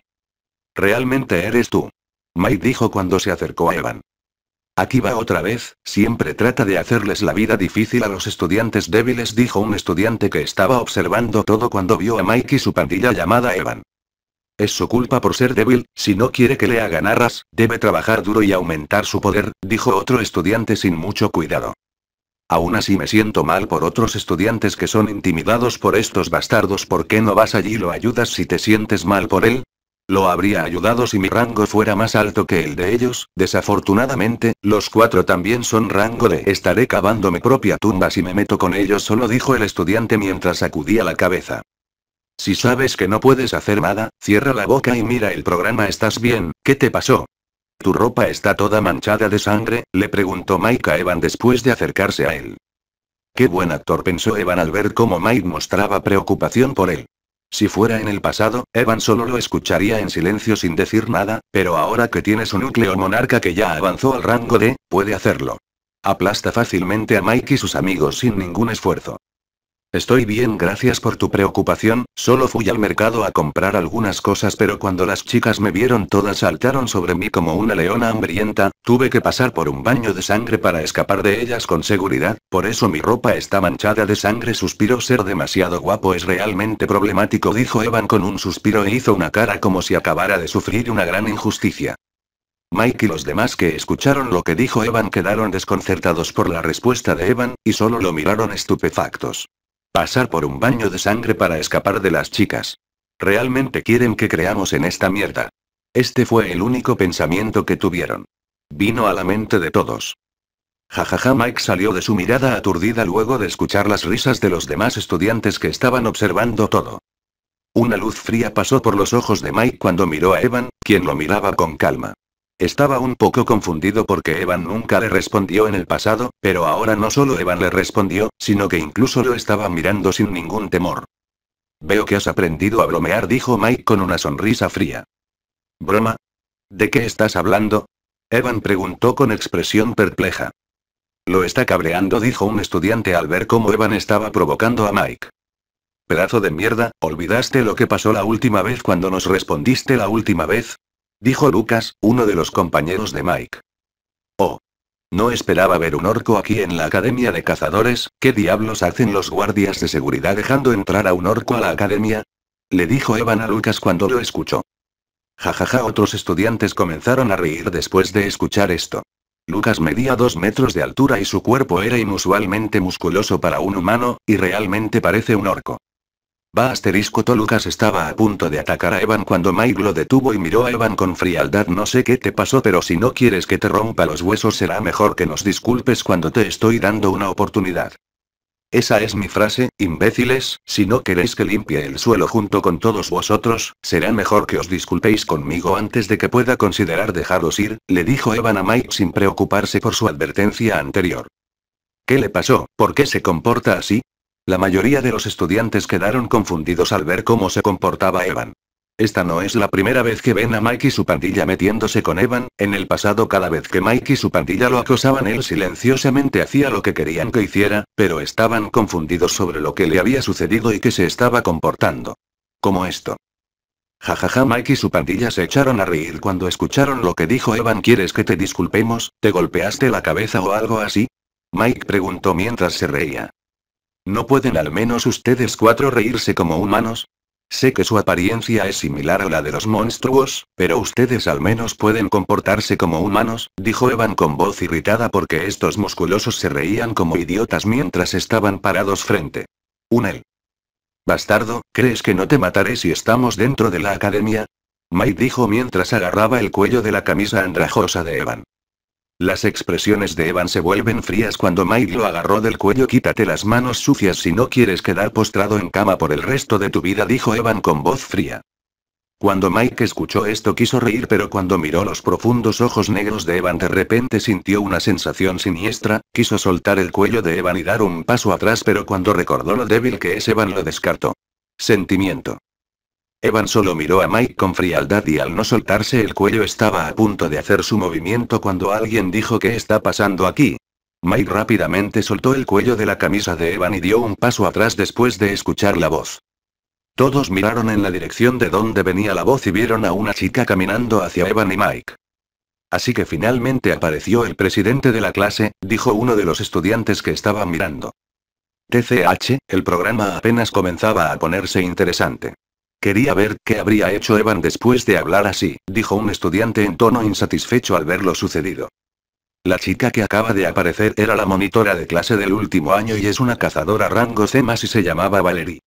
Realmente eres tú. Mike dijo cuando se acercó a Evan. Aquí va otra vez, siempre trata de hacerles la vida difícil a los estudiantes débiles, dijo un estudiante que estaba observando todo cuando vio a Mike y su pandilla llamada Evan. Es su culpa por ser débil, si no quiere que le hagan arras, debe trabajar duro y aumentar su poder, dijo otro estudiante sin mucho cuidado. Aún así me siento mal por otros estudiantes que son intimidados por estos bastardos. ¿Por qué no vas allí lo ayudas si te sientes mal por él? Lo habría ayudado si mi rango fuera más alto que el de ellos, desafortunadamente, los cuatro también son rango de estaré cavando mi propia tumba si me meto con ellos solo dijo el estudiante mientras sacudía la cabeza. Si sabes que no puedes hacer nada, cierra la boca y mira el programa estás bien, ¿qué te pasó? ¿Tu ropa está toda manchada de sangre? le preguntó Mike a Evan después de acercarse a él. Qué buen actor pensó Evan al ver cómo Mike mostraba preocupación por él. Si fuera en el pasado, Evan solo lo escucharía en silencio sin decir nada, pero ahora que tiene su núcleo monarca que ya avanzó al rango de, puede hacerlo. Aplasta fácilmente a Mike y sus amigos sin ningún esfuerzo. Estoy bien, gracias por tu preocupación, solo fui al mercado a comprar algunas cosas pero cuando las chicas me vieron todas saltaron sobre mí como una leona hambrienta, tuve que pasar por un baño de sangre para escapar de ellas con seguridad, por eso mi ropa está manchada de sangre, suspiró ser demasiado guapo es realmente problemático, dijo Evan con un suspiro e hizo una cara como si acabara de sufrir una gran injusticia. Mike y los demás que escucharon lo que dijo Evan quedaron desconcertados por la respuesta de Evan, y solo lo miraron estupefactos. Pasar por un baño de sangre para escapar de las chicas. Realmente quieren que creamos en esta mierda. Este fue el único pensamiento que tuvieron. Vino a la mente de todos. Jajaja, Mike salió de su mirada aturdida luego de escuchar las risas de los demás estudiantes que estaban observando todo. Una luz fría pasó por los ojos de Mike cuando miró a Evan, quien lo miraba con calma. Estaba un poco confundido porque Evan nunca le respondió en el pasado, pero ahora no solo Evan le respondió, sino que incluso lo estaba mirando sin ningún temor. Veo que has aprendido a bromear, dijo Mike con una sonrisa fría. ¿Broma? ¿De qué estás hablando? Evan preguntó con expresión perpleja. Lo está cabreando, dijo un estudiante al ver cómo Evan estaba provocando a Mike. Pedazo de mierda, ¿olvidaste lo que pasó la última vez cuando nos respondiste la última vez? Dijo Lucas, uno de los compañeros de Mike. Oh. No esperaba ver un orco aquí en la Academia de Cazadores, ¿qué diablos hacen los guardias de seguridad dejando entrar a un orco a la Academia? Le dijo Evan a Lucas cuando lo escuchó. Jajaja, otros estudiantes comenzaron a reír después de escuchar esto. Lucas medía dos metros de altura y su cuerpo era inusualmente musculoso para un humano, y realmente parece un orco. Va asterisco Tolucas estaba a punto de atacar a Evan cuando Mike lo detuvo y miró a Evan con frialdad no sé qué te pasó pero si no quieres que te rompa los huesos será mejor que nos disculpes cuando te estoy dando una oportunidad. Esa es mi frase, imbéciles, si no queréis que limpie el suelo junto con todos vosotros, será mejor que os disculpéis conmigo antes de que pueda considerar dejaros ir, le dijo Evan a Mike sin preocuparse por su advertencia anterior. ¿Qué le pasó? ¿Por qué se comporta así? La mayoría de los estudiantes quedaron confundidos al ver cómo se comportaba Evan. Esta no es la primera vez que ven a Mike y su pandilla metiéndose con Evan, en el pasado cada vez que Mike y su pandilla lo acosaban él silenciosamente hacía lo que querían que hiciera, pero estaban confundidos sobre lo que le había sucedido y que se estaba comportando. Como esto. Jajaja ja, ja, Mike y su pandilla se echaron a reír cuando escucharon lo que dijo Evan ¿Quieres que te disculpemos? ¿Te golpeaste la cabeza o algo así? Mike preguntó mientras se reía. ¿No pueden al menos ustedes cuatro reírse como humanos? Sé que su apariencia es similar a la de los monstruos, pero ustedes al menos pueden comportarse como humanos, dijo Evan con voz irritada porque estos musculosos se reían como idiotas mientras estaban parados frente. Unel. Bastardo, ¿crees que no te mataré si estamos dentro de la academia? Mike dijo mientras agarraba el cuello de la camisa andrajosa de Evan. Las expresiones de Evan se vuelven frías cuando Mike lo agarró del cuello. Quítate las manos sucias si no quieres quedar postrado en cama por el resto de tu vida, dijo Evan con voz fría. Cuando Mike escuchó esto quiso reír pero cuando miró los profundos ojos negros de Evan de repente sintió una sensación siniestra, quiso soltar el cuello de Evan y dar un paso atrás pero cuando recordó lo débil que es Evan lo descartó. Sentimiento. Evan solo miró a Mike con frialdad y al no soltarse el cuello estaba a punto de hacer su movimiento cuando alguien dijo ¿qué está pasando aquí? Mike rápidamente soltó el cuello de la camisa de Evan y dio un paso atrás después de escuchar la voz. Todos miraron en la dirección de donde venía la voz y vieron a una chica caminando hacia Evan y Mike. Así que finalmente apareció el presidente de la clase, dijo uno de los estudiantes que estaban mirando. TCH, el programa apenas comenzaba a ponerse interesante. Quería ver qué habría hecho Evan después de hablar así, dijo un estudiante en tono insatisfecho al ver lo sucedido. La chica que acaba de aparecer era la monitora de clase del último año y es una cazadora rango C más y se llamaba Valerie.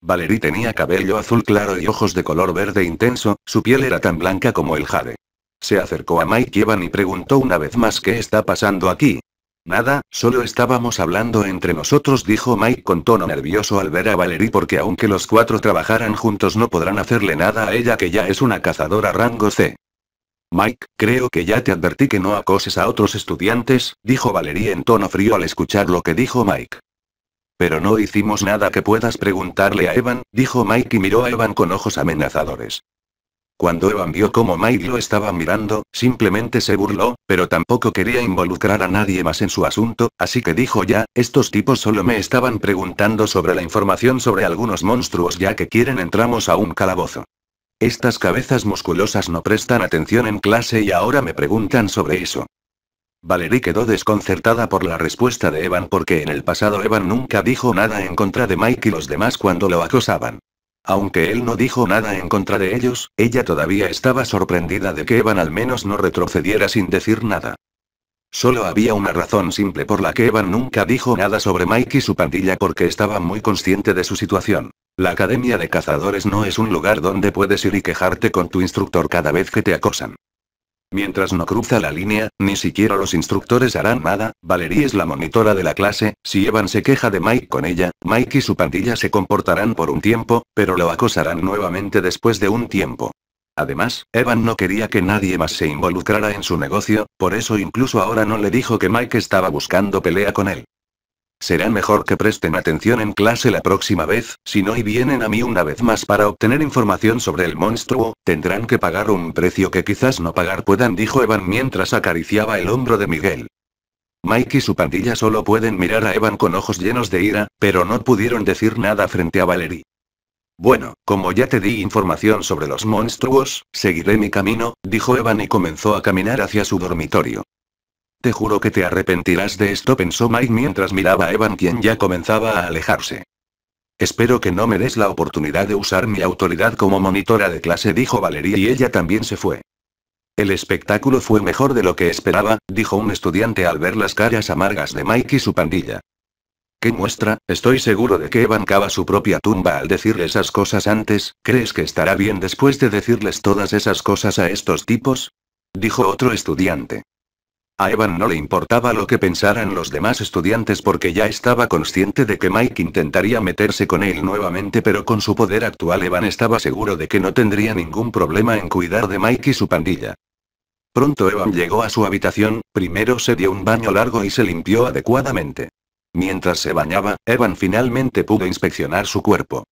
Valerie tenía cabello azul claro y ojos de color verde intenso, su piel era tan blanca como el jade. Se acercó a Mike Evan y preguntó una vez más qué está pasando aquí, Nada, solo estábamos hablando entre nosotros, dijo Mike con tono nervioso al ver a Valerie porque aunque los cuatro trabajaran juntos no podrán hacerle nada a ella que ya es una cazadora rango C. Mike, creo que ya te advertí que no acoses a otros estudiantes, dijo Valerie en tono frío al escuchar lo que dijo Mike. Pero no hicimos nada que puedas preguntarle a Evan, dijo Mike y miró a Evan con ojos amenazadores. Cuando Evan vio cómo Mike lo estaba mirando, simplemente se burló, pero tampoco quería involucrar a nadie más en su asunto, así que dijo ya, estos tipos solo me estaban preguntando sobre la información sobre algunos monstruos ya que quieren entramos a un calabozo. Estas cabezas musculosas no prestan atención en clase y ahora me preguntan sobre eso. Valerie quedó desconcertada por la respuesta de Evan porque en el pasado Evan nunca dijo nada en contra de Mike y los demás cuando lo acosaban. Aunque él no dijo nada en contra de ellos, ella todavía estaba sorprendida de que Evan al menos no retrocediera sin decir nada. Solo había una razón simple por la que Evan nunca dijo nada sobre Mike y su pandilla porque estaba muy consciente de su situación. La Academia de Cazadores no es un lugar donde puedes ir y quejarte con tu instructor cada vez que te acosan. Mientras no cruza la línea, ni siquiera los instructores harán nada, Valerie es la monitora de la clase, si Evan se queja de Mike con ella, Mike y su pandilla se comportarán por un tiempo, pero lo acosarán nuevamente después de un tiempo. Además, Evan no quería que nadie más se involucrara en su negocio, por eso incluso ahora no le dijo que Mike estaba buscando pelea con él. Será mejor que presten atención en clase la próxima vez, si no y vienen a mí una vez más para obtener información sobre el monstruo, tendrán que pagar un precio que quizás no pagar puedan, dijo Evan mientras acariciaba el hombro de Miguel. Mike y su pandilla solo pueden mirar a Evan con ojos llenos de ira, pero no pudieron decir nada frente a Valerie. Bueno, como ya te di información sobre los monstruos, seguiré mi camino, dijo Evan y comenzó a caminar hacia su dormitorio. Te juro que te arrepentirás de esto, pensó Mike mientras miraba a Evan quien ya comenzaba a alejarse. Espero que no me des la oportunidad de usar mi autoridad como monitora de clase, dijo Valeria y ella también se fue. El espectáculo fue mejor de lo que esperaba, dijo un estudiante al ver las caras amargas de Mike y su pandilla. ¿Qué muestra? Estoy seguro de que Evan cava su propia tumba al decir esas cosas antes, ¿crees que estará bien después de decirles todas esas cosas a estos tipos? Dijo otro estudiante. A Evan no le importaba lo que pensaran los demás estudiantes porque ya estaba consciente de que Mike intentaría meterse con él nuevamente pero con su poder actual Evan estaba seguro de que no tendría ningún problema en cuidar de Mike y su pandilla. Pronto Evan llegó a su habitación, primero se dio un baño largo y se limpió adecuadamente. Mientras se bañaba, Evan finalmente pudo inspeccionar su cuerpo.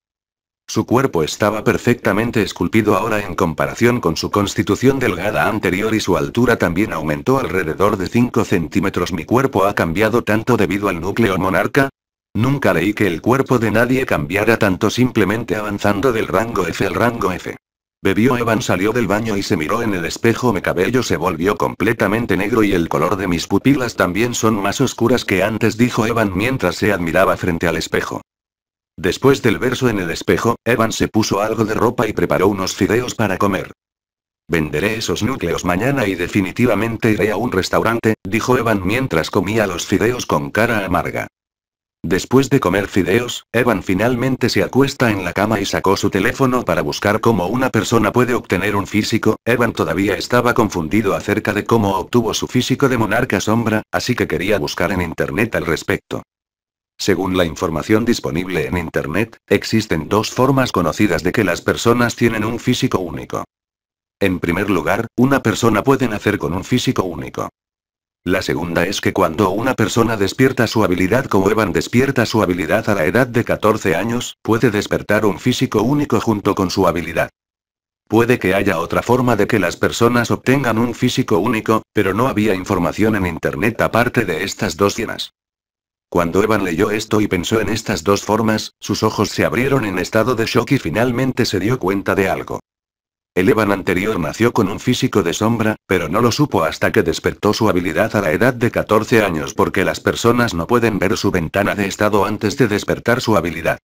Su cuerpo estaba perfectamente esculpido ahora en comparación con su constitución delgada anterior y su altura también aumentó alrededor de 5 centímetros. Mi cuerpo ha cambiado tanto debido al núcleo monarca. Nunca leí que el cuerpo de nadie cambiara tanto simplemente avanzando del rango F al rango F. Bebió Evan salió del baño y se miró en el espejo. Mi cabello se volvió completamente negro y el color de mis pupilas también son más oscuras que antes, dijo Evan mientras se admiraba frente al espejo. Después del verso en el espejo, Evan se puso algo de ropa y preparó unos fideos para comer. Venderé esos núcleos mañana y definitivamente iré a un restaurante, dijo Evan mientras comía los fideos con cara amarga. Después de comer fideos, Evan finalmente se acuesta en la cama y sacó su teléfono para buscar cómo una persona puede obtener un físico. Evan todavía estaba confundido acerca de cómo obtuvo su físico de monarca sombra, así que quería buscar en internet al respecto. Según la información disponible en Internet, existen dos formas conocidas de que las personas tienen un físico único. En primer lugar, una persona puede nacer con un físico único. La segunda es que cuando una persona despierta su habilidad como Evan despierta su habilidad a la edad de 14 años, puede despertar un físico único junto con su habilidad. Puede que haya otra forma de que las personas obtengan un físico único, pero no había información en Internet aparte de estas dos llenas. Cuando Evan leyó esto y pensó en estas dos formas, sus ojos se abrieron en estado de shock y finalmente se dio cuenta de algo. El Evan anterior nació con un físico de sombra, pero no lo supo hasta que despertó su habilidad a la edad de 14 años porque las personas no pueden ver su ventana de estado antes de despertar su habilidad.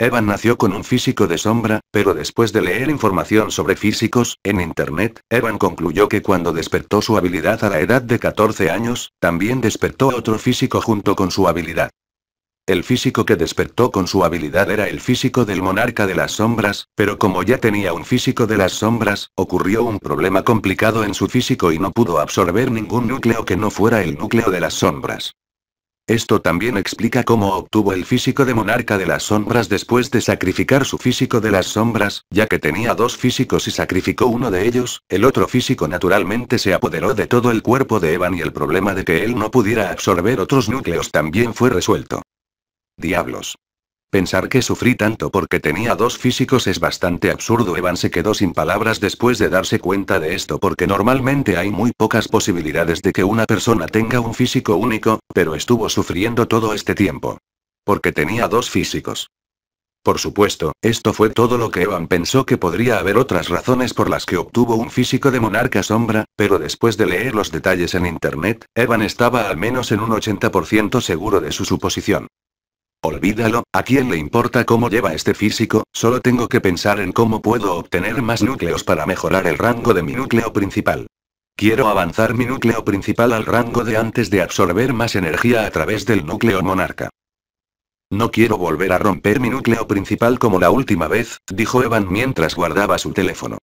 Evan nació con un físico de sombra, pero después de leer información sobre físicos, en Internet, Evan concluyó que cuando despertó su habilidad a la edad de 14 años, también despertó otro físico junto con su habilidad. El físico que despertó con su habilidad era el físico del monarca de las sombras, pero como ya tenía un físico de las sombras, ocurrió un problema complicado en su físico y no pudo absorber ningún núcleo que no fuera el núcleo de las sombras. Esto también explica cómo obtuvo el físico de monarca de las sombras después de sacrificar su físico de las sombras, ya que tenía dos físicos y sacrificó uno de ellos, el otro físico naturalmente se apoderó de todo el cuerpo de Evan y el problema de que él no pudiera absorber otros núcleos también fue resuelto. Diablos. Pensar que sufrí tanto porque tenía dos físicos es bastante absurdo. Evan se quedó sin palabras después de darse cuenta de esto porque normalmente hay muy pocas posibilidades de que una persona tenga un físico único, pero estuvo sufriendo todo este tiempo. Porque tenía dos físicos. Por supuesto, esto fue todo lo que Evan pensó que podría haber otras razones por las que obtuvo un físico de monarca sombra, pero después de leer los detalles en internet, Evan estaba al menos en un 80% seguro de su suposición. Olvídalo, ¿a quién le importa cómo lleva este físico? Solo tengo que pensar en cómo puedo obtener más núcleos para mejorar el rango de mi núcleo principal. Quiero avanzar mi núcleo principal al rango de antes de absorber más energía a través del núcleo monarca. No quiero volver a romper mi núcleo principal como la última vez, dijo Evan mientras guardaba su teléfono.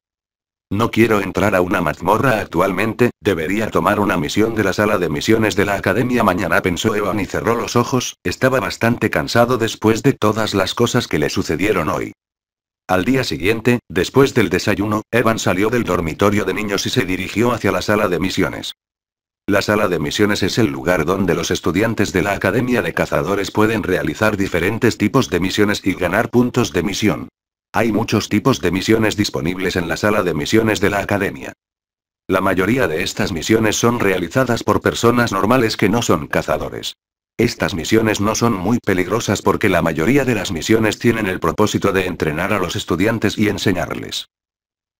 No quiero entrar a una mazmorra actualmente, debería tomar una misión de la sala de misiones de la academia mañana, pensó Evan y cerró los ojos, estaba bastante cansado después de todas las cosas que le sucedieron hoy. Al día siguiente, después del desayuno, Evan salió del dormitorio de niños y se dirigió hacia la sala de misiones. La sala de misiones es el lugar donde los estudiantes de la Academia de Cazadores pueden realizar diferentes tipos de misiones y ganar puntos de misión. Hay muchos tipos de misiones disponibles en la sala de misiones de la academia. La mayoría de estas misiones son realizadas por personas normales que no son cazadores. Estas misiones no son muy peligrosas porque la mayoría de las misiones tienen el propósito de entrenar a los estudiantes y enseñarles.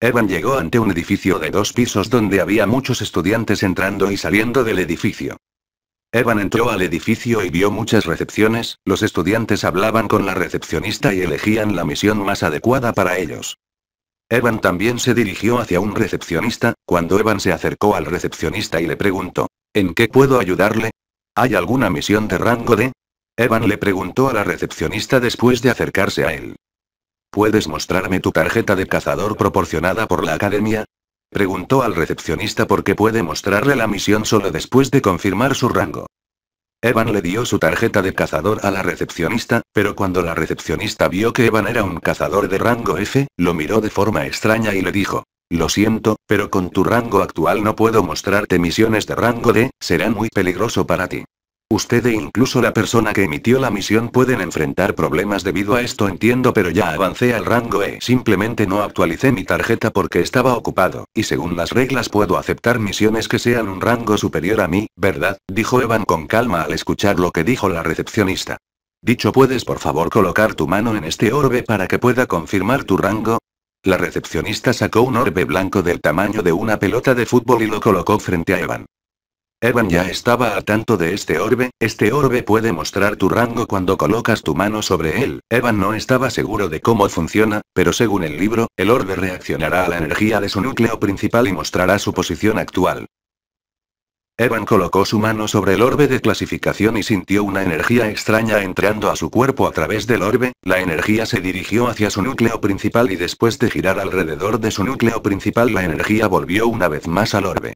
Evan llegó ante un edificio de dos pisos donde había muchos estudiantes entrando y saliendo del edificio. Evan entró al edificio y vio muchas recepciones, los estudiantes hablaban con la recepcionista y elegían la misión más adecuada para ellos. Evan también se dirigió hacia un recepcionista, cuando Evan se acercó al recepcionista y le preguntó, ¿en qué puedo ayudarle? ¿Hay alguna misión de rango D? Evan le preguntó a la recepcionista después de acercarse a él. ¿Puedes mostrarme tu tarjeta de cazador proporcionada por la academia? Preguntó al recepcionista por qué puede mostrarle la misión solo después de confirmar su rango. Evan le dio su tarjeta de cazador a la recepcionista, pero cuando la recepcionista vio que Evan era un cazador de rango F, lo miró de forma extraña y le dijo, lo siento, pero con tu rango actual no puedo mostrarte misiones de rango D, será muy peligroso para ti. Usted e incluso la persona que emitió la misión pueden enfrentar problemas debido a esto entiendo pero ya avancé al rango E. Simplemente no actualicé mi tarjeta porque estaba ocupado, y según las reglas puedo aceptar misiones que sean un rango superior a mí, ¿verdad? Dijo Evan con calma al escuchar lo que dijo la recepcionista. Dicho puedes por favor colocar tu mano en este orbe para que pueda confirmar tu rango. La recepcionista sacó un orbe blanco del tamaño de una pelota de fútbol y lo colocó frente a Evan. Evan ya estaba al tanto de este orbe, este orbe puede mostrar tu rango cuando colocas tu mano sobre él. Evan no estaba seguro de cómo funciona, pero según el libro, el orbe reaccionará a la energía de su núcleo principal y mostrará su posición actual. Evan colocó su mano sobre el orbe de clasificación y sintió una energía extraña entrando a su cuerpo a través del orbe, la energía se dirigió hacia su núcleo principal y después de girar alrededor de su núcleo principal la energía volvió una vez más al orbe.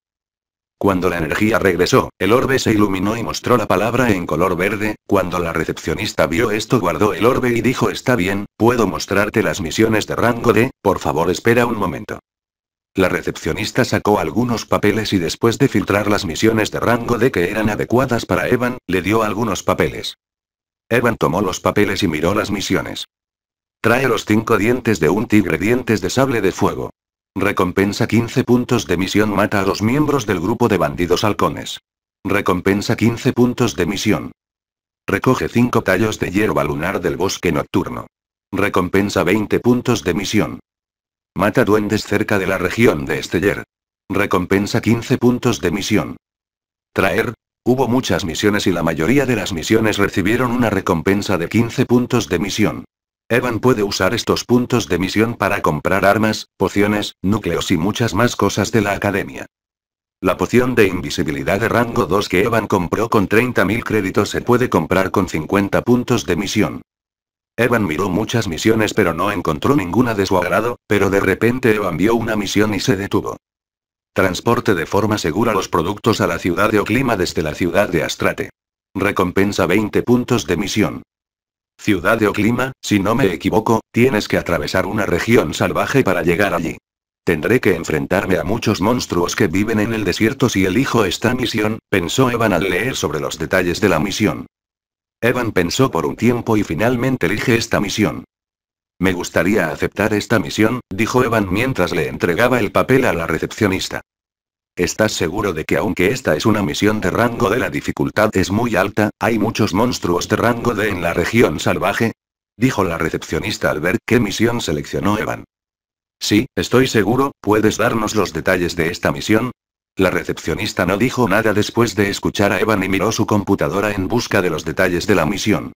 Cuando la energía regresó, el orbe se iluminó y mostró la palabra en color verde, cuando la recepcionista vio esto guardó el orbe y dijo está bien, puedo mostrarte las misiones de rango D, por favor espera un momento. La recepcionista sacó algunos papeles y después de filtrar las misiones de rango D que eran adecuadas para Evan, le dio algunos papeles. Evan tomó los papeles y miró las misiones. Trae los cinco dientes de un tigre dientes de sable de fuego. Recompensa 15 puntos de misión mata a los miembros del grupo de bandidos halcones. Recompensa 15 puntos de misión. Recoge 5 tallos de hierba lunar del bosque nocturno. Recompensa 20 puntos de misión. Mata duendes cerca de la región de Esteller. Recompensa 15 puntos de misión. Traer. Hubo muchas misiones y la mayoría de las misiones recibieron una recompensa de 15 puntos de misión. Evan puede usar estos puntos de misión para comprar armas, pociones, núcleos y muchas más cosas de la academia. La poción de invisibilidad de rango 2 que Evan compró con 30.000 créditos se puede comprar con 50 puntos de misión. Evan miró muchas misiones pero no encontró ninguna de su agrado, pero de repente Evan vio una misión y se detuvo. Transporte de forma segura los productos a la ciudad de Oclima desde la ciudad de Astrate. Recompensa 20 puntos de misión ciudad de Oclima, si no me equivoco, tienes que atravesar una región salvaje para llegar allí. Tendré que enfrentarme a muchos monstruos que viven en el desierto si elijo esta misión, pensó Evan al leer sobre los detalles de la misión. Evan pensó por un tiempo y finalmente elige esta misión. Me gustaría aceptar esta misión, dijo Evan mientras le entregaba el papel a la recepcionista. ¿Estás seguro de que aunque esta es una misión de rango de la dificultad es muy alta, hay muchos monstruos de rango D en la región salvaje? Dijo la recepcionista al ver qué misión seleccionó Evan. Sí, estoy seguro, ¿puedes darnos los detalles de esta misión? La recepcionista no dijo nada después de escuchar a Evan y miró su computadora en busca de los detalles de la misión.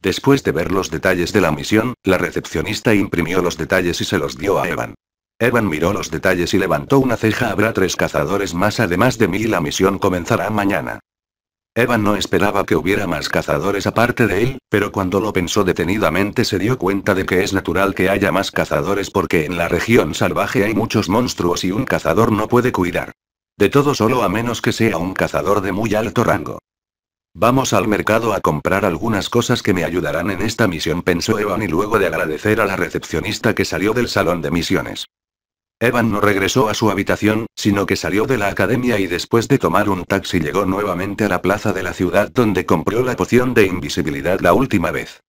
Después de ver los detalles de la misión, la recepcionista imprimió los detalles y se los dio a Evan. Evan miró los detalles y levantó una ceja. Habrá tres cazadores más además de mí y la misión comenzará mañana. Evan no esperaba que hubiera más cazadores aparte de él, pero cuando lo pensó detenidamente se dio cuenta de que es natural que haya más cazadores porque en la región salvaje hay muchos monstruos y un cazador no puede cuidar. De todo solo a menos que sea un cazador de muy alto rango. Vamos al mercado a comprar algunas cosas que me ayudarán en esta misión, pensó Evan y luego de agradecer a la recepcionista que salió del salón de misiones. Evan no regresó a su habitación, sino que salió de la academia y después de tomar un taxi llegó nuevamente a la plaza de la ciudad donde compró la poción de invisibilidad la última vez.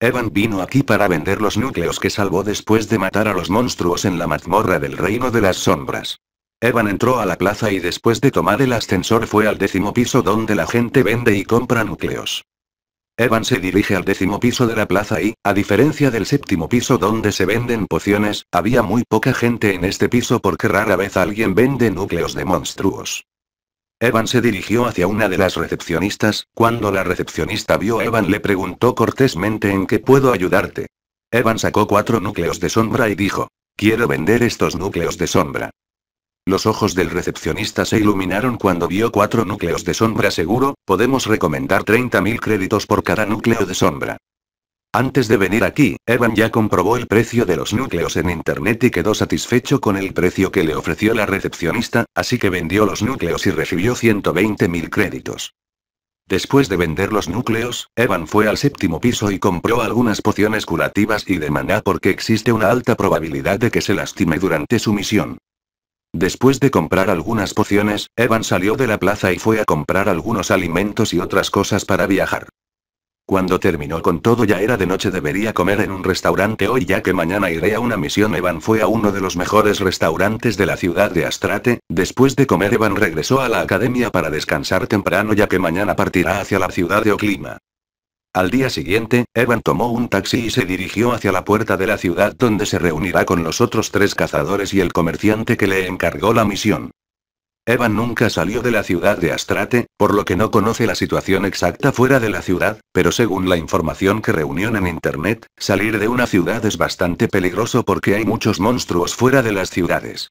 Evan vino aquí para vender los núcleos que salvó después de matar a los monstruos en la mazmorra del Reino de las Sombras. Evan entró a la plaza y después de tomar el ascensor fue al décimo piso donde la gente vende y compra núcleos. Evan se dirige al décimo piso de la plaza y, a diferencia del séptimo piso donde se venden pociones, había muy poca gente en este piso porque rara vez alguien vende núcleos de monstruos. Evan se dirigió hacia una de las recepcionistas, cuando la recepcionista vio a Evan le preguntó cortésmente en qué puedo ayudarte. Evan sacó cuatro núcleos de sombra y dijo, quiero vender estos núcleos de sombra. Los ojos del recepcionista se iluminaron cuando vio cuatro núcleos de sombra seguro, podemos recomendar 30.000 créditos por cada núcleo de sombra. Antes de venir aquí, Evan ya comprobó el precio de los núcleos en internet y quedó satisfecho con el precio que le ofreció la recepcionista, así que vendió los núcleos y recibió 120.000 créditos. Después de vender los núcleos, Evan fue al séptimo piso y compró algunas pociones curativas y de maná porque existe una alta probabilidad de que se lastime durante su misión. Después de comprar algunas pociones, Evan salió de la plaza y fue a comprar algunos alimentos y otras cosas para viajar. Cuando terminó con todo ya era de noche debería comer en un restaurante hoy ya que mañana iré a una misión Evan fue a uno de los mejores restaurantes de la ciudad de Astrate, después de comer Evan regresó a la academia para descansar temprano ya que mañana partirá hacia la ciudad de Oclima. Al día siguiente, Evan tomó un taxi y se dirigió hacia la puerta de la ciudad donde se reunirá con los otros tres cazadores y el comerciante que le encargó la misión. Evan nunca salió de la ciudad de Astrate, por lo que no conoce la situación exacta fuera de la ciudad, pero según la información que reunió en internet, salir de una ciudad es bastante peligroso porque hay muchos monstruos fuera de las ciudades.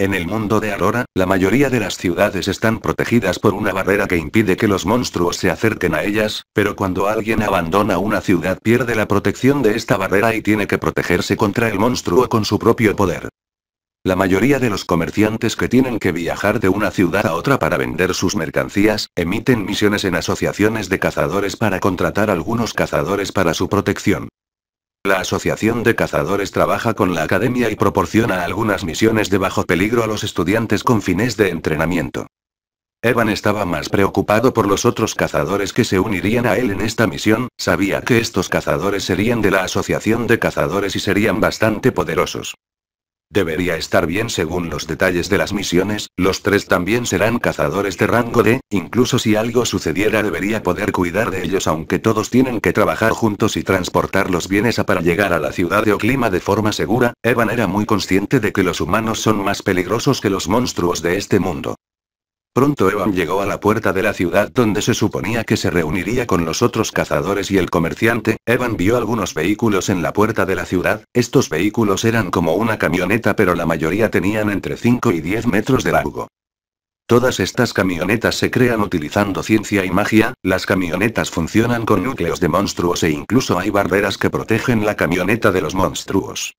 En el mundo de Aurora, la mayoría de las ciudades están protegidas por una barrera que impide que los monstruos se acerquen a ellas, pero cuando alguien abandona una ciudad pierde la protección de esta barrera y tiene que protegerse contra el monstruo con su propio poder. La mayoría de los comerciantes que tienen que viajar de una ciudad a otra para vender sus mercancías, emiten misiones en asociaciones de cazadores para contratar algunos cazadores para su protección. La Asociación de Cazadores trabaja con la academia y proporciona algunas misiones de bajo peligro a los estudiantes con fines de entrenamiento. Evan estaba más preocupado por los otros cazadores que se unirían a él en esta misión, sabía que estos cazadores serían de la Asociación de Cazadores y serían bastante poderosos. Debería estar bien según los detalles de las misiones, los tres también serán cazadores de rango D, incluso si algo sucediera debería poder cuidar de ellos aunque todos tienen que trabajar juntos y transportar los bienes a para llegar a la ciudad de clima de forma segura, Evan era muy consciente de que los humanos son más peligrosos que los monstruos de este mundo. Pronto Evan llegó a la puerta de la ciudad donde se suponía que se reuniría con los otros cazadores y el comerciante. Evan vio algunos vehículos en la puerta de la ciudad. Estos vehículos eran como una camioneta pero la mayoría tenían entre 5 y 10 metros de largo. Todas estas camionetas se crean utilizando ciencia y magia, las camionetas funcionan con núcleos de monstruos e incluso hay barreras que protegen la camioneta de los monstruos.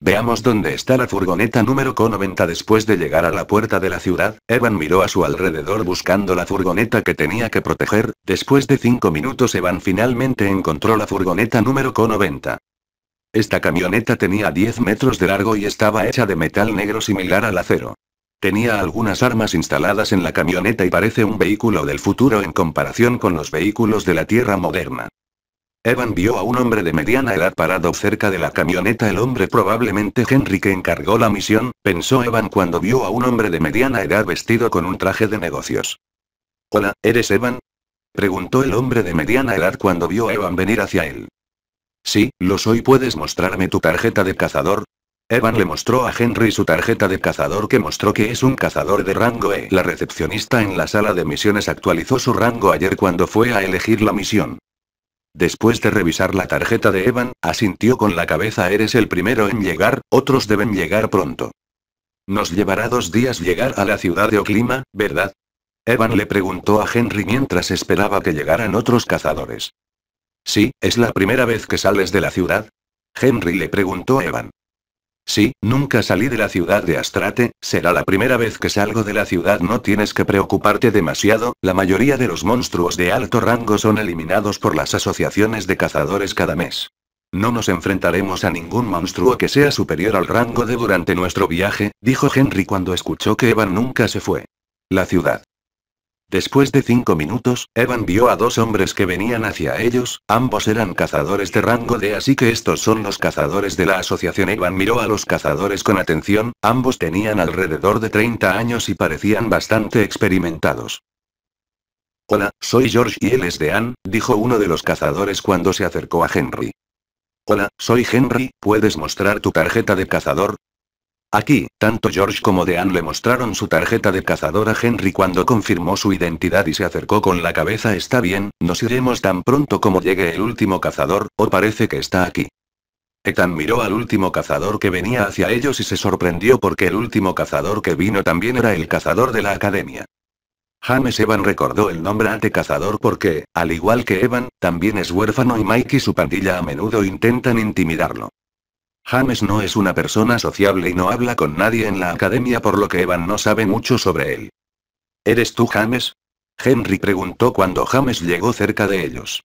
Veamos dónde está la furgoneta número K90 después de llegar a la puerta de la ciudad, Evan miró a su alrededor buscando la furgoneta que tenía que proteger, después de cinco minutos Evan finalmente encontró la furgoneta número K90. Esta camioneta tenía 10 metros de largo y estaba hecha de metal negro similar al acero. Tenía algunas armas instaladas en la camioneta y parece un vehículo del futuro en comparación con los vehículos de la Tierra moderna. Evan vio a un hombre de mediana edad parado cerca de la camioneta. El hombre probablemente Henry que encargó la misión, pensó Evan cuando vio a un hombre de mediana edad vestido con un traje de negocios. Hola, ¿eres Evan? Preguntó el hombre de mediana edad cuando vio a Evan venir hacia él. Sí, lo soy. ¿Puedes mostrarme tu tarjeta de cazador? Evan le mostró a Henry su tarjeta de cazador que mostró que es un cazador de rango E. La recepcionista en la sala de misiones actualizó su rango ayer cuando fue a elegir la misión. Después de revisar la tarjeta de Evan, asintió con la cabeza Eres el primero en llegar, otros deben llegar pronto. Nos llevará dos días llegar a la ciudad de Oklima, ¿verdad? Evan le preguntó a Henry mientras esperaba que llegaran otros cazadores. Sí, es la primera vez que sales de la ciudad. Henry le preguntó a Evan. Sí, nunca salí de la ciudad de Astrate, será la primera vez que salgo de la ciudad. No tienes que preocuparte demasiado, la mayoría de los monstruos de alto rango son eliminados por las asociaciones de cazadores cada mes. No nos enfrentaremos a ningún monstruo que sea superior al rango de durante nuestro viaje, dijo Henry cuando escuchó que Evan nunca se fue. La ciudad. Después de cinco minutos, Evan vio a dos hombres que venían hacia ellos, ambos eran cazadores de rango D así que estos son los cazadores de la asociación. Evan miró a los cazadores con atención, ambos tenían alrededor de 30 años y parecían bastante experimentados. Hola, soy George y él es Dean, dijo uno de los cazadores cuando se acercó a Henry. Hola, soy Henry, ¿puedes mostrar tu tarjeta de cazador? Aquí, tanto George como Dean le mostraron su tarjeta de cazador a Henry cuando confirmó su identidad y se acercó con la cabeza. Está bien, nos iremos tan pronto como llegue el último cazador, o parece que está aquí. Ethan miró al último cazador que venía hacia ellos y se sorprendió porque el último cazador que vino también era el cazador de la academia. James Evan recordó el nombre ante cazador porque, al igual que Evan, también es huérfano y Mike y su pandilla a menudo intentan intimidarlo. James no es una persona sociable y no habla con nadie en la academia por lo que Evan no sabe mucho sobre él. ¿Eres tú James? Henry preguntó cuando James llegó cerca de ellos.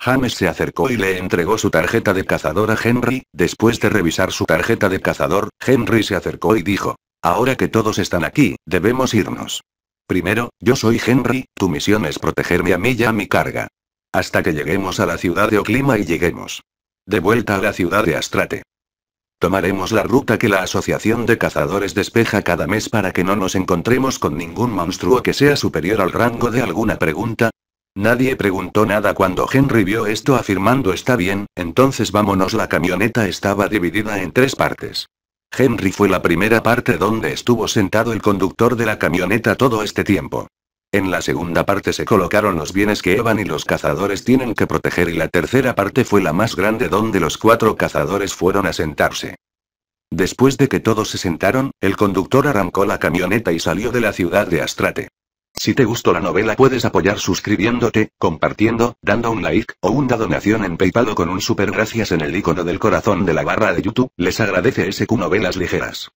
James se acercó y le entregó su tarjeta de cazador a Henry, después de revisar su tarjeta de cazador, Henry se acercó y dijo, ahora que todos están aquí, debemos irnos. Primero, yo soy Henry, tu misión es protegerme a mí y a mi carga. Hasta que lleguemos a la ciudad de Oclima y lleguemos. De vuelta a la ciudad de Astrate. Tomaremos la ruta que la Asociación de Cazadores despeja cada mes para que no nos encontremos con ningún monstruo que sea superior al rango de alguna pregunta. Nadie preguntó nada cuando Henry vio esto afirmando está bien, entonces vámonos la camioneta estaba dividida en tres partes. Henry fue la primera parte donde estuvo sentado el conductor de la camioneta todo este tiempo. En la segunda parte se colocaron los bienes que Evan y los cazadores tienen que proteger y la tercera parte fue la más grande donde los cuatro cazadores fueron a sentarse. Después de que todos se sentaron, el conductor arrancó la camioneta y salió de la ciudad de Astrate. Si te gustó la novela puedes apoyar suscribiéndote, compartiendo, dando un like, o una donación en Paypal o con un super gracias en el icono del corazón de la barra de YouTube, les agradece SQ Novelas Ligeras.